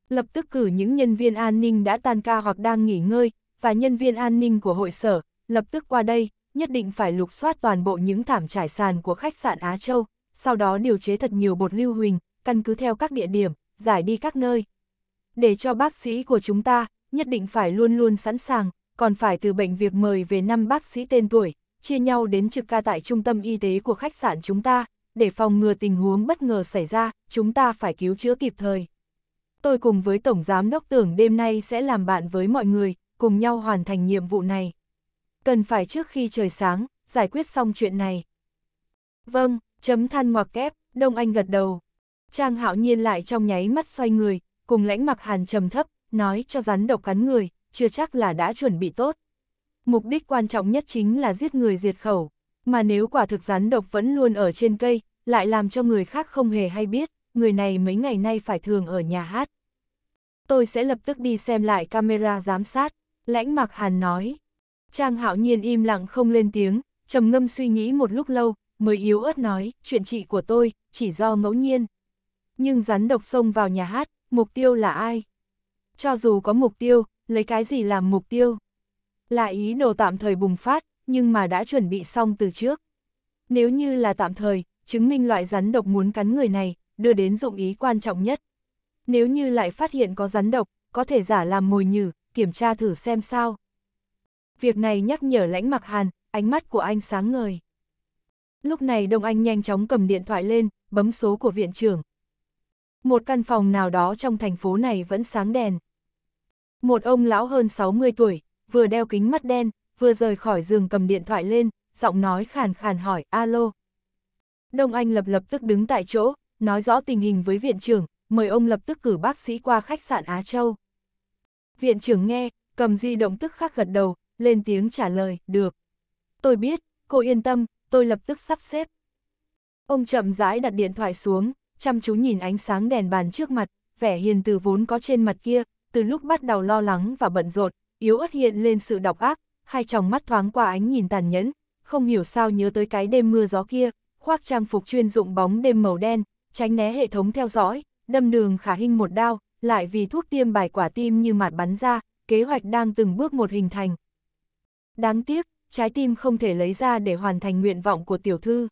Lập tức cử những nhân viên an ninh đã tan ca hoặc đang nghỉ ngơi, và nhân viên an ninh của hội sở, lập tức qua đây, nhất định phải lục soát toàn bộ những thảm trải sàn của khách sạn Á Châu, sau đó điều chế thật nhiều bột lưu huỳnh, căn cứ theo các địa điểm, giải đi các nơi. Để cho bác sĩ của chúng ta, nhất định phải luôn luôn sẵn sàng, còn phải từ bệnh việc mời về năm bác sĩ tên tuổi, chia nhau đến trực ca tại trung tâm y tế của khách sạn chúng ta, để phòng ngừa tình huống bất ngờ xảy ra, chúng ta phải cứu chữa kịp thời. Tôi cùng với Tổng Giám Đốc tưởng đêm nay sẽ làm bạn với mọi người, cùng nhau hoàn thành nhiệm vụ này cần phải trước khi trời sáng, giải quyết xong chuyện này. Vâng, chấm than ngoặc kép, Đông Anh gật đầu. Trang hạo nhiên lại trong nháy mắt xoay người, cùng lãnh mặc hàn trầm thấp, nói cho rắn độc cắn người, chưa chắc là đã chuẩn bị tốt. Mục đích quan trọng nhất chính là giết người diệt khẩu, mà nếu quả thực rắn độc vẫn luôn ở trên cây, lại làm cho người khác không hề hay biết, người này mấy ngày nay phải thường ở nhà hát. Tôi sẽ lập tức đi xem lại camera giám sát, lãnh mặc hàn nói. Trang hạo nhiên im lặng không lên tiếng, trầm ngâm suy nghĩ một lúc lâu, mới yếu ớt nói, chuyện chị của tôi, chỉ do ngẫu nhiên. Nhưng rắn độc xông vào nhà hát, mục tiêu là ai? Cho dù có mục tiêu, lấy cái gì làm mục tiêu? Là ý đồ tạm thời bùng phát, nhưng mà đã chuẩn bị xong từ trước. Nếu như là tạm thời, chứng minh loại rắn độc muốn cắn người này, đưa đến dụng ý quan trọng nhất. Nếu như lại phát hiện có rắn độc, có thể giả làm mồi nhử, kiểm tra thử xem sao việc này nhắc nhở lãnh mặc hàn, ánh mắt của anh sáng ngời. Lúc này Đông Anh nhanh chóng cầm điện thoại lên, bấm số của viện trưởng. Một căn phòng nào đó trong thành phố này vẫn sáng đèn. Một ông lão hơn 60 tuổi, vừa đeo kính mắt đen, vừa rời khỏi giường cầm điện thoại lên, giọng nói khàn khàn hỏi, alo. Đông Anh lập lập tức đứng tại chỗ, nói rõ tình hình với viện trưởng, mời ông lập tức cử bác sĩ qua khách sạn Á Châu. Viện trưởng nghe, cầm di động tức khắc gật đầu, lên tiếng trả lời, được. Tôi biết, cô yên tâm, tôi lập tức sắp xếp. Ông chậm rãi đặt điện thoại xuống, chăm chú nhìn ánh sáng đèn bàn trước mặt, vẻ hiền từ vốn có trên mặt kia, từ lúc bắt đầu lo lắng và bận rộn, yếu ớt hiện lên sự độc ác, hai tròng mắt thoáng qua ánh nhìn tàn nhẫn, không hiểu sao nhớ tới cái đêm mưa gió kia, khoác trang phục chuyên dụng bóng đêm màu đen, tránh né hệ thống theo dõi, đâm đường khả hình một đao, lại vì thuốc tiêm bài quả tim như mạt bắn ra, kế hoạch đang từng bước một hình thành, Đáng tiếc, trái tim không thể lấy ra để hoàn thành nguyện vọng của tiểu thư.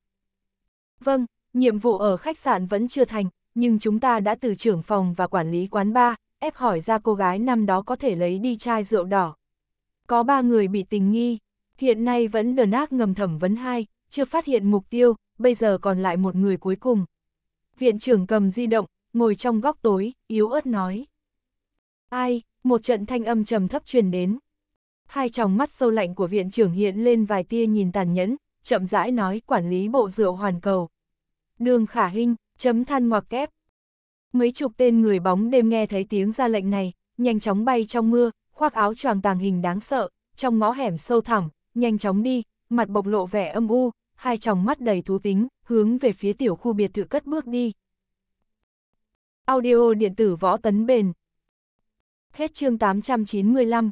Vâng, nhiệm vụ ở khách sạn vẫn chưa thành, nhưng chúng ta đã từ trưởng phòng và quản lý quán bar, ép hỏi ra cô gái năm đó có thể lấy đi chai rượu đỏ. Có ba người bị tình nghi, hiện nay vẫn đờn ác ngầm thẩm vấn hai, chưa phát hiện mục tiêu, bây giờ còn lại một người cuối cùng. Viện trưởng cầm di động, ngồi trong góc tối, yếu ớt nói. Ai, một trận thanh âm trầm thấp truyền đến, hai tròng mắt sâu lạnh của viện trưởng hiện lên vài tia nhìn tàn nhẫn, chậm rãi nói quản lý bộ rượu hoàn cầu. Đường khả hình, chấm than ngoặc kép. Mấy chục tên người bóng đêm nghe thấy tiếng ra lệnh này, nhanh chóng bay trong mưa, khoác áo choàng tàng hình đáng sợ, trong ngõ hẻm sâu thẳm, nhanh chóng đi, mặt bộc lộ vẻ âm u, hai tròng mắt đầy thú tính, hướng về phía tiểu khu biệt thự cất bước đi. Audio điện tử võ tấn bền. Hết chương 895